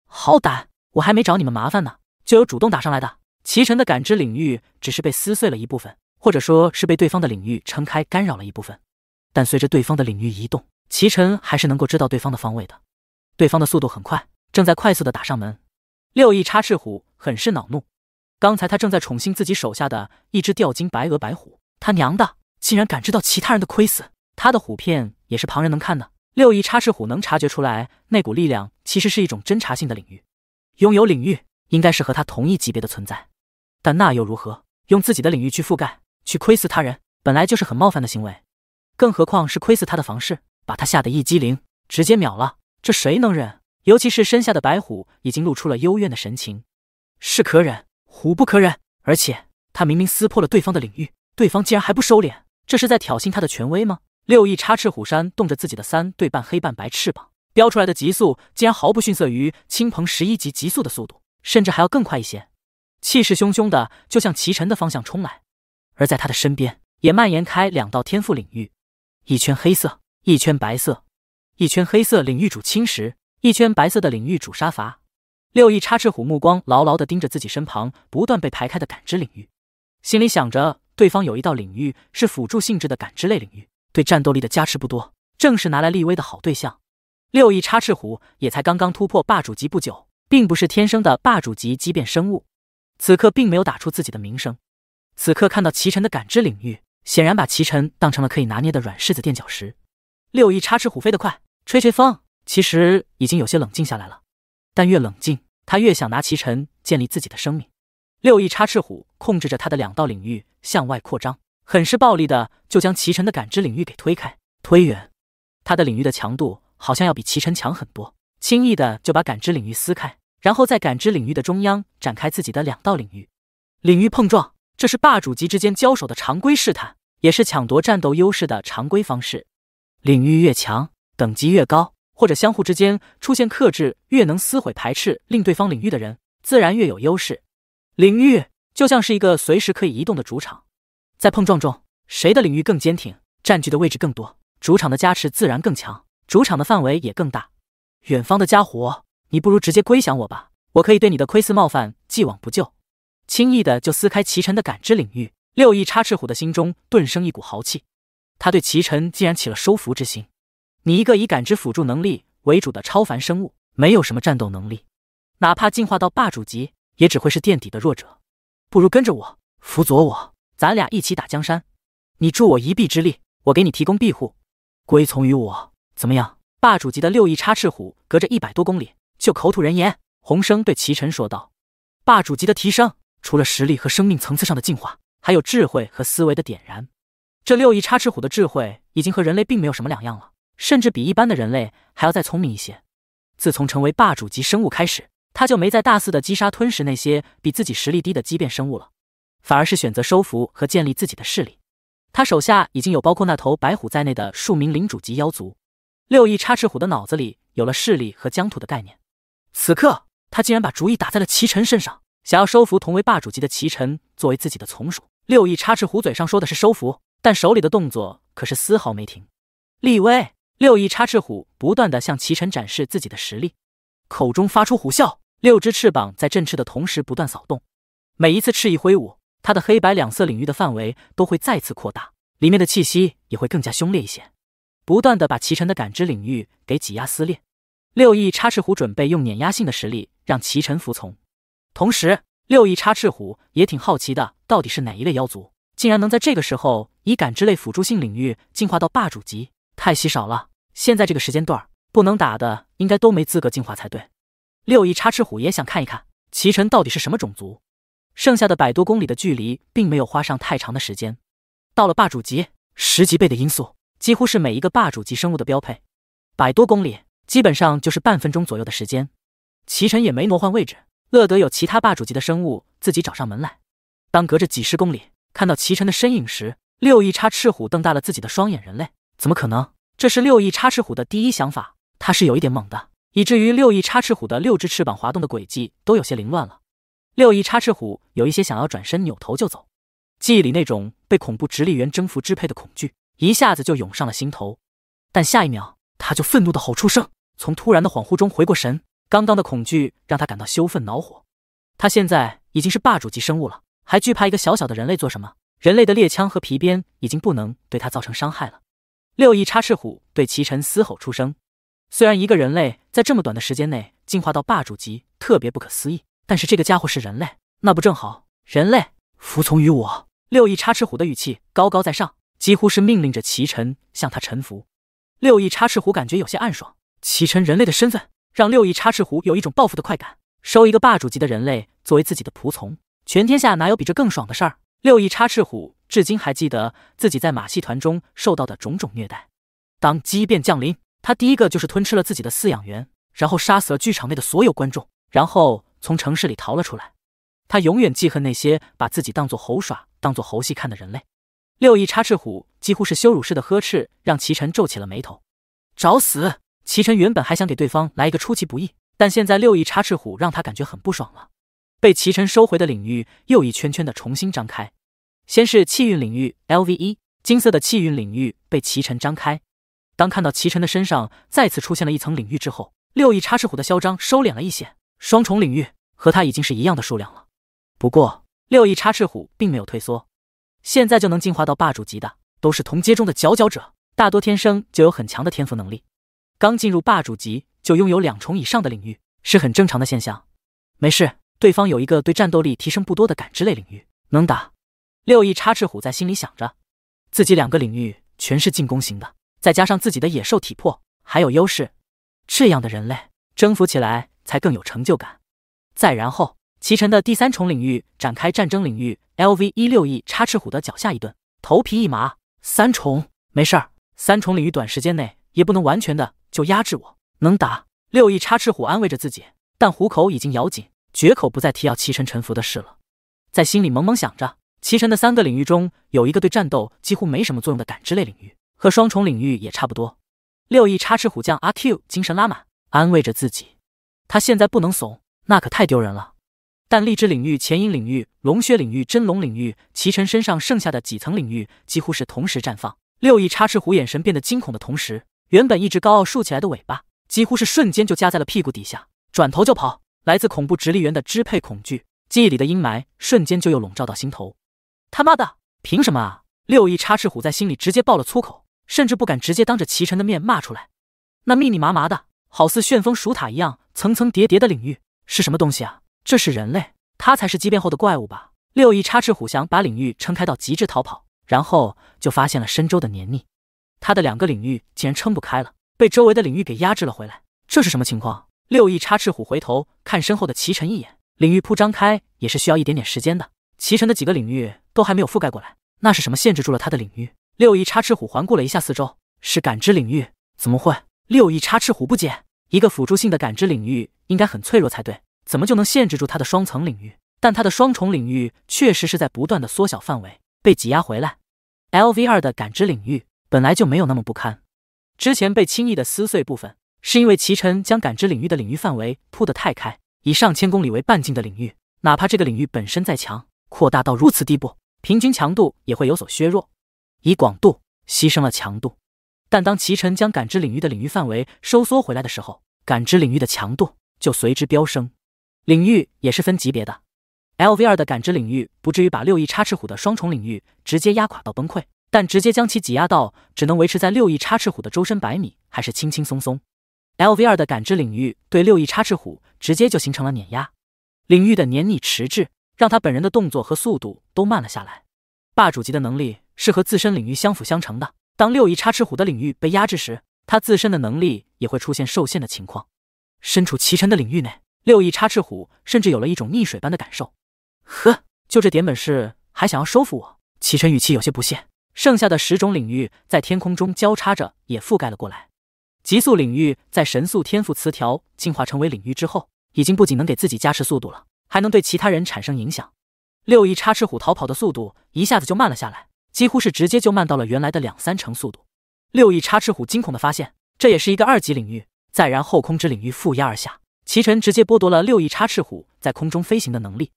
A: 好胆，我还没找你们麻烦呢，就有主动打上来的。齐晨的感知领域只是被撕碎了一部分，或者说，是被对方的领域撑开干扰了一部分。但随着对方的领域移动，齐晨还是能够知道对方的方位的。对方的速度很快，正在快速的打上门。六翼插翅虎很是恼怒，刚才他正在宠幸自己手下的一只吊睛白额白虎，他娘的，竟然感知到其他人的窥伺！他的虎片也是旁人能看的。六翼插翅虎能察觉出来，那股力量其实是一种侦查性的领域，拥有领域。应该是和他同一级别的存在，但那又如何？用自己的领域去覆盖、去窥视他人，本来就是很冒犯的行为，更何况是窥视他的房事，把他吓得一激灵，直接秒了。这谁能忍？尤其是身下的白虎已经露出了幽怨的神情，是可忍，虎不可忍。而且他明明撕破了对方的领域，对方竟然还不收敛，这是在挑衅他的权威吗？六翼插翅虎山动着自己的三对半黑半白翅膀，飙出来的极速竟然毫不逊色于青鹏十一级极速的速度。甚至还要更快一些，气势汹汹的就向齐晨的方向冲来，而在他的身边也蔓延开两道天赋领域，一圈黑色，一圈白色，一圈黑色领域主侵蚀，一圈白色的领域主杀伐。六翼插翅虎目光牢牢的盯着自己身旁不断被排开的感知领域，心里想着对方有一道领域是辅助性质的感知类领域，对战斗力的加持不多，正是拿来立威的好对象。六翼插翅虎也才刚刚突破霸主级不久。并不是天生的霸主级畸变生物，此刻并没有打出自己的名声。此刻看到齐晨的感知领域，显然把齐晨当成了可以拿捏的软柿子垫脚石。六翼插翅虎飞得快，吹吹风。其实已经有些冷静下来了，但越冷静，他越想拿齐晨建立自己的生命。六翼插翅虎控制着他的两道领域向外扩张，很是暴力的就将齐晨的感知领域给推开、推远。他的领域的强度好像要比齐晨强很多，轻易的就把感知领域撕开。然后在感知领域的中央展开自己的两道领域，领域碰撞，这是霸主级之间交手的常规试探，也是抢夺战斗优势的常规方式。领域越强，等级越高，或者相互之间出现克制，越能撕毁排斥，令对方领域的人自然越有优势。领域就像是一个随时可以移动的主场，在碰撞中，谁的领域更坚挺，占据的位置更多，主场的加持自然更强，主场的范围也更大。远方的家伙。你不如直接归降我吧，我可以对你的窥伺冒犯既往不咎，轻易的就撕开齐晨的感知领域。六翼插翅虎的心中顿生一股豪气，他对齐晨竟然起了收服之心。你一个以感知辅助能力为主的超凡生物，没有什么战斗能力，哪怕进化到霸主级，也只会是垫底的弱者。不如跟着我，辅佐我，咱俩一起打江山。你助我一臂之力，我给你提供庇护，归从于我，怎么样？霸主级的六翼插翅虎，隔着一百多公里。就口吐人言，洪生对齐晨说道：“霸主级的提升，除了实力和生命层次上的进化，还有智慧和思维的点燃。这六翼叉翅虎的智慧已经和人类并没有什么两样了，甚至比一般的人类还要再聪明一些。自从成为霸主级生物开始，他就没再大肆的击杀吞食那些比自己实力低的畸变生物了，反而是选择收服和建立自己的势力。他手下已经有包括那头白虎在内的数名领主级妖族。六翼叉翅虎的脑子里有了势力和疆土的概念。”此刻，他竟然把主意打在了齐晨身上，想要收服同为霸主级的齐晨作为自己的从属。六翼插翅虎嘴上说的是收服，但手里的动作可是丝毫没停。立威，六翼插翅虎不断地向齐晨展示自己的实力，口中发出虎啸，六只翅膀在振翅的同时不断扫动，每一次翅翼挥舞，它的黑白两色领域的范围都会再次扩大，里面的气息也会更加凶烈一些，不断地把齐晨的感知领域给挤压撕裂。六翼叉翅虎准备用碾压性的实力让齐晨服从，同时六翼叉翅虎也挺好奇的，到底是哪一类妖族，竟然能在这个时候以感知类辅助性领域进化到霸主级？太稀少了！现在这个时间段，不能打的应该都没资格进化才对。六翼叉翅虎也想看一看齐晨到底是什么种族。剩下的百多公里的距离，并没有花上太长的时间。到了霸主级，十几倍的因素几乎是每一个霸主级生物的标配。百多公里。基本上就是半分钟左右的时间，齐晨也没挪换位置。乐得有其他霸主级的生物自己找上门来。当隔着几十公里看到齐晨的身影时，六翼叉翅虎瞪大了自己的双眼。人类怎么可能？这是六翼叉翅虎的第一想法。他是有一点猛的，以至于六翼叉翅虎的六只翅膀滑动的轨迹都有些凌乱了。六翼叉翅虎有一些想要转身扭头就走，记忆里那种被恐怖直立猿征服支配的恐惧一下子就涌上了心头。但下一秒，他就愤怒的吼出声。从突然的恍惚中回过神，刚刚的恐惧让他感到羞愤恼火。他现在已经是霸主级生物了，还惧怕一个小小的人类做什么？人类的猎枪和皮鞭已经不能对他造成伤害了。六翼插翅虎对齐晨嘶吼出声：“虽然一个人类在这么短的时间内进化到霸主级特别不可思议，但是这个家伙是人类，那不正好？人类服从于我。”六翼插翅虎的语气高高在上，几乎是命令着齐晨向他臣服。六翼插翅虎感觉有些暗爽。齐晨，人类的身份让六翼插翅虎有一种报复的快感，收一个霸主级的人类作为自己的仆从，全天下哪有比这更爽的事儿？六翼插翅虎至今还记得自己在马戏团中受到的种种虐待。当畸变降临，他第一个就是吞吃了自己的饲养员，然后杀死了剧场内的所有观众，然后从城市里逃了出来。他永远记恨那些把自己当做猴耍、当做猴戏看的人类。六翼插翅虎几乎是羞辱式的呵斥，让齐晨皱起了眉头。找死！齐晨原本还想给对方来一个出其不意，但现在六翼插翅虎让他感觉很不爽了。被齐晨收回的领域又一圈圈的重新张开，先是气运领域 L V 一金色的气运领域被齐晨张开。当看到齐晨的身上再次出现了一层领域之后，六翼插翅虎的嚣张收敛了一些。双重领域和他已经是一样的数量了。不过六翼插翅虎并没有退缩，现在就能进化到霸主级的都是同阶中的佼佼者，大多天生就有很强的天赋能力。刚进入霸主级就拥有两重以上的领域是很正常的现象，没事。对方有一个对战斗力提升不多的感知类领域，能打。六翼插翅虎在心里想着，自己两个领域全是进攻型的，再加上自己的野兽体魄还有优势，这样的人类征服起来才更有成就感。再然后，齐晨的第三重领域展开战争领域，L V 一六亿插翅虎的脚下一顿，头皮一麻。三重没事儿，三重领域短时间内也不能完全的。就压制我，能打六翼插翅虎安慰着自己，但虎口已经咬紧，绝口不再提要齐晨臣服的事了，在心里萌萌想着，齐晨的三个领域中有一个对战斗几乎没什么作用的感知类领域，和双重领域也差不多。六翼插翅虎将阿 Q 精神拉满，安慰着自己，他现在不能怂，那可太丢人了。但荔枝领域、潜影领域、龙血领域、真龙领域，齐晨身上剩下的几层领域几乎是同时绽放，六翼插翅虎眼神变得惊恐的同时。原本一直高傲竖起来的尾巴，几乎是瞬间就夹在了屁股底下，转头就跑。来自恐怖直立猿的支配恐惧，记忆里的阴霾瞬间就又笼罩到心头。他妈的，凭什么啊！六翼插翅虎在心里直接爆了粗口，甚至不敢直接当着齐晨的面骂出来。那密密麻麻的，好似旋风属塔一样层层叠叠的领域是什么东西啊？这是人类？他才是畸变后的怪物吧？六翼插翅虎想把领域撑开到极致逃跑，然后就发现了深州的黏腻。他的两个领域竟然撑不开了，被周围的领域给压制了回来。这是什么情况？六翼插翅虎回头看身后的齐晨一眼，领域铺张开也是需要一点点时间的。齐晨的几个领域都还没有覆盖过来，那是什么限制住了他的领域？六翼插翅虎环顾了一下四周，是感知领域？怎么会？六翼插翅虎不解，一个辅助性的感知领域应该很脆弱才对，怎么就能限制住他的双层领域？但他的双重领域确实是在不断的缩小范围，被挤压回来。L V 二的感知领域。本来就没有那么不堪，之前被轻易的撕碎部分，是因为齐晨将感知领域的领域范围铺得太开，以上千公里为半径的领域，哪怕这个领域本身再强，扩大到如此地步，平均强度也会有所削弱，以广度牺牲了强度。但当齐晨将感知领域的领域范围收缩回来的时候，感知领域的强度就随之飙升。领域也是分级别的，L V 二的感知领域不至于把六亿插翅虎的双重领域直接压垮到崩溃。但直接将其挤压到只能维持在六亿叉翅虎的周身百米，还是轻轻松松。L V 二的感知领域对六亿叉翅虎直接就形成了碾压，领域的黏腻迟滞，让他本人的动作和速度都慢了下来。霸主级的能力是和自身领域相辅相成的，当六亿叉翅虎的领域被压制时，他自身的能力也会出现受限的情况。身处齐晨的领域内，六亿叉翅虎甚至有了一种溺水般的感受。呵，就这点本事还想要收服我？齐晨语气有些不屑。剩下的十种领域在天空中交叉着，也覆盖了过来。极速领域在神速天赋词条进化成为领域之后，已经不仅能给自己加持速度了，还能对其他人产生影响。六翼叉翅虎逃跑的速度一下子就慢了下来，几乎是直接就慢到了原来的两三成速度。六翼叉翅虎惊恐的发现，这也是一个二级领域，再然后空之领域负压而下，齐晨直接剥夺了六翼叉翅虎在空中飞行的能力，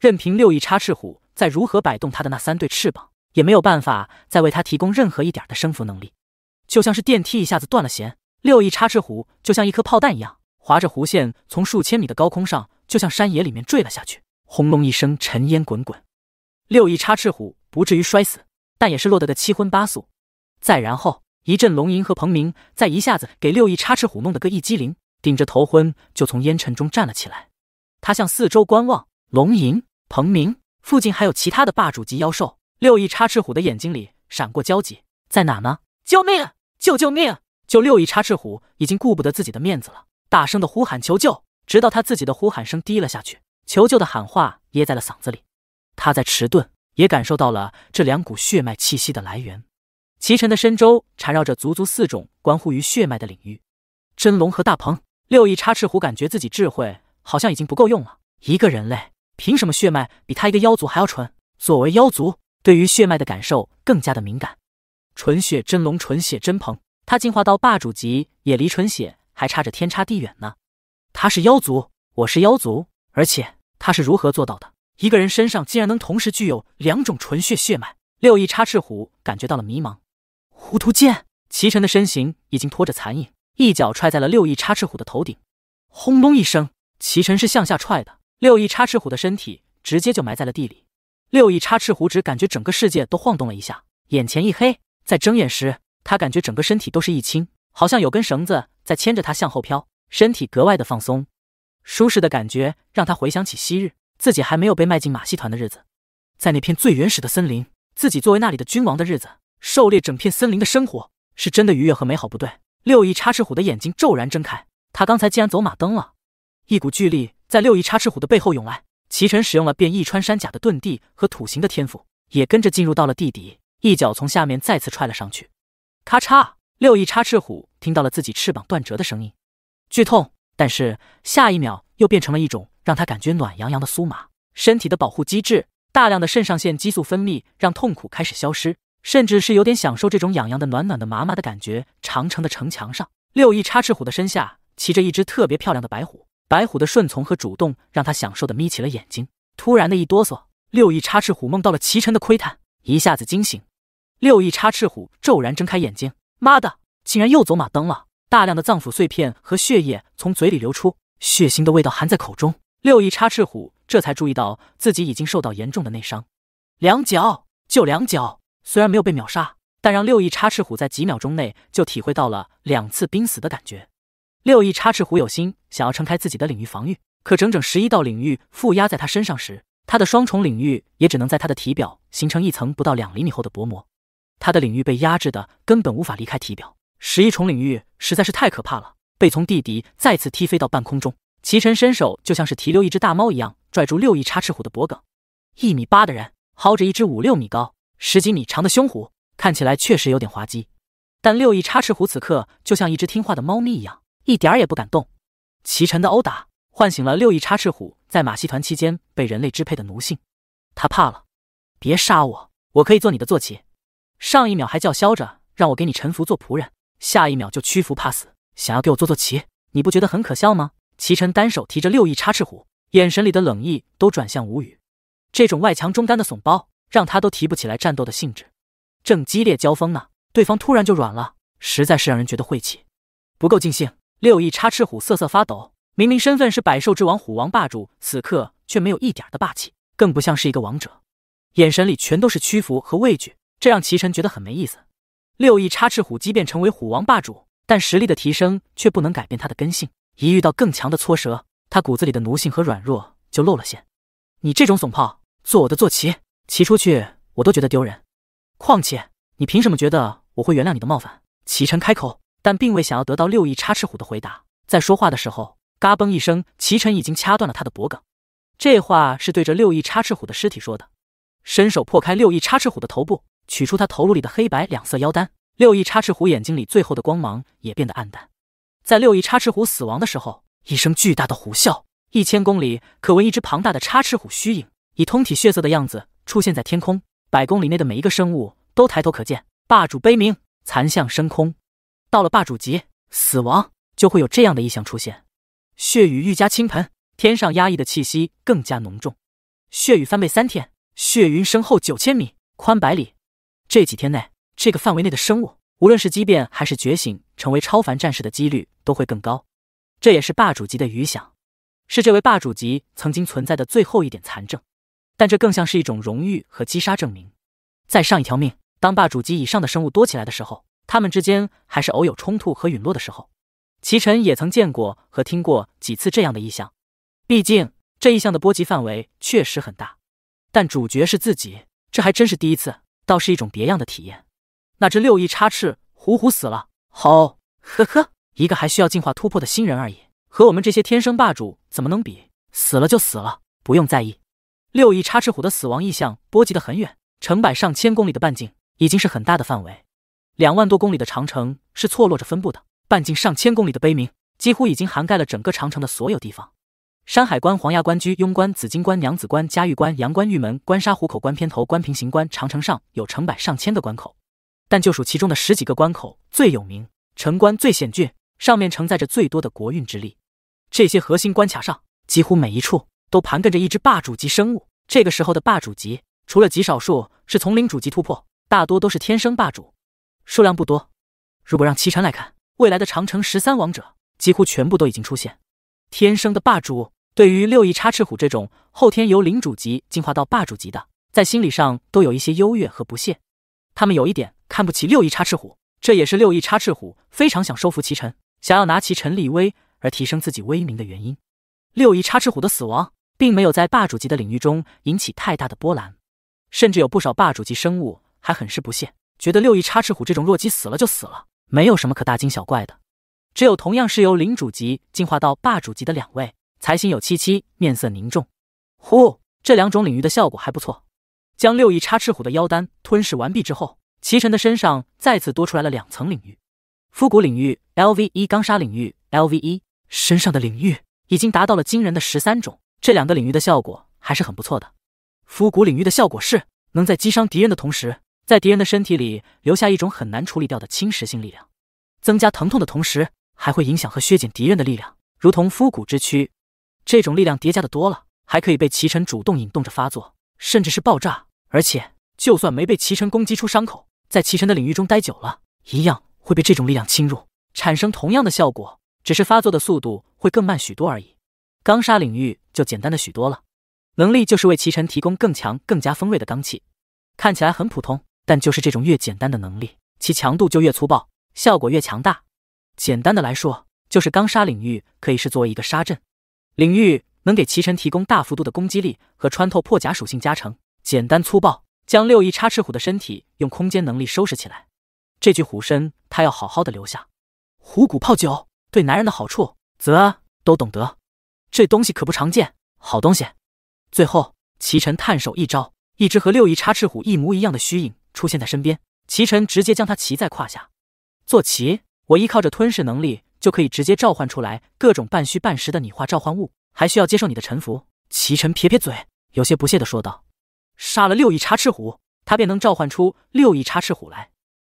A: 任凭六翼叉翅虎再如何摆动它的那三对翅膀。也没有办法再为他提供任何一点的生浮能力，就像是电梯一下子断了弦。六翼插翅虎就像一颗炮弹一样，划着弧线从数千米的高空上，就像山野里面坠了下去。轰隆一声，尘烟滚滚。六翼插翅虎不至于摔死，但也是落得个七荤八素。再然后，一阵龙吟和彭鸣，再一下子给六翼插翅虎弄得个一激灵，顶着头昏就从烟尘中站了起来。他向四周观望，龙吟、彭鸣附近还有其他的霸主级妖兽。六翼插翅虎的眼睛里闪过焦急，在哪呢？救命！救救命！就六翼插翅虎已经顾不得自己的面子了，大声的呼喊求救，直到他自己的呼喊声低了下去，求救的喊话噎在了嗓子里。他在迟钝，也感受到了这两股血脉气息的来源。齐晨的身周缠绕着足足四种关乎于血脉的领域，真龙和大鹏。六翼插翅虎感觉自己智慧好像已经不够用了，一个人类凭什么血脉比他一个妖族还要纯？作为妖族。对于血脉的感受更加的敏感，纯血真龙，纯血真鹏，它进化到霸主级也离纯血还差着天差地远呢。他是妖族，我是妖族，而且他是如何做到的？一个人身上竟然能同时具有两种纯血血脉？六翼插翅虎感觉到了迷茫，糊涂剑，齐晨的身形已经拖着残影，一脚踹在了六翼插翅虎的头顶，轰隆一声，齐晨是向下踹的，六翼插翅虎的身体直接就埋在了地里。六翼插翅虎只感觉整个世界都晃动了一下，眼前一黑，在睁眼时，他感觉整个身体都是一轻，好像有根绳子在牵着他向后飘，身体格外的放松，舒适的感觉让他回想起昔日自己还没有被卖进马戏团的日子，在那片最原始的森林，自己作为那里的君王的日子，狩猎整片森林的生活是真的愉悦和美好，不对，六翼插翅虎的眼睛骤然睁开，他刚才竟然走马灯了，一股巨力在六翼插翅虎的背后涌来。齐晨使用了变异穿山甲的遁地和土行的天赋，也跟着进入到了地底，一脚从下面再次踹了上去，咔嚓！六翼插翅虎听到了自己翅膀断折的声音，剧痛。但是下一秒又变成了一种让他感觉暖洋洋的酥麻。身体的保护机制，大量的肾上腺激素分泌，让痛苦开始消失，甚至是有点享受这种痒痒的、暖暖的、麻麻的感觉。长城的城墙上，六翼插翅虎的身下骑着一只特别漂亮的白虎。白虎的顺从和主动让他享受的眯起了眼睛，突然的一哆嗦，六翼插翅虎梦到了齐晨的窥探，一下子惊醒。六翼插翅虎骤然睁开眼睛，妈的，竟然又走马灯了！大量的脏腑碎片和血液从嘴里流出，血腥的味道含在口中。六翼插翅虎这才注意到自己已经受到严重的内伤，两脚就两脚，虽然没有被秒杀，但让六翼插翅虎在几秒钟内就体会到了两次濒死的感觉。六翼插翅虎有心想要撑开自己的领域防御，可整整十一道领域负压在他身上时，他的双重领域也只能在他的体表形成一层不到两厘米厚的薄膜，他的领域被压制的根本无法离开体表。十一重领域实在是太可怕了，被从地底再次踢飞到半空中，齐晨伸手就像是提溜一只大猫一样拽住六翼插翅虎的脖颈，一米八的人薅着一只五六米高、十几米长的胸虎，看起来确实有点滑稽，但六翼插翅虎此刻就像一只听话的猫咪一样。一点儿也不敢动。齐晨的殴打唤醒了六翼插翅虎在马戏团期间被人类支配的奴性，他怕了。别杀我，我可以做你的坐骑。上一秒还叫嚣着让我给你臣服做仆人，下一秒就屈服怕死，想要给我做坐骑，你不觉得很可笑吗？齐晨单手提着六翼插翅虎，眼神里的冷意都转向无语。这种外强中干的怂包，让他都提不起来战斗的兴致。正激烈交锋呢，对方突然就软了，实在是让人觉得晦气，不够尽兴。六翼插翅虎瑟瑟发抖，明明身份是百兽之王、虎王霸主，此刻却没有一点的霸气，更不像是一个王者，眼神里全都是屈服和畏惧，这让齐晨觉得很没意思。六翼插翅虎即便成为虎王霸主，但实力的提升却不能改变他的根性，一遇到更强的搓折，他骨子里的奴性和软弱就露了馅。你这种怂炮，坐我的坐骑骑出去我都觉得丢人，况且你凭什么觉得我会原谅你的冒犯？齐晨开口。但并未想要得到六翼插翅虎的回答，在说话的时候，嘎嘣一声，齐晨已经掐断了他的脖颈。这话是对着六翼插翅虎的尸体说的。伸手破开六翼插翅虎的头部，取出他头颅里的黑白两色妖丹。六翼插翅虎眼睛里最后的光芒也变得暗淡。在六翼插翅虎死亡的时候，一声巨大的虎啸，一千公里可闻一只庞大的插翅虎虚影，以通体血色的样子出现在天空，百公里内的每一个生物都抬头可见。霸主悲鸣，残象升空。到了霸主级，死亡就会有这样的异象出现，血雨愈加倾盆，天上压抑的气息更加浓重，血雨翻倍三天，血云深厚九千米，宽百里。这几天内，这个范围内的生物，无论是畸变还是觉醒成为超凡战士的几率都会更高。这也是霸主级的余响，是这位霸主级曾经存在的最后一点残证，但这更像是一种荣誉和击杀证明。再上一条命，当霸主级以上的生物多起来的时候。他们之间还是偶有冲突和陨落的时候，齐晨也曾见过和听过几次这样的异象。毕竟这异象的波及范围确实很大，但主角是自己，这还真是第一次，倒是一种别样的体验。那只六翼插翅虎虎死了，好，呵呵，一个还需要进化突破的新人而已，和我们这些天生霸主怎么能比？死了就死了，不用在意。六翼插翅虎的死亡异象波及得很远，成百上千公里的半径已经是很大的范围。两万多公里的长城是错落着分布的，半径上千公里的碑铭几乎已经涵盖了整个长城的所有地方。山海关、黄崖关、居庸关、紫荆关、娘子关、嘉峪关、阳关、玉门关、沙湖口关、偏头关、平型关，长城上有成百上千的关口，但就数其中的十几个关口最有名，城关最险峻，上面承载着最多的国运之力。这些核心关卡上，几乎每一处都盘亘着一只霸主级生物。这个时候的霸主级，除了极少数是丛林主级突破，大多都是天生霸主。数量不多，如果让祁晨来看，未来的长城十三王者几乎全部都已经出现。天生的霸主对于六翼插翅虎这种后天由领主级进化到霸主级的，在心理上都有一些优越和不屑。他们有一点看不起六翼插翅虎，这也是六翼插翅虎非常想收服齐晨，想要拿齐晨立威而提升自己威名的原因。六翼插翅虎的死亡，并没有在霸主级的领域中引起太大的波澜，甚至有不少霸主级生物还很是不屑。觉得六翼插翅虎这种弱鸡死了就死了，没有什么可大惊小怪的。只有同样是由领主级进化到霸主级的两位，才心有戚戚，面色凝重。呼，这两种领域的效果还不错。将六翼插翅虎的妖丹吞噬完毕之后，齐晨的身上再次多出来了两层领域：复古领域 LV 一，钢砂领域 LV 一。身上的领域已经达到了惊人的十三种，这两个领域的效果还是很不错的。复古领域的效果是能在击伤敌人的同时。在敌人的身体里留下一种很难处理掉的侵蚀性力量，增加疼痛的同时，还会影响和削减敌人的力量，如同枯骨之躯。这种力量叠加的多了，还可以被齐晨主动引动着发作，甚至是爆炸。而且，就算没被齐晨攻击出伤口，在齐晨的领域中待久了，一样会被这种力量侵入，产生同样的效果，只是发作的速度会更慢许多而已。钢砂领域就简单的许多了，能力就是为齐晨提供更强、更加锋锐的钢器，看起来很普通。但就是这种越简单的能力，其强度就越粗暴，效果越强大。简单的来说，就是钢沙领域可以是作为一个沙阵领域，能给齐晨提供大幅度的攻击力和穿透破甲属性加成。简单粗暴，将六翼插翅虎的身体用空间能力收拾起来。这具虎身他要好好的留下，虎骨泡酒对男人的好处则都懂得。这东西可不常见，好东西。最后，齐晨探手一招，一只和六翼插翅虎一模一样的虚影。出现在身边，齐晨直接将他骑在胯下。坐骑，我依靠着吞噬能力就可以直接召唤出来各种半虚半实的拟化召唤物，还需要接受你的臣服？齐晨撇撇嘴，有些不屑的说道：“杀了六翼插翅虎，他便能召唤出六翼插翅虎来，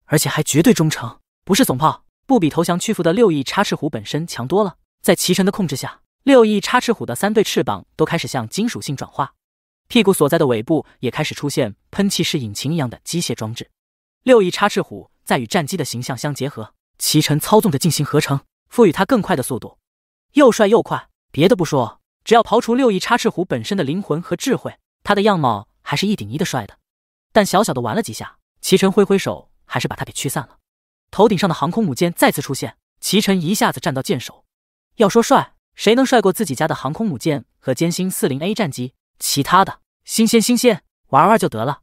A: 而且还绝对忠诚，不是怂炮，不比投降屈服的六翼插翅虎本身强多了。”在齐晨的控制下，六翼插翅虎的三对翅膀都开始向金属性转化。屁股所在的尾部也开始出现喷气式引擎一样的机械装置。六翼插翅虎在与战机的形象相结合，齐晨操纵着进行合成，赋予它更快的速度，又帅又快。别的不说，只要刨除六翼插翅虎本身的灵魂和智慧，它的样貌还是一顶一的帅的。但小小的玩了几下，齐晨挥挥手，还是把它给驱散了。头顶上的航空母舰再次出现，齐晨一下子站到舰首。要说帅，谁能帅过自己家的航空母舰和歼星四零 A 战机？其他的，新鲜新鲜，玩玩就得了。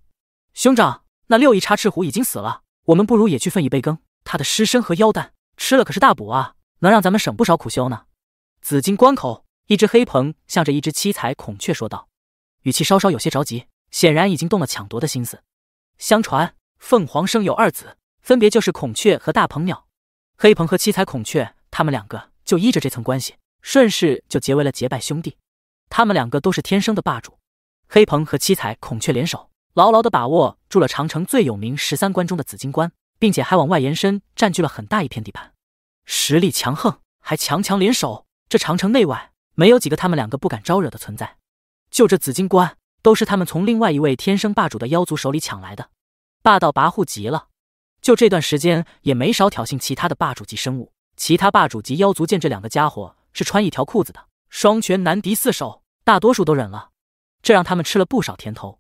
A: 兄长，那六翼插翅虎已经死了，我们不如也去分一杯羹。他的尸身和妖丹吃了可是大补啊，能让咱们省不少苦修呢。紫金关口，一只黑鹏向着一只七彩孔雀说道，语气稍稍有些着急，显然已经动了抢夺的心思。相传凤凰生有二子，分别就是孔雀和大鹏鸟。黑鹏和七彩孔雀，他们两个就依着这层关系，顺势就结为了结拜兄弟。他们两个都是天生的霸主，黑鹏和七彩孔雀联手，牢牢地把握住了长城最有名十三关中的紫金关，并且还往外延伸，占据了很大一片地盘。实力强横，还强强联手，这长城内外没有几个他们两个不敢招惹的存在。就这紫金关，都是他们从另外一位天生霸主的妖族手里抢来的，霸道跋扈极了。就这段时间，也没少挑衅其他的霸主级生物。其他霸主级妖族见这两个家伙是穿一条裤子的。双拳难敌四手，大多数都忍了，这让他们吃了不少甜头。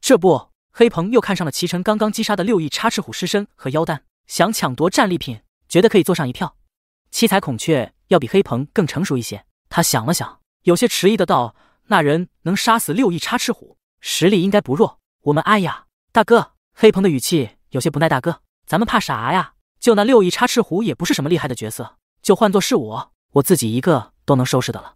A: 这不，黑鹏又看上了齐晨刚刚击杀的六翼插翅虎尸身和妖丹，想抢夺战利品，觉得可以坐上一票。七彩孔雀要比黑鹏更成熟一些，他想了想，有些迟疑的道：“那人能杀死六翼插翅虎，实力应该不弱。我们……哎呀，大哥！”黑鹏的语气有些不耐：“大哥，咱们怕啥呀？就那六翼插翅虎也不是什么厉害的角色，就换作是我，我自己一个都能收拾的了。”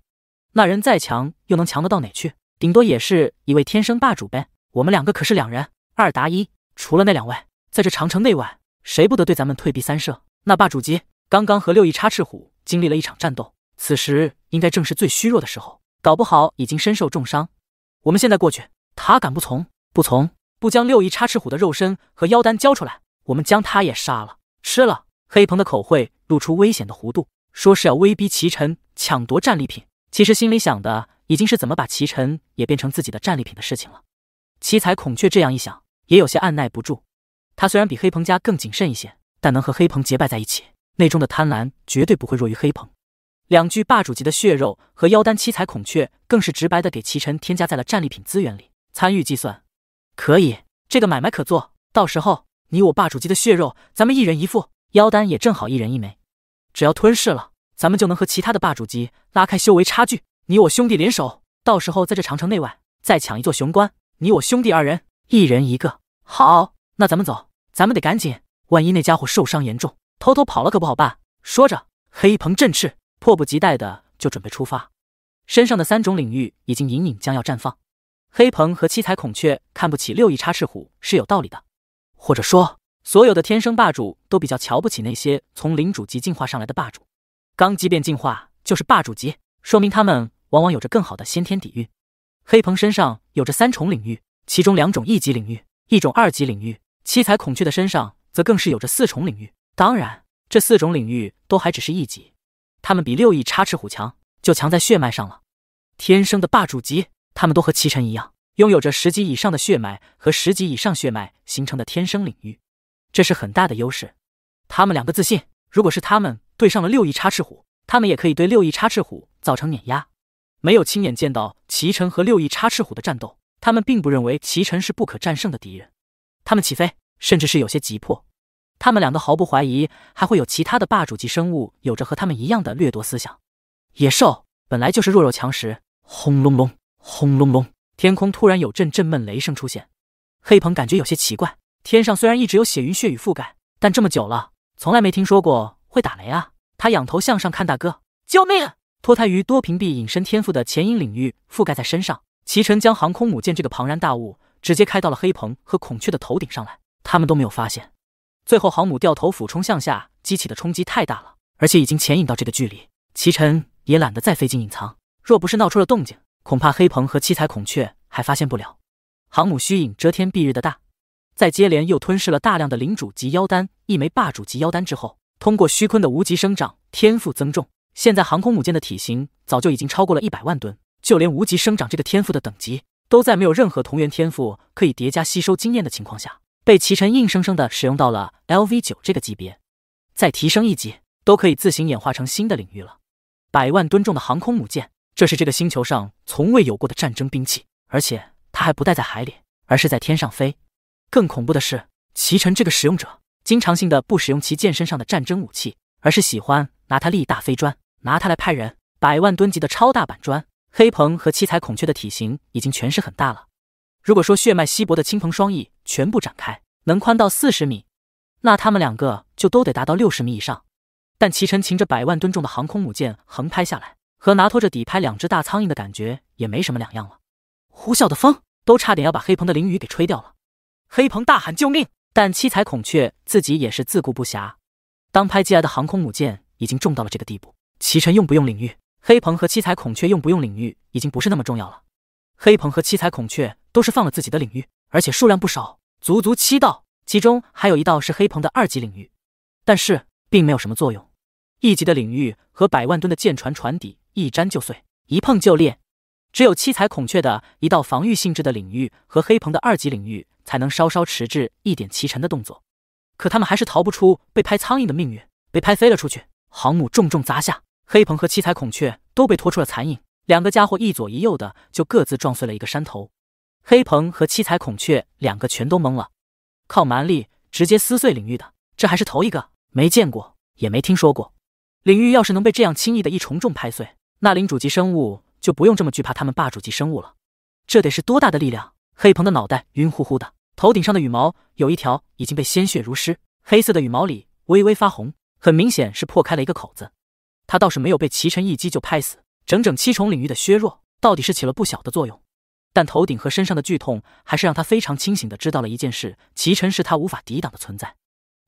A: 那人再强，又能强得到哪去？顶多也是一位天生霸主呗。我们两个可是两人二打一，除了那两位，在这长城内外，谁不得对咱们退避三舍？那霸主级刚刚和六翼插翅虎经历了一场战斗，此时应该正是最虚弱的时候，搞不好已经身受重伤。我们现在过去，他敢不从？不从，不将六翼插翅虎的肉身和妖丹交出来，我们将他也杀了吃了。黑鹏的口喙露出危险的弧度，说是要威逼齐晨抢夺战利品。其实心里想的已经是怎么把齐晨也变成自己的战利品的事情了。七彩孔雀这样一想，也有些按耐不住。他虽然比黑鹏家更谨慎一些，但能和黑鹏结拜在一起，内中的贪婪绝对不会弱于黑鹏。两具霸主级的血肉和妖丹，七彩孔雀更是直白的给齐晨添加在了战利品资源里，参与计算。可以，这个买卖可做到时候，你我霸主级的血肉，咱们一人一副，妖丹也正好一人一枚，只要吞噬了。咱们就能和其他的霸主级拉开修为差距。你我兄弟联手，到时候在这长城内外再抢一座雄关。你我兄弟二人，一人一个。好，那咱们走，咱们得赶紧。万一那家伙受伤严重，偷偷跑了可不好办。说着，黑鹏振翅，迫不及待的就准备出发。身上的三种领域已经隐隐将要绽放。黑鹏和七彩孔雀看不起六翼叉翅虎是有道理的，或者说，所有的天生霸主都比较瞧不起那些从领主级进化上来的霸主。刚级变进化就是霸主级，说明他们往往有着更好的先天底蕴。黑鹏身上有着三重领域，其中两种一级领域，一种二级领域。七彩孔雀的身上则更是有着四重领域，当然，这四种领域都还只是一级。他们比六翼插翅虎强，就强在血脉上了，天生的霸主级。他们都和齐晨一样，拥有着十级以上的血脉和十级以上血脉形成的天生领域，这是很大的优势。他们两个自信，如果是他们。对上了六翼插翅虎，他们也可以对六翼插翅虎造成碾压。没有亲眼见到齐晨和六翼插翅虎的战斗，他们并不认为齐晨是不可战胜的敌人。他们起飞，甚至是有些急迫。他们两个毫不怀疑，还会有其他的霸主级生物有着和他们一样的掠夺思想。野兽本来就是弱肉强食。轰隆隆，轰隆隆，天空突然有阵阵闷雷声出现。黑鹏感觉有些奇怪，天上虽然一直有血云血雨覆盖，但这么久了，从来没听说过。会打雷啊！他仰头向上看，大哥，救命！脱胎于多屏蔽隐身天赋的潜影领域覆盖在身上，齐晨将航空母舰这个庞然大物直接开到了黑鹏和孔雀的头顶上来，他们都没有发现。最后航母掉头俯冲向下，激起的冲击太大了，而且已经潜影到这个距离，齐晨也懒得再费劲隐藏。若不是闹出了动静，恐怕黑鹏和七彩孔雀还发现不了。航母虚影遮天蔽日的大，在接连又吞噬了大量的领主级妖丹，一枚霸主级妖丹之后。通过虚鲲的无极生长天赋增重，现在航空母舰的体型早就已经超过了一百万吨。就连无极生长这个天赋的等级，都在没有任何同源天赋可以叠加吸收经验的情况下，被齐晨硬生生的使用到了 L V 九这个级别。再提升一级，都可以自行演化成新的领域了。百万吨重的航空母舰，这是这个星球上从未有过的战争兵器。而且它还不待在海里，而是在天上飞。更恐怖的是，齐晨这个使用者。经常性的不使用其剑身上的战争武器，而是喜欢拿它立大飞砖，拿它来拍人。百万吨级的超大板砖，黑鹏和七彩孔雀的体型已经全是很大了。如果说血脉稀薄的青鹏双翼全部展开能宽到四十米，那他们两个就都得达到六十米以上。但齐晨擎着百万吨重的航空母舰横拍下来，和拿拖着底拍两只大苍蝇的感觉也没什么两样了。呼啸的风都差点要把黑鹏的翎羽给吹掉了，黑鹏大喊救命。但七彩孔雀自己也是自顾不暇，当拍击来的航空母舰已经重到了这个地步，齐晨用不用领域，黑鹏和七彩孔雀用不用领域已经不是那么重要了。黑鹏和七彩孔雀都是放了自己的领域，而且数量不少，足足七道，其中还有一道是黑鹏的二级领域，但是并没有什么作用。一级的领域和百万吨的舰船船底一粘就碎，一碰就裂。只有七彩孔雀的一道防御性质的领域和黑鹏的二级领域才能稍稍迟滞一点齐晨的动作，可他们还是逃不出被拍苍蝇的命运，被拍飞了出去。航母重重砸下，黑鹏和七彩孔雀都被拖出了残影。两个家伙一左一右的就各自撞碎了一个山头。黑鹏和七彩孔雀两个全都懵了，靠蛮力直接撕碎领域的，这还是头一个，没见过也没听说过。领域要是能被这样轻易的一重重拍碎，那领主级生物。就不用这么惧怕他们霸主级生物了。这得是多大的力量？黑鹏的脑袋晕乎乎的，头顶上的羽毛有一条已经被鲜血濡湿，黑色的羽毛里微微发红，很明显是破开了一个口子。他倒是没有被齐晨一击就拍死，整整七重领域的削弱，到底是起了不小的作用。但头顶和身上的剧痛，还是让他非常清醒的知道了一件事：齐晨是他无法抵挡的存在。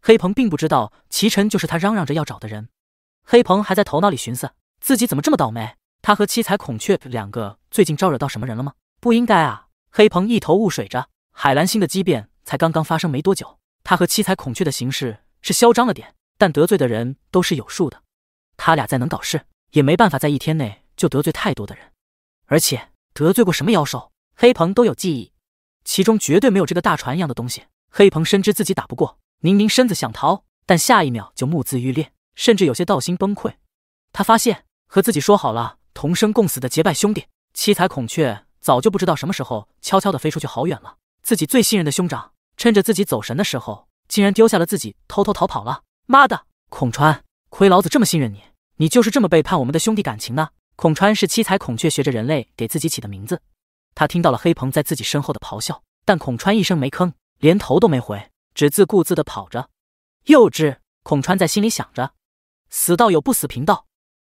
A: 黑鹏并不知道齐晨就是他嚷嚷着要找的人。黑鹏还在头脑里寻思自己怎么这么倒霉。他和七彩孔雀两个最近招惹到什么人了吗？不应该啊！黑鹏一头雾水着。海蓝星的畸变才刚刚发生没多久，他和七彩孔雀的形势是嚣张了点，但得罪的人都是有数的。他俩再能搞事，也没办法在一天内就得罪太多的人。而且得罪过什么妖兽，黑鹏都有记忆，其中绝对没有这个大船一样的东西。黑鹏深知自己打不过，明明身子想逃，但下一秒就目眦欲裂，甚至有些道心崩溃。他发现和自己说好了。同生共死的结拜兄弟，七彩孔雀早就不知道什么时候悄悄地飞出去好远了。自己最信任的兄长，趁着自己走神的时候，竟然丢下了自己，偷偷逃跑了。妈的，孔川，亏老子这么信任你，你就是这么背叛我们的兄弟感情呢？孔川是七彩孔雀学着人类给自己起的名字。他听到了黑鹏在自己身后的咆哮，但孔川一声没吭，连头都没回，只自顾自地跑着。幼稚，孔川在心里想着。死道友不死贫道。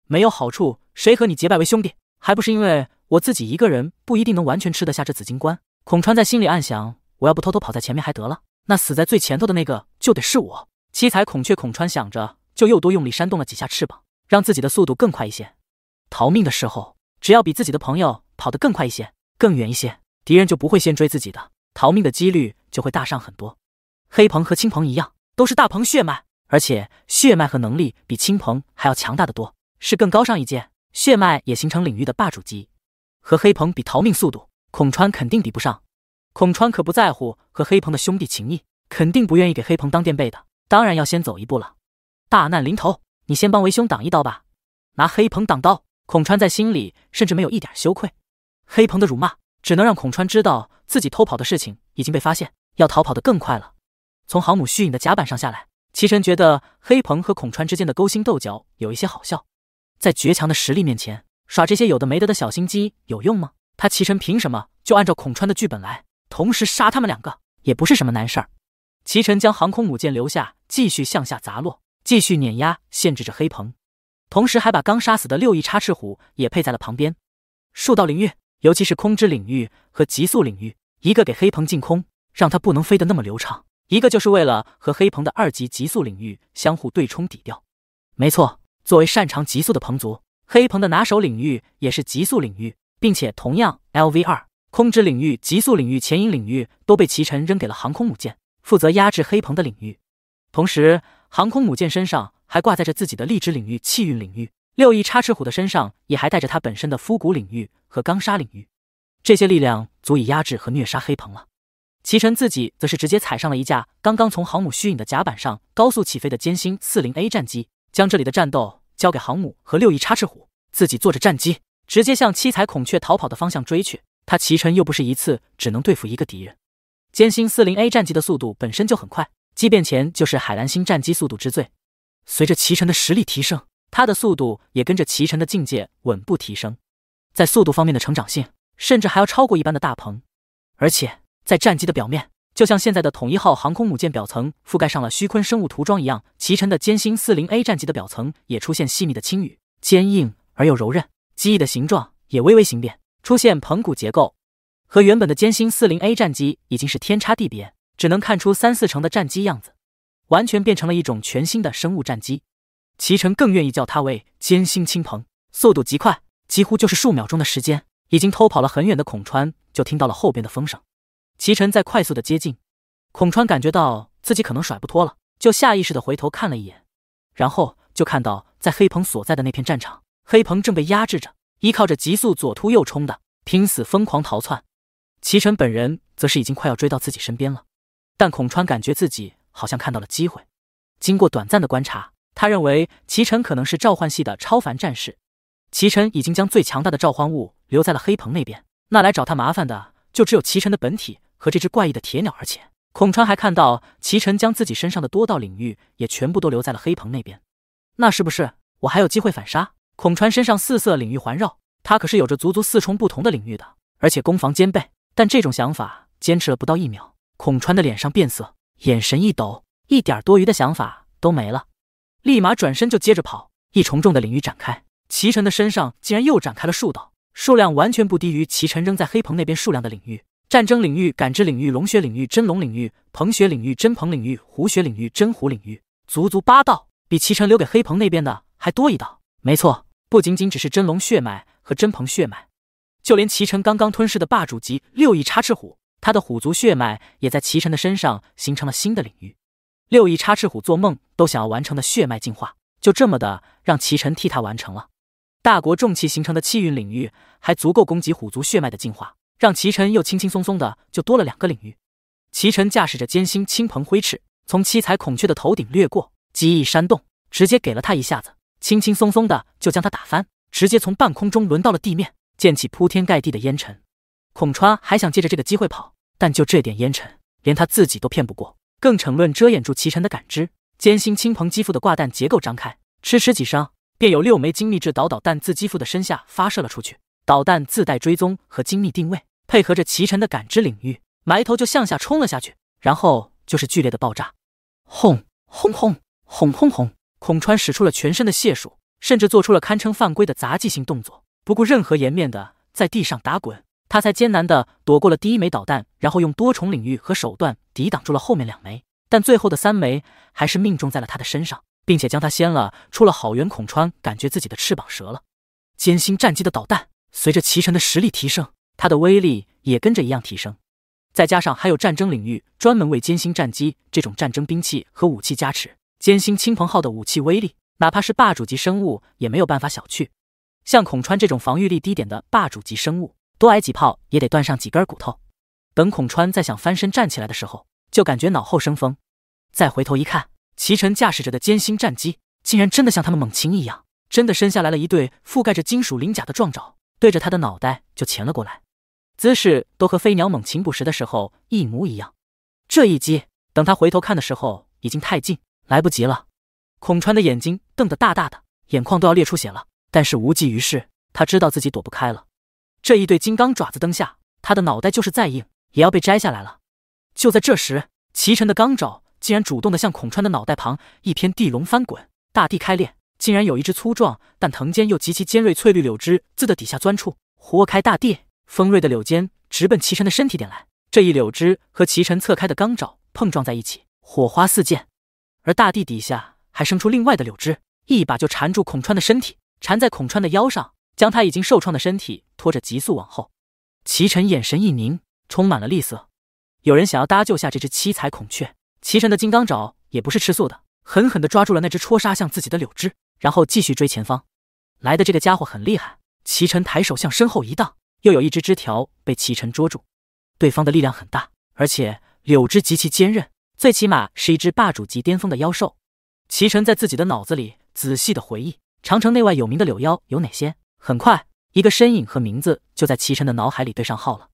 A: 没有好处，谁和你结拜为兄弟，还不是因为我自己一个人不一定能完全吃得下这紫金棺。孔川在心里暗想，我要不偷偷跑在前面还得了？那死在最前头的那个就得是我。七彩孔雀孔川想着，就又多用力扇动了几下翅膀，让自己的速度更快一些。逃命的时候，只要比自己的朋友跑得更快一些、更远一些，敌人就不会先追自己的，逃命的几率就会大上很多。黑鹏和青鹏一样，都是大鹏血脉，而且血脉和能力比青鹏还要强大的多。是更高上一阶，血脉也形成领域的霸主级。和黑鹏比逃命速度，孔川肯定比不上。孔川可不在乎和黑鹏的兄弟情谊，肯定不愿意给黑鹏当垫背的。当然要先走一步了。大难临头，你先帮为兄挡一刀吧。拿黑鹏挡刀，孔川在心里甚至没有一点羞愧。黑鹏的辱骂，只能让孔川知道自己偷跑的事情已经被发现，要逃跑的更快了。从航母虚影的甲板上下来，齐晨觉得黑鹏和孔川之间的勾心斗角有一些好笑。在绝强的实力面前，耍这些有的没得的小心机有用吗？他齐晨凭什么就按照孔川的剧本来，同时杀他们两个也不是什么难事儿。齐晨将航空母舰留下，继续向下砸落，继续碾压，限制着黑鹏，同时还把刚杀死的六翼叉翅虎也配在了旁边。数道领域，尤其是空之领域和极速领域，一个给黑鹏进空，让他不能飞得那么流畅，一个就是为了和黑鹏的二级极速领域相互对冲抵掉。没错。作为擅长极速的鹏族，黑鹏的拿手领域也是极速领域，并且同样 L V 二。空之领域、极速领域、潜影领域都被齐晨扔给了航空母舰，负责压制黑鹏的领域。同时，航空母舰身上还挂载着自己的力之领域、气运领域。六翼叉翅虎的身上也还带着它本身的肤骨领域和钢砂领域，这些力量足以压制和虐杀黑鹏了。齐晨自己则是直接踩上了一架刚刚从航母虚影的甲板上高速起飞的歼星四零 A 战机。将这里的战斗交给航母和六翼插翅虎，自己坐着战机直接向七彩孔雀逃跑的方向追去。他齐晨又不是一次只能对付一个敌人，歼星四零 A 战机的速度本身就很快，基变前就是海蓝星战机速度之最。随着齐晨的实力提升，他的速度也跟着齐晨的境界稳步提升，在速度方面的成长性甚至还要超过一般的大鹏，而且在战机的表面。就像现在的统一号航空母舰表层覆盖上了虚鲲生物涂装一样，齐晨的歼星四零 A 战机的表层也出现细密的轻羽，坚硬而又柔韧，机翼的形状也微微形变，出现盆骨结构，和原本的歼星四零 A 战机已经是天差地别，只能看出三四成的战机样子，完全变成了一种全新的生物战机。齐晨更愿意叫它为歼星轻棚，速度极快，几乎就是数秒钟的时间，已经偷跑了很远的孔川就听到了后边的风声。齐晨在快速的接近，孔川感觉到自己可能甩不脱了，就下意识的回头看了一眼，然后就看到在黑鹏所在的那片战场，黑鹏正被压制着，依靠着急速左突右冲的拼死疯狂逃窜。齐晨本人则是已经快要追到自己身边了，但孔川感觉自己好像看到了机会。经过短暂的观察，他认为齐晨可能是召唤系的超凡战士。齐晨已经将最强大的召唤物留在了黑鹏那边，那来找他麻烦的。就只有齐晨的本体和这只怪异的铁鸟，而且孔川还看到齐晨将自己身上的多道领域也全部都留在了黑鹏那边。那是不是我还有机会反杀？孔川身上四色领域环绕，他可是有着足足四重不同的领域的，而且攻防兼备。但这种想法坚持了不到一秒，孔川的脸上变色，眼神一抖，一点多余的想法都没了，立马转身就接着跑。一重重的领域展开，齐晨的身上竟然又展开了数道。数量完全不低于齐晨扔在黑鹏那边数量的领域：战争领域、感知领域、龙血领域、真龙领域、鹏血领域、真鹏领域、虎血领域、真虎领域，足足八道，比齐晨留给黑鹏那边的还多一道。没错，不仅仅只是真龙血脉和真鹏血脉，就连齐晨刚刚吞噬的霸主级六翼插翅虎，它的虎族血脉也在齐晨的身上形成了新的领域。六翼插翅虎做梦都想要完成的血脉进化，就这么的让齐晨替他完成了。大国重器形成的气运领域，还足够供给虎族血脉的进化，让齐晨又轻轻松松的就多了两个领域。齐晨驾驶着艰辛青鹏挥翅，从七彩孔雀的头顶掠过，机翼扇动，直接给了他一下子，轻轻松松的就将他打翻，直接从半空中轮到了地面，溅起铺天盖地的烟尘。孔川还想借着这个机会跑，但就这点烟尘，连他自己都骗不过，更逞论遮掩住齐晨的感知。艰辛青鹏肌肤的挂弹结构张开，嗤嗤几声。便有六枚精密制导导弹自肌肤的身下发射了出去，导弹自带追踪和精密定位，配合着齐晨的感知领域，埋头就向下冲了下去，然后就是剧烈的爆炸，轰轰轰轰轰轰！孔川使出了全身的解数，甚至做出了堪称犯规的杂技性动作，不顾任何颜面的在地上打滚，他才艰难的躲过了第一枚导弹，然后用多重领域和手段抵挡住了后面两枚，但最后的三枚还是命中在了他的身上。并且将它掀了出了，好远。孔川感觉自己的翅膀折了。歼星战机的导弹随着齐晨的实力提升，它的威力也跟着一样提升。再加上还有战争领域专门为歼星战机这种战争兵器和武器加持，歼星亲朋号的武器威力，哪怕是霸主级生物也没有办法小觑。像孔川这种防御力低点的霸主级生物，多挨几炮也得断上几根骨头。等孔川再想翻身站起来的时候，就感觉脑后生风，再回头一看。齐晨驾驶着的歼星战机，竟然真的像他们猛禽一样，真的伸下来了一对覆盖着金属鳞甲的壮爪，对着他的脑袋就钳了过来，姿势都和飞鸟猛禽捕食的时候一模一样。这一击，等他回头看的时候，已经太近，来不及了。孔川的眼睛瞪得大大的，眼眶都要裂出血了，但是无济于事，他知道自己躲不开了。这一对金刚爪子灯下，他的脑袋就是再硬，也要被摘下来了。就在这时，齐晨的钢爪。竟然主动的向孔川的脑袋旁，一片地龙翻滚，大地开裂，竟然有一只粗壮但藤尖又极其尖锐翠绿柳枝自的底下钻出，豁开大地，锋锐的柳尖直奔齐晨的身体点来。这一柳枝和齐晨侧开的钢爪碰撞在一起，火花四溅。而大地底下还生出另外的柳枝，一把就缠住孔川的身体，缠在孔川的腰上，将他已经受创的身体拖着急速往后。齐晨眼神一凝，充满了厉色，有人想要搭救下这只七彩孔雀。齐晨的金刚爪也不是吃素的，狠狠地抓住了那只戳杀向自己的柳枝，然后继续追前方。来的这个家伙很厉害。齐晨抬手向身后一荡，又有一只枝条被齐晨捉住。对方的力量很大，而且柳枝极其坚韧，最起码是一只霸主级巅峰的妖兽。齐晨在自己的脑子里仔细的回忆，长城内外有名的柳妖有哪些。很快，一个身影和名字就在齐晨的脑海里对上号了：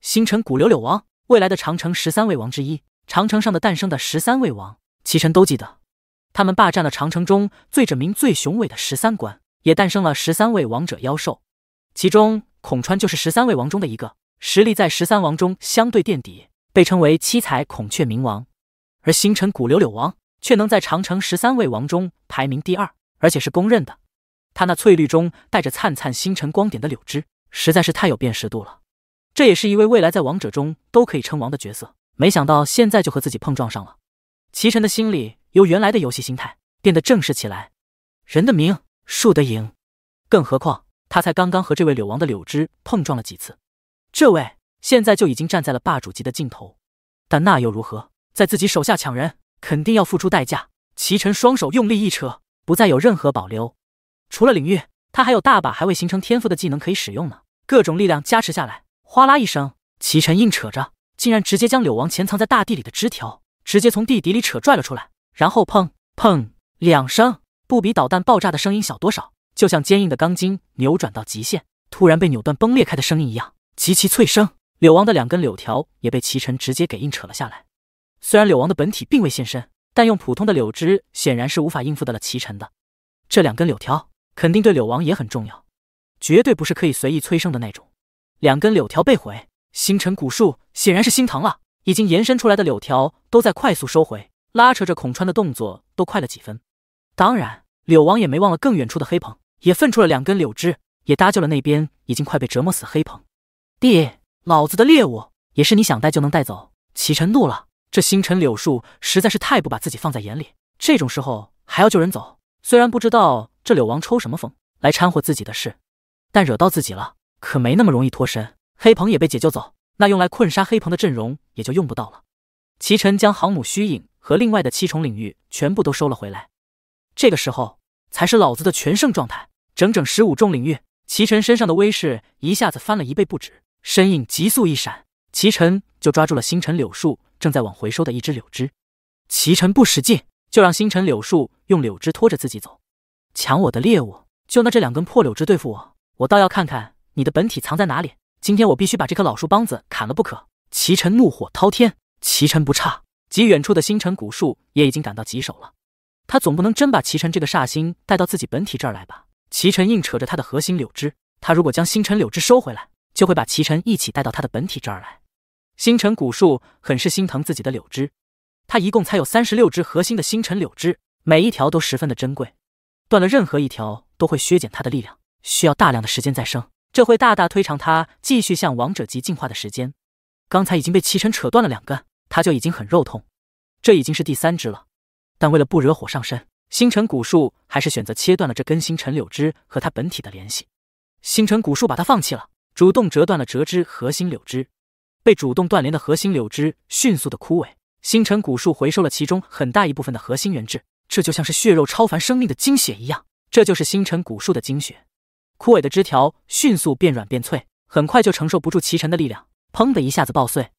A: 星辰古柳柳王，未来的长城十三位王之一。长城上的诞生的十三位王，齐晨都记得。他们霸占了长城中最着名、最雄伟的十三关，也诞生了十三位王者妖兽。其中，孔川就是十三位王中的一个，实力在十三王中相对垫底，被称为七彩孔雀明王。而星辰古柳柳王却能在长城十三位王中排名第二，而且是公认的。他那翠绿中带着灿灿星辰光点的柳枝，实在是太有辨识度了。这也是一位未来在王者中都可以称王的角色。没想到现在就和自己碰撞上了。齐晨的心里由原来的游戏心态变得正式起来。人的名，树的影。更何况他才刚刚和这位柳王的柳枝碰撞了几次，这位现在就已经站在了霸主级的尽头。但那又如何？在自己手下抢人，肯定要付出代价。齐晨双手用力一扯，不再有任何保留。除了领域，他还有大把还未形成天赋的技能可以使用呢。各种力量加持下来，哗啦一声，齐晨硬扯着。竟然直接将柳王潜藏在大地里的枝条，直接从地底里扯拽了出来，然后砰砰两声，不比导弹爆炸的声音小多少，就像坚硬的钢筋扭转到极限，突然被扭断崩裂开的声音一样，极其脆声。柳王的两根柳条也被齐晨直接给硬扯了下来。虽然柳王的本体并未现身，但用普通的柳枝显然是无法应付得了齐晨的。这两根柳条肯定对柳王也很重要，绝对不是可以随意催生的那种。两根柳条被毁。星辰古树显然是心疼了，已经延伸出来的柳条都在快速收回，拉扯着孔川的动作都快了几分。当然，柳王也没忘了更远处的黑鹏，也分出了两根柳枝，也搭救了那边已经快被折磨死黑鹏。爹，老子的猎物也是你想带就能带走？启辰怒了，这星辰柳树实在是太不把自己放在眼里，这种时候还要救人走。虽然不知道这柳王抽什么风来掺和自己的事，但惹到自己了，可没那么容易脱身。黑鹏也被解救走，那用来困杀黑鹏的阵容也就用不到了。齐晨将航母虚影和另外的七重领域全部都收了回来，这个时候才是老子的全胜状态。整整十五重领域，齐晨身上的威势一下子翻了一倍不止。身影急速一闪，齐晨就抓住了星辰柳树正在往回收的一只柳枝。齐晨不使劲，就让星辰柳树用柳枝拖着自己走。抢我的猎物，就那这两根破柳枝对付我，我倒要看看你的本体藏在哪里。今天我必须把这棵老树梆子砍了不可！齐晨怒火滔天。齐晨不差，及远处的星辰古树也已经感到棘手了。他总不能真把齐晨这个煞星带到自己本体这儿来吧？齐晨硬扯着他的核心柳枝，他如果将星辰柳枝收回来，就会把齐晨一起带到他的本体这儿来。星辰古树很是心疼自己的柳枝，他一共才有三十六支核心的星辰柳枝，每一条都十分的珍贵，断了任何一条都会削减他的力量，需要大量的时间再生。这会大大推长他继续向王者级进化的时间。刚才已经被齐晨扯断了两根，他就已经很肉痛。这已经是第三只了，但为了不惹火上身，星辰古树还是选择切断了这根星辰柳枝和它本体的联系。星辰古树把它放弃了，主动折断了折枝核心柳枝。被主动断联的核心柳枝迅速的枯萎，星辰古树回收了其中很大一部分的核心原质，这就像是血肉超凡生命的精血一样，这就是星辰古树的精血。枯萎的枝条迅速变软变脆，很快就承受不住齐晨的力量，砰的一下子爆碎。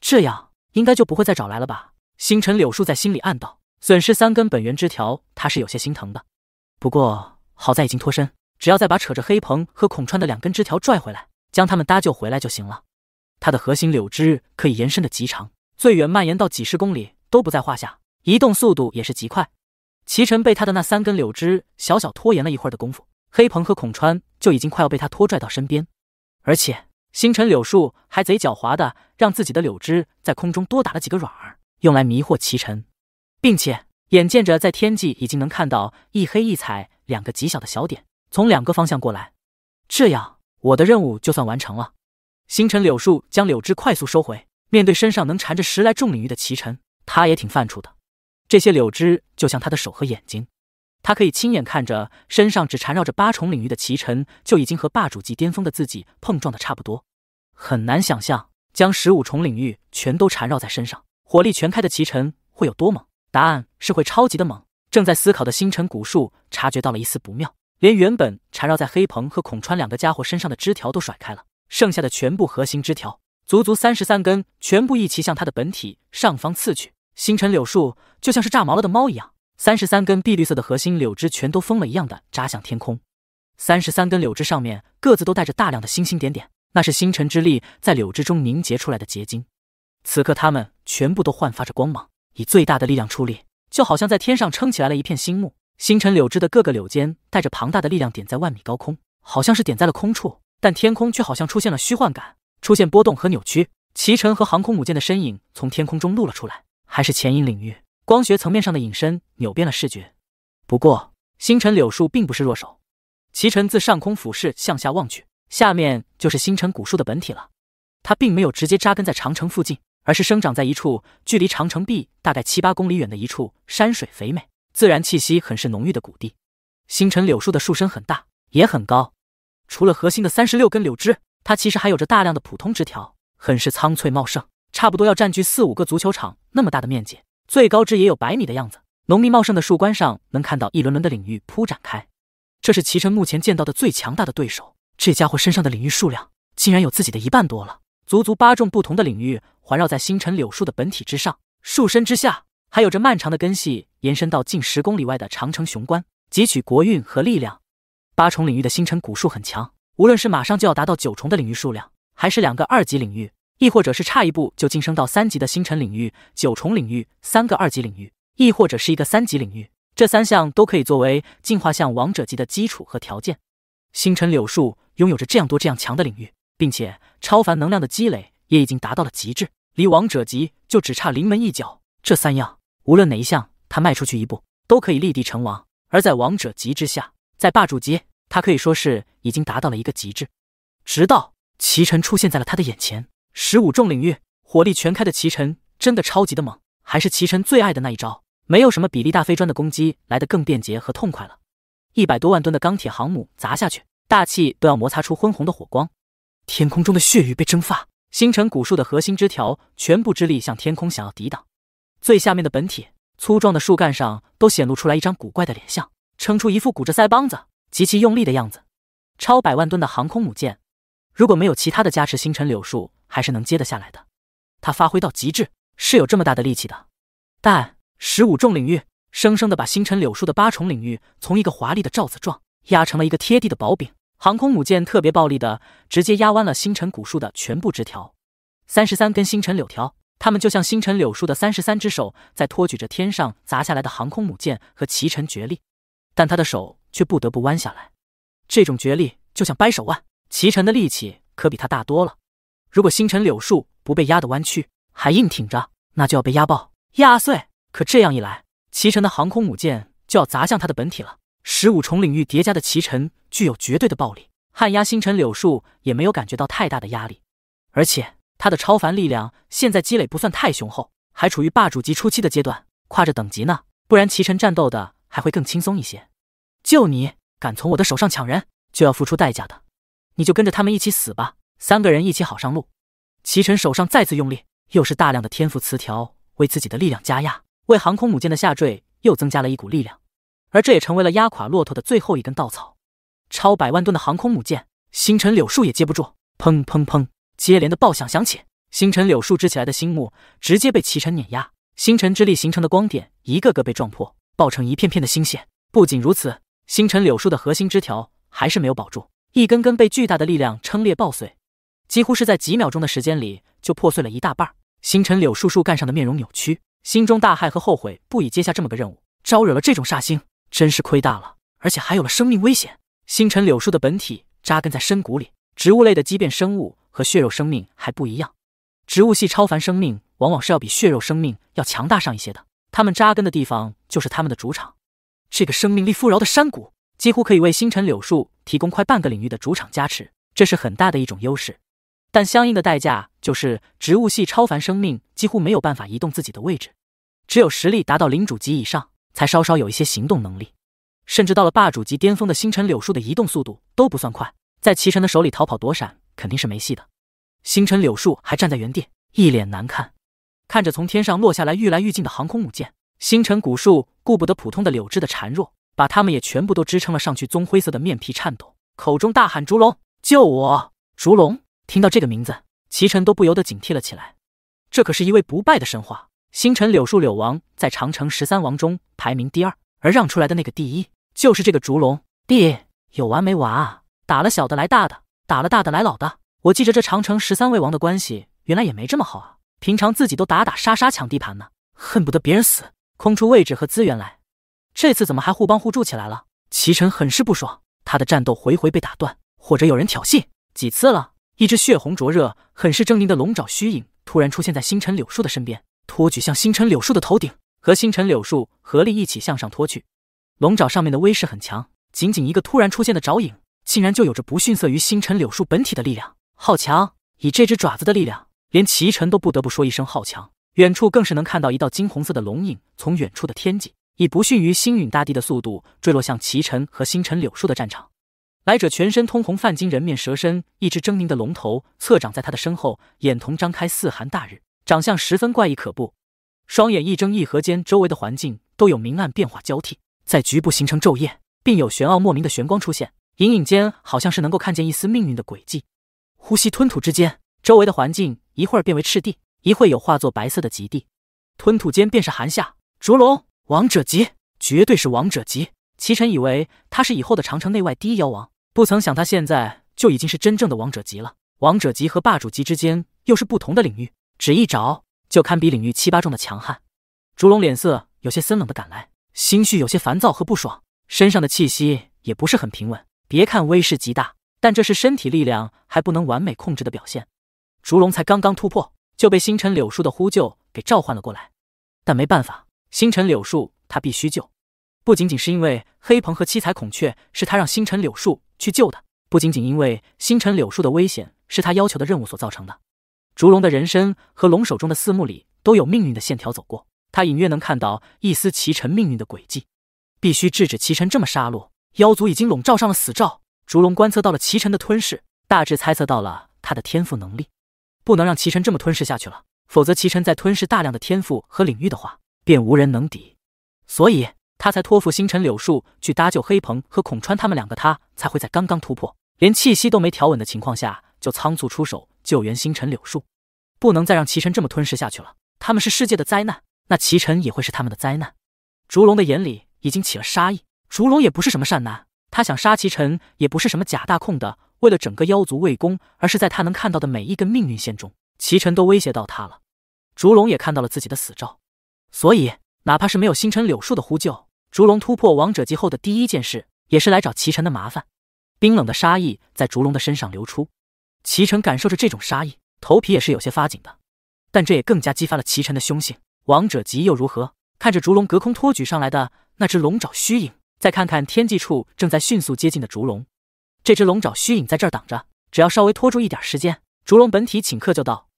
A: 这样应该就不会再找来了吧？星辰柳树在心里暗道。损失三根本源枝条，他是有些心疼的。不过好在已经脱身，只要再把扯着黑鹏和孔川的两根枝条拽回来，将他们搭救回来就行了。他的核心柳枝可以延伸的极长，最远蔓延到几十公里都不在话下，移动速度也是极快。齐晨被他的那三根柳枝小小拖延了一会儿的功夫。黑鹏和孔川就已经快要被他拖拽到身边，而且星辰柳树还贼狡猾的让自己的柳枝在空中多打了几个软儿，用来迷惑齐晨，并且眼见着在天际已经能看到一黑一彩两个极小的小点从两个方向过来，这样我的任务就算完成了。星辰柳树将柳枝快速收回，面对身上能缠着十来重领域的齐晨，他也挺犯怵的。这些柳枝就像他的手和眼睛。他可以亲眼看着身上只缠绕着八重领域的齐晨，就已经和霸主级巅峰的自己碰撞的差不多。很难想象，将十五重领域全都缠绕在身上，火力全开的齐晨会有多猛。答案是会超级的猛。正在思考的星辰古树察觉到了一丝不妙，连原本缠绕在黑鹏和孔川两个家伙身上的枝条都甩开了，剩下的全部核心枝条，足足三十三根，全部一齐向他的本体上方刺去。星辰柳树就像是炸毛了的猫一样。三十三根碧绿色的核心柳枝全都疯了一样的扎向天空，三十三根柳枝上面各自都带着大量的星星点点，那是星辰之力在柳枝中凝结出来的结晶。此刻它们全部都焕发着光芒，以最大的力量出力，就好像在天上撑起来了一片星幕。星辰柳枝的各个柳尖带着庞大的力量点在万米高空，好像是点在了空处，但天空却好像出现了虚幻感，出现波动和扭曲。齐晨和航空母舰的身影从天空中露了出来，还是潜影领域。光学层面上的隐身扭变了视觉，不过星辰柳树并不是弱手。齐晨自上空俯视向下望去，下面就是星辰古树的本体了。它并没有直接扎根在长城附近，而是生长在一处距离长城壁大概七八公里远的一处山水肥美、自然气息很是浓郁的谷地。星辰柳树的树身很大，也很高，除了核心的三十六根柳枝，它其实还有着大量的普通枝条，很是苍翠茂盛，差不多要占据四五个足球场那么大的面积。最高枝也有百米的样子，浓密茂盛的树冠上能看到一轮轮的领域铺展开。这是齐晨目前见到的最强大的对手，这家伙身上的领域数量竟然有自己的一半多了，足足八种不同的领域环绕在星辰柳树的本体之上。树身之下，还有着漫长的根系延伸到近十公里外的长城雄关，汲取国运和力量。八重领域的星辰古树很强，无论是马上就要达到九重的领域数量，还是两个二级领域。亦或者是差一步就晋升到三级的星辰领域、九重领域、三个二级领域，亦或者是一个三级领域，这三项都可以作为进化向王者级的基础和条件。星辰柳树拥有着这样多这样强的领域，并且超凡能量的积累也已经达到了极致，离王者级就只差临门一脚。这三样，无论哪一项，他迈出去一步，都可以立地成王。而在王者级之下，在霸主级，他可以说是已经达到了一个极致。直到齐晨出现在了他的眼前。十五重领域，火力全开的齐晨真的超级的猛，还是齐晨最爱的那一招，没有什么比利大飞砖的攻击来得更便捷和痛快了。一百多万吨的钢铁航母砸下去，大气都要摩擦出昏红的火光，天空中的血雨被蒸发，星辰古树的核心枝条全部之力向天空想要抵挡，最下面的本体粗壮的树干上都显露出来一张古怪的脸相，撑出一副鼓着腮帮子、极其用力的样子。超百万吨的航空母舰，如果没有其他的加持，星辰柳树。还是能接得下来的，他发挥到极致是有这么大的力气的，但十五重领域生生的把星辰柳树的八重领域从一个华丽的罩子状压成了一个贴地的薄饼，航空母舰特别暴力的直接压弯了星辰古树的全部枝条，三十三根星辰柳条，它们就像星辰柳树的三十三只手在托举着天上砸下来的航空母舰和齐晨决力，但他的手却不得不弯下来，这种决力就像掰手腕，齐晨的力气可比他大多了。如果星辰柳树不被压得弯曲，还硬挺着，那就要被压爆、压碎。可这样一来，齐晨的航空母舰就要砸向他的本体了。十五重领域叠加的齐晨具有绝对的暴力，旱压星辰柳树也没有感觉到太大的压力。而且他的超凡力量现在积累不算太雄厚，还处于霸主级初期的阶段，跨着等级呢。不然齐晨战斗的还会更轻松一些。就你敢从我的手上抢人，就要付出代价的。你就跟着他们一起死吧。三个人一起好上路，齐晨手上再次用力，又是大量的天赋词条为自己的力量加压，为航空母舰的下坠又增加了一股力量，而这也成为了压垮骆驼的最后一根稻草。超百万吨的航空母舰，星辰柳树也接不住。砰砰砰，接连的爆响响起，星辰柳树枝起来的星木直接被齐晨碾压，星辰之力形成的光点一个个被撞破，爆成一片片的星屑。不仅如此，星辰柳树的核心枝条还是没有保住，一根根被巨大的力量撑裂爆碎。几乎是在几秒钟的时间里就破碎了一大半。星辰柳树树干上的面容扭曲，心中大骇和后悔不已，接下这么个任务，招惹了这种煞星，真是亏大了，而且还有了生命危险。星辰柳树的本体扎根在深谷里，植物类的畸变生物和血肉生命还不一样，植物系超凡生命往往是要比血肉生命要强大上一些的。它们扎根的地方就是他们的主场，这个生命力富饶的山谷，几乎可以为星辰柳树提供快半个领域的主场加持，这是很大的一种优势。但相应的代价就是植物系超凡生命几乎没有办法移动自己的位置，只有实力达到领主级以上，才稍稍有一些行动能力。甚至到了霸主级巅峰的星辰柳树的移动速度都不算快，在齐晨的手里逃跑躲闪肯定是没戏的。星辰柳树还站在原地，一脸难看，看着从天上落下来愈来愈近的航空母舰。星辰古树顾不得普通的柳枝的孱弱，把它们也全部都支撑了上去。棕灰色的面皮颤抖，口中大喊：“烛龙救我！烛龙！”听到这个名字，齐晨都不由得警惕了起来。这可是一位不败的神话，星辰柳树柳王在长城十三王中排名第二，而让出来的那个第一就是这个烛龙。弟，有完没完啊？打了小的来大的，打了大的来老的。我记着这长城十三位王的关系，原来也没这么好啊。平常自己都打打杀杀抢地盘呢，恨不得别人死，空出位置和资源来。这次怎么还互帮互助起来了？齐晨很是不爽，他的战斗回回被打断，或者有人挑衅几次了。一只血红灼热、很是狰狞的龙爪虚影突然出现在星辰柳树的身边，托举向星辰柳树的头顶，和星辰柳树合力一起向上托去。龙爪上面的威势很强，仅仅一个突然出现的爪影，竟然就有着不逊色于星辰柳树本体的力量。好强！以这只爪子的力量，连齐晨都不得不说一声好强。远处更是能看到一道金红色的龙影，从远处的天际以不逊于星陨大帝的速度坠落向齐晨和星辰柳树的战场。来者全身通红泛金，人面蛇身，一只狰狞的龙头侧长在他的身后，眼瞳张开似寒大日，长相十分怪异可怖。双眼一睁一合间，周围的环境都有明暗变化交替，在局部形成昼夜，并有玄奥莫名的玄光出现，隐隐间好像是能够看见一丝命运的轨迹。呼吸吞吐之间，周围的环境一会儿变为赤地，一会有化作白色的极地。吞吐间便是寒夏。烛龙，王者级，绝对是王者级。齐晨以为他是以后的长城内外第一妖王。不曾想，他现在就已经是真正的王者级了。王者级和霸主级之间又是不同的领域，只一着就堪比领域七八重的强悍。烛龙脸色有些森冷的赶来，心绪有些烦躁和不爽，身上的气息也不是很平稳。别看威势极大，但这是身体力量还不能完美控制的表现。烛龙才刚刚突破，就被星辰柳树的呼救给召唤了过来，但没办法，星辰柳树他必须救，不仅仅是因为黑鹏和七彩孔雀是他让星辰柳树。去救他，不仅仅因为星辰柳树的危险是他要求的任务所造成的。烛龙的人身和龙手中的四目里都有命运的线条走过，他隐约能看到一丝齐晨命运的轨迹。必须制止齐晨这么杀戮，妖族已经笼罩上了死兆。烛龙观测到了齐晨的吞噬，大致猜测到了他的天赋能力，不能让齐晨这么吞噬下去了，否则齐晨在吞噬大量的天赋和领域的话，便无人能敌。所以。他才托付星辰柳树去搭救黑鹏和孔川他们两个，他才会在刚刚突破，连气息都没调稳的情况下就仓促出手救援星辰柳树。不能再让齐晨这么吞噬下去了，他们是世界的灾难，那齐晨也会是他们的灾难。烛龙的眼里已经起了杀意，烛龙也不是什么善男，他想杀齐晨也不是什么假大空的，为了整个妖族为公，而是在他能看到的每一根命运线中，齐晨都威胁到他了。烛龙也看到了自己的死兆，所以。哪怕是没有星辰柳树的呼救，烛龙突破王者级后的第一件事，也是来找齐晨的麻烦。冰冷的杀意在烛龙的身上流出，齐晨感受着这种杀意，头皮也是有些发紧的。但这也更加激发了齐晨的凶性。王者级又如何？看着烛龙隔空托举上来的那只龙爪虚影，再看看天际处正在迅速接近的烛龙，这只龙爪虚影在这儿挡着，只要稍微拖住一点时间，烛龙本体顷刻就到。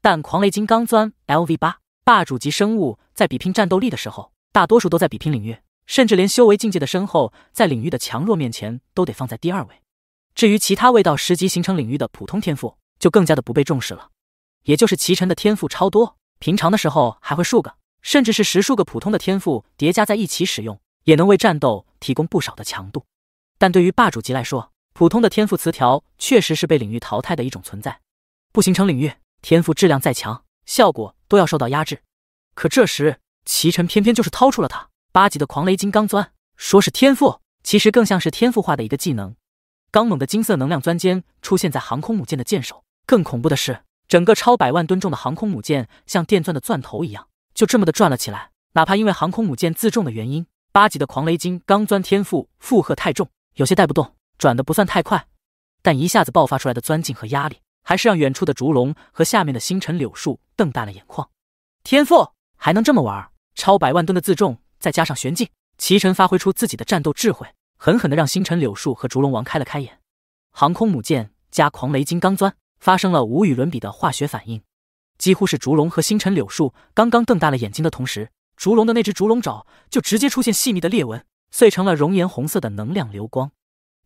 A: 但狂雷金刚钻 L V 八。霸主级生物在比拼战斗力的时候，大多数都在比拼领域，甚至连修为境界的深厚，在领域的强弱面前都得放在第二位。至于其他未到十级形成领域的普通天赋，就更加的不被重视了。也就是齐晨的天赋超多，平常的时候还会数个，甚至是十数个普通的天赋叠加在一起使用，也能为战斗提供不少的强度。但对于霸主级来说，普通的天赋词条确实是被领域淘汰的一种存在，不形成领域，天赋质量再强，效果。都要受到压制，可这时齐晨偏偏就是掏出了他八级的狂雷金刚钻，说是天赋，其实更像是天赋化的一个技能。刚猛的金色能量钻尖出现在航空母舰的舰首，更恐怖的是，整个超百万吨重的航空母舰像电钻的钻头一样，就这么的转了起来。哪怕因为航空母舰自重的原因，八级的狂雷金刚钻天赋负荷太重，有些带不动，转的不算太快，但一下子爆发出来的钻劲和压力。还是让远处的烛龙和下面的星辰柳树瞪大了眼眶。天赋还能这么玩？超百万吨的自重，再加上玄镜，齐晨发挥出自己的战斗智慧，狠狠地让星辰柳树和烛龙王开了开眼。航空母舰加狂雷金刚钻发生了无与伦比的化学反应，几乎是烛龙和星辰柳树刚刚瞪大了眼睛的同时，烛龙的那只烛龙爪就直接出现细密的裂纹，碎成了熔岩红色的能量流光。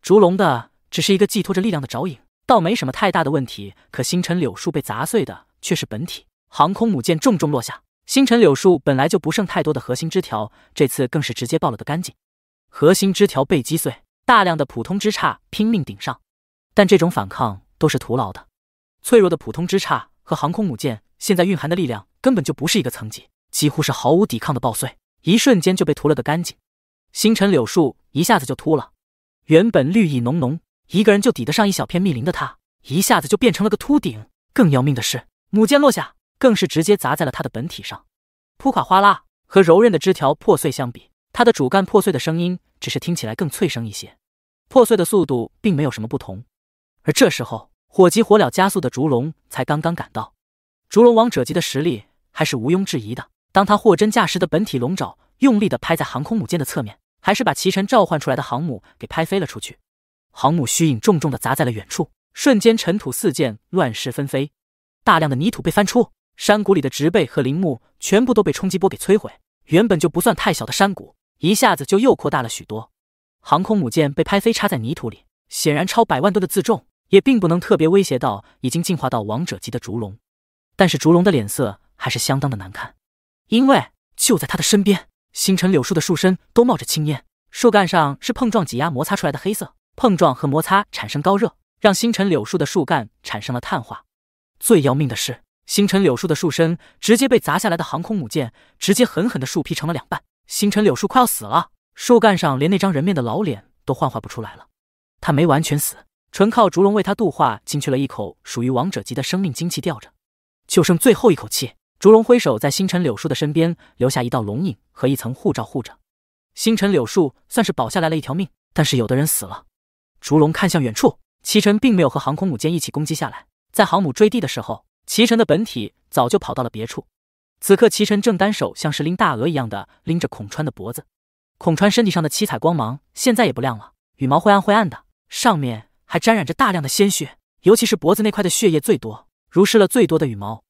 A: 烛龙的只是一个寄托着力量的爪影。倒没什么太大的问题，可星辰柳树被砸碎的却是本体。航空母舰重重落下，星辰柳树本来就不剩太多的核心枝条，这次更是直接爆了个干净。核心枝条被击碎，大量的普通枝杈拼命顶上，但这种反抗都是徒劳的。脆弱的普通枝杈和航空母舰现在蕴含的力量根本就不是一个层级，几乎是毫无抵抗的爆碎，一瞬间就被屠了个干净。星辰柳树一下子就秃了，原本绿意浓浓。一个人就抵得上一小片密林的他，一下子就变成了个秃顶。更要命的是，母舰落下，更是直接砸在了他的本体上，扑垮哗啦。和柔韧的枝条破碎相比，它的主干破碎的声音只是听起来更脆声一些，破碎的速度并没有什么不同。而这时候，火急火燎加速的烛龙才刚刚赶到。烛龙王者级的实力还是毋庸置疑的，当他货真价实的本体龙爪用力的拍在航空母舰的侧面，还是把齐晨召唤出来的航母给拍飞了出去。航母虚影重重的砸在了远处，瞬间尘土四溅，乱石纷飞，大量的泥土被翻出。山谷里的植被和林木全部都被冲击波给摧毁，原本就不算太小的山谷一下子就又扩大了许多。航空母舰被拍飞，插在泥土里，显然超百万吨的自重也并不能特别威胁到已经进化到王者级的烛龙。但是烛龙的脸色还是相当的难看，因为就在他的身边，星辰柳树的树身都冒着青烟，树干上是碰撞挤压摩擦出来的黑色。碰撞和摩擦产生高热，让星辰柳树的树干产生了碳化。最要命的是，星辰柳树的树身直接被砸下来的航空母舰直接狠狠的树劈成了两半。星辰柳树快要死了，树干上连那张人面的老脸都幻化不出来了。他没完全死，纯靠烛龙为他度化进去了一口属于王者级的生命精气，吊着，就剩最后一口气。烛龙挥手，在星辰柳树的身边留下一道龙影和一层护罩护着。星辰柳树算是保下来了一条命，但是有的人死了。烛龙看向远处，齐晨并没有和航空母舰一起攻击下来。在航母坠地的时候，齐晨的本体早就跑到了别处。此刻，齐晨正单手像是拎大鹅一样的拎着孔川的脖子。孔川身体上的七彩光芒现在也不亮了，羽毛灰暗灰暗的，上面还沾染着大量的鲜血，尤其是脖子那块的血液最多，如湿了最多的羽毛。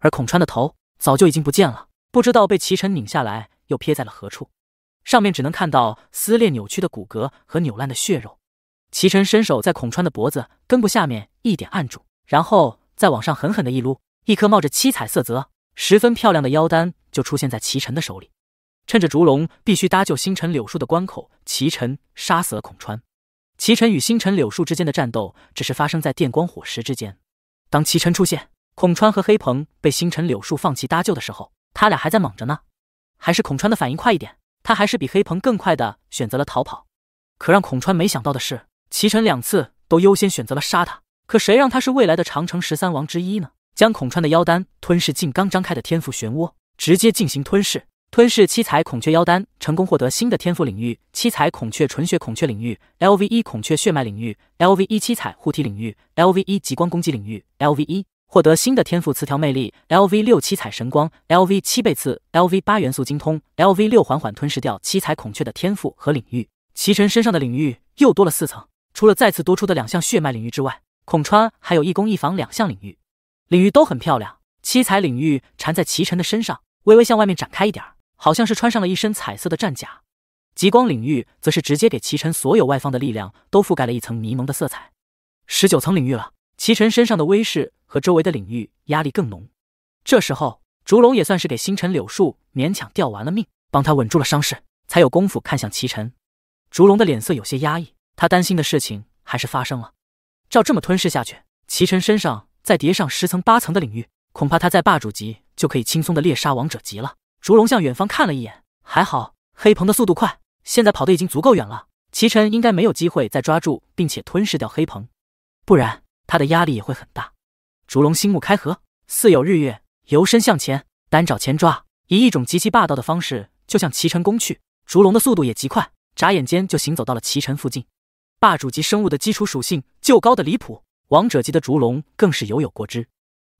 A: 而孔川的头早就已经不见了，不知道被齐晨拧下来又撇在了何处，上面只能看到撕裂扭曲的骨骼和扭烂的血肉。齐晨伸手在孔川的脖子根部下面一点按住，然后再往上狠狠的一撸，一颗冒着七彩色泽、十分漂亮的妖丹就出现在齐晨的手里。趁着烛龙必须搭救星辰柳树的关口，齐晨杀死了孔川。齐晨与星辰柳树之间的战斗只是发生在电光火石之间。当齐晨出现，孔川和黑鹏被星辰柳树放弃搭救的时候，他俩还在猛着呢。还是孔川的反应快一点，他还是比黑鹏更快的选择了逃跑。可让孔川没想到的是。齐晨两次都优先选择了杀他，可谁让他是未来的长城十三王之一呢？将孔川的妖丹吞噬进刚张开的天赋漩涡，直接进行吞噬。吞噬七彩孔雀妖丹，成功获得新的天赋领域：七彩孔雀纯血孔雀领域 L V 一，孔雀血脉领域 L V 一，七彩护体领域 L V 一，极光攻击领域 L V 一。获得新的天赋词条：魅力 L V 六，七彩神光 L V 七，倍刺 L V 八，元素精通 L V 六。缓缓吞噬掉七彩孔雀的天赋和领域，齐晨身上的领域又多了四层。除了再次多出的两项血脉领域之外，孔川还有一攻一防两项领域，领域都很漂亮。七彩领域缠在齐晨的身上，微微向外面展开一点，好像是穿上了一身彩色的战甲。极光领域则是直接给齐晨所有外放的力量都覆盖了一层迷蒙的色彩。十九层领域了，齐晨身上的威势和周围的领域压力更浓。这时候，烛龙也算是给星辰柳树勉强吊完了命，帮他稳住了伤势，才有功夫看向齐晨。烛龙的脸色有些压抑。他担心的事情还是发生了，照这么吞噬下去，齐晨身上再叠上十层八层的领域，恐怕他在霸主级就可以轻松的猎杀王者级了。烛龙向远方看了一眼，还好黑鹏的速度快，现在跑的已经足够远了，齐晨应该没有机会再抓住并且吞噬掉黑鹏，不然他的压力也会很大。烛龙星目开合，似有日月，游身向前，单爪前抓，以一种极其霸道的方式就向齐晨攻去。烛龙的速度也极快，眨眼间就行走到了齐晨附近。霸主级生物的基础属性就高的离谱，王者级的烛龙更是犹有过之。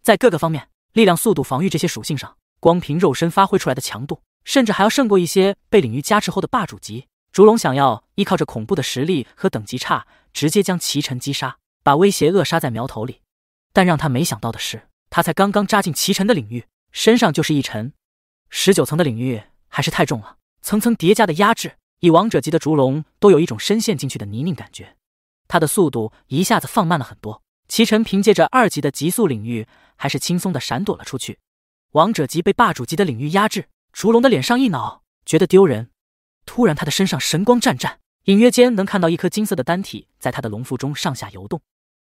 A: 在各个方面，力量、速度、防御这些属性上，光凭肉身发挥出来的强度，甚至还要胜过一些被领域加持后的霸主级烛龙。想要依靠着恐怖的实力和等级差，直接将齐晨击杀，把威胁扼杀在苗头里。但让他没想到的是，他才刚刚扎进齐晨的领域，身上就是一尘。十九层的领域还是太重了，层层叠加的压制。以王者级的烛龙都有一种深陷进去的泥泞感觉，他的速度一下子放慢了很多。齐晨凭借着二级的极速领域，还是轻松的闪躲了出去。王者级被霸主级的领域压制，烛龙的脸上一恼，觉得丢人。突然，他的身上神光湛湛，隐约间能看到一颗金色的丹体在他的龙腹中上下游动。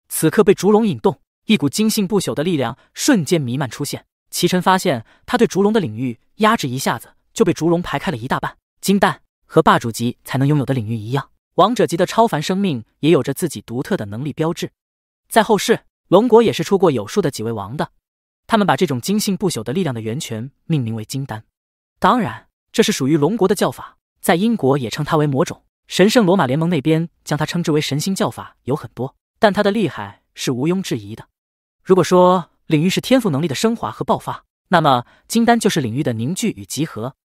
A: 此刻被烛龙引动，一股金性不朽的力量瞬间弥漫出现。齐晨发现，他对烛龙的领域压制一下子就被烛龙排开了一大半。金蛋。和霸主级才能拥有的领域一样，王者级的超凡生命也有着自己独特的能力标志。在后世，龙国也是出过有数的几位王的，他们把这种精信不朽的力量的源泉命名为金丹。当然，这是属于龙国的叫法，在英国也称它为魔种，神圣罗马联盟那边将它称之为神星叫法有很多，但它的厉害是毋庸置疑的。如果说领域是天赋能力的升华和爆发，那么金丹就是领域的凝聚与集合。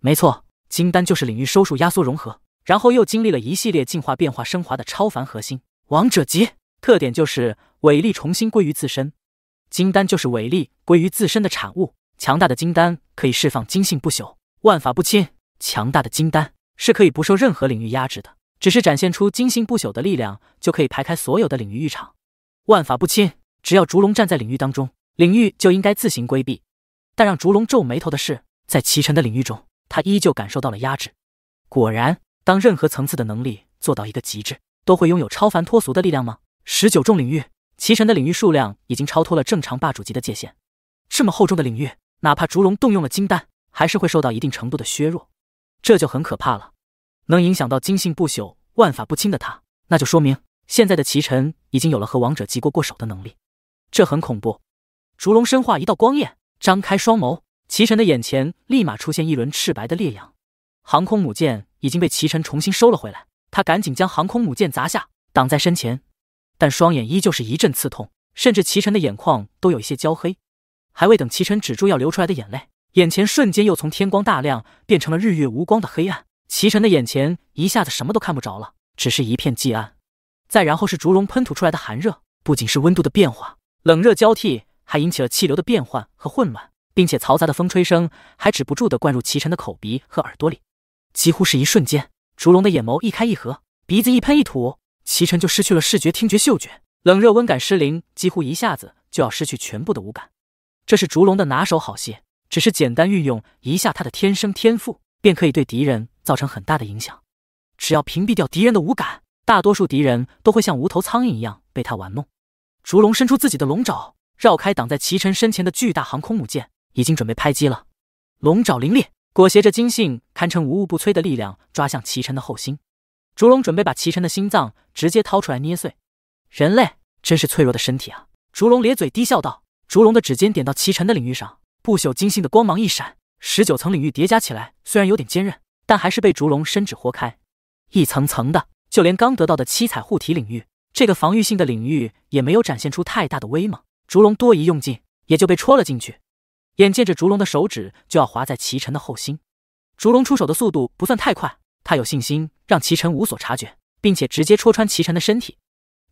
A: 没错。金丹就是领域收束、压缩、融合，然后又经历了一系列进化、变化、升华的超凡核心，王者级特点就是伟力重新归于自身。金丹就是伟力归于自身的产物。强大的金丹可以释放金性不朽、万法不侵。强大的金丹是可以不受任何领域压制的，只是展现出金性不朽的力量，就可以排开所有的领域浴场。万法不侵，只要烛龙站在领域当中，领域就应该自行规避。但让烛龙皱眉头的是，在齐晨的领域中。他依旧感受到了压制。果然，当任何层次的能力做到一个极致，都会拥有超凡脱俗的力量吗？十九重领域，齐晨的领域数量已经超脱了正常霸主级的界限。这么厚重的领域，哪怕烛龙动用了金丹，还是会受到一定程度的削弱。这就很可怕了。能影响到金性不朽、万法不侵的他，那就说明现在的齐晨已经有了和王者级过过手的能力。这很恐怖。烛龙身化一道光焰，张开双眸。齐晨的眼前立马出现一轮赤白的烈阳，航空母舰已经被齐晨重新收了回来。他赶紧将航空母舰砸下，挡在身前，但双眼依旧是一阵刺痛，甚至齐晨的眼眶都有一些焦黑。还未等齐晨止住要流出来的眼泪，眼前瞬间又从天光大亮变成了日月无光的黑暗。齐晨的眼前一下子什么都看不着了，只是一片寂暗。再然后是烛龙喷吐出来的寒热，不仅是温度的变化，冷热交替还引起了气流的变换和混乱。并且嘈杂的风吹声还止不住地灌入齐晨的口鼻和耳朵里，几乎是一瞬间，烛龙的眼眸一开一合，鼻子一喷一吐，齐晨就失去了视觉、听觉、嗅觉，冷热温感失灵，几乎一下子就要失去全部的五感。这是烛龙的拿手好戏，只是简单运用一下他的天生天赋，便可以对敌人造成很大的影响。只要屏蔽掉敌人的五感，大多数敌人都会像无头苍蝇一样被他玩弄。烛龙伸出自己的龙爪，绕开挡在齐晨身前的巨大航空母舰。已经准备拍击了，龙爪凌冽，裹挟着金信堪称无物不摧的力量抓向齐晨的后心。烛龙准备把齐晨的心脏直接掏出来捏碎。人类真是脆弱的身体啊！烛龙咧嘴低笑道。烛龙的指尖点到齐晨的领域上，不朽金信的光芒一闪，十九层领域叠加起来虽然有点坚韧，但还是被烛龙伸指豁开。一层层的，就连刚得到的七彩护体领域，这个防御性的领域也没有展现出太大的威猛。烛龙多一用劲，也就被戳了进去。眼见着烛龙的手指就要划在齐晨的后心，烛龙出手的速度不算太快，他有信心让齐晨无所察觉，并且直接戳穿齐晨的身体。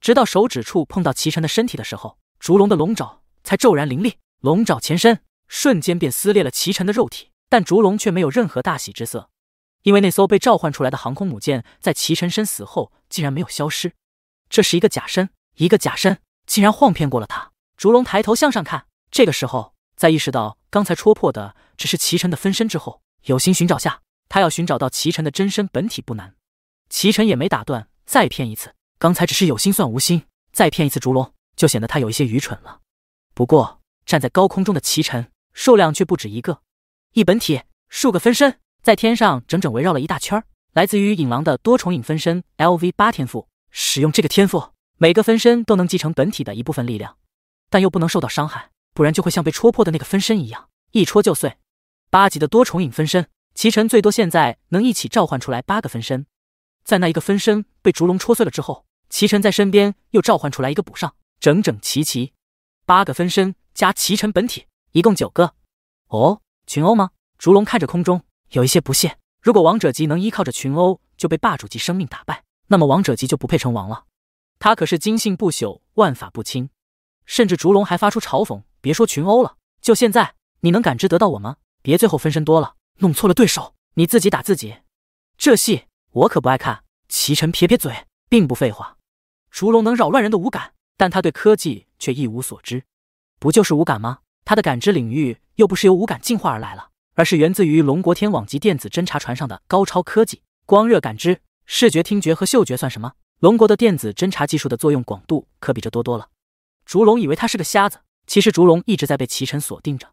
A: 直到手指处碰到齐晨的身体的时候，烛龙的龙爪才骤然凌厉，龙爪前伸，瞬间便撕裂了齐晨的肉体。但烛龙却没有任何大喜之色，因为那艘被召唤出来的航空母舰在齐晨身死后竟然没有消失，这是一个假身，一个假身竟然晃骗过了他。烛龙抬头向上看，这个时候。在意识到刚才戳破的只是齐晨的分身之后，有心寻找下，他要寻找到齐晨的真身本体不难。齐晨也没打断，再骗一次。刚才只是有心算无心，再骗一次烛龙，就显得他有一些愚蠢了。不过站在高空中的齐晨数量却不止一个，一本体数个分身在天上整整围绕了一大圈儿。来自于影狼的多重影分身 LV 八天赋，使用这个天赋，每个分身都能继承本体的一部分力量，但又不能受到伤害。不然就会像被戳破的那个分身一样，一戳就碎。八级的多重影分身，齐晨最多现在能一起召唤出来八个分身。在那一个分身被烛龙戳碎了之后，齐晨在身边又召唤出来一个补上，整整齐齐，八个分身加齐晨本体，一共九个。哦，群殴吗？烛龙看着空中，有一些不屑。如果王者级能依靠着群殴就被霸主级生命打败，那么王者级就不配称王了。他可是金性不朽，万法不侵。甚至烛龙还发出嘲讽。别说群殴了，就现在，你能感知得到我吗？别最后分身多了，弄错了对手，你自己打自己，这戏我可不爱看。齐晨撇撇嘴，并不废话。烛龙能扰乱人的五感，但他对科技却一无所知。不就是五感吗？他的感知领域又不是由五感进化而来了，而是源自于龙国天网级电子侦察船上的高超科技。光热感知、视觉、听觉和嗅觉算什么？龙国的电子侦察技术的作用广度可比这多多了。烛龙以为他是个瞎子。其实烛龙一直在被齐晨锁定着，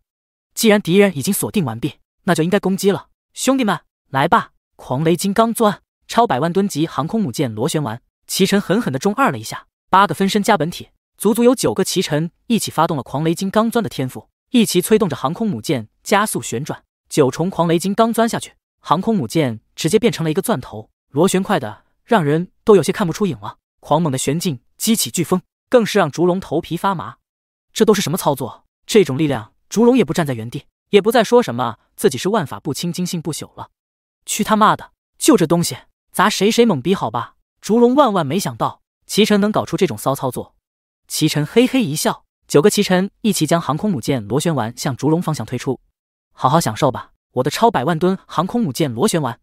A: 既然敌人已经锁定完毕，那就应该攻击了。兄弟们，来吧！狂雷金刚钻，超百万吨级航空母舰螺旋丸。齐晨狠狠的中二了一下，八个分身加本体，足足有九个齐晨一起发动了狂雷金刚钻的天赋，一起催动着航空母舰加速旋转。九重狂雷金刚钻下去，航空母舰直接变成了一个钻头，螺旋快的让人都有些看不出影了。狂猛的旋劲激起飓风，更是让烛龙头皮发麻。这都是什么操作？这种力量，烛龙也不站在原地，也不再说什么自己是万法不侵、金性不朽了。去他妈的！就这东西，砸谁谁懵逼好吧？烛龙万万没想到，齐晨能搞出这种骚操作。齐晨嘿嘿一笑，九个齐晨一齐将航空母舰螺旋丸向烛龙方向推出，好好享受吧，我的超百万吨航空母舰螺旋丸。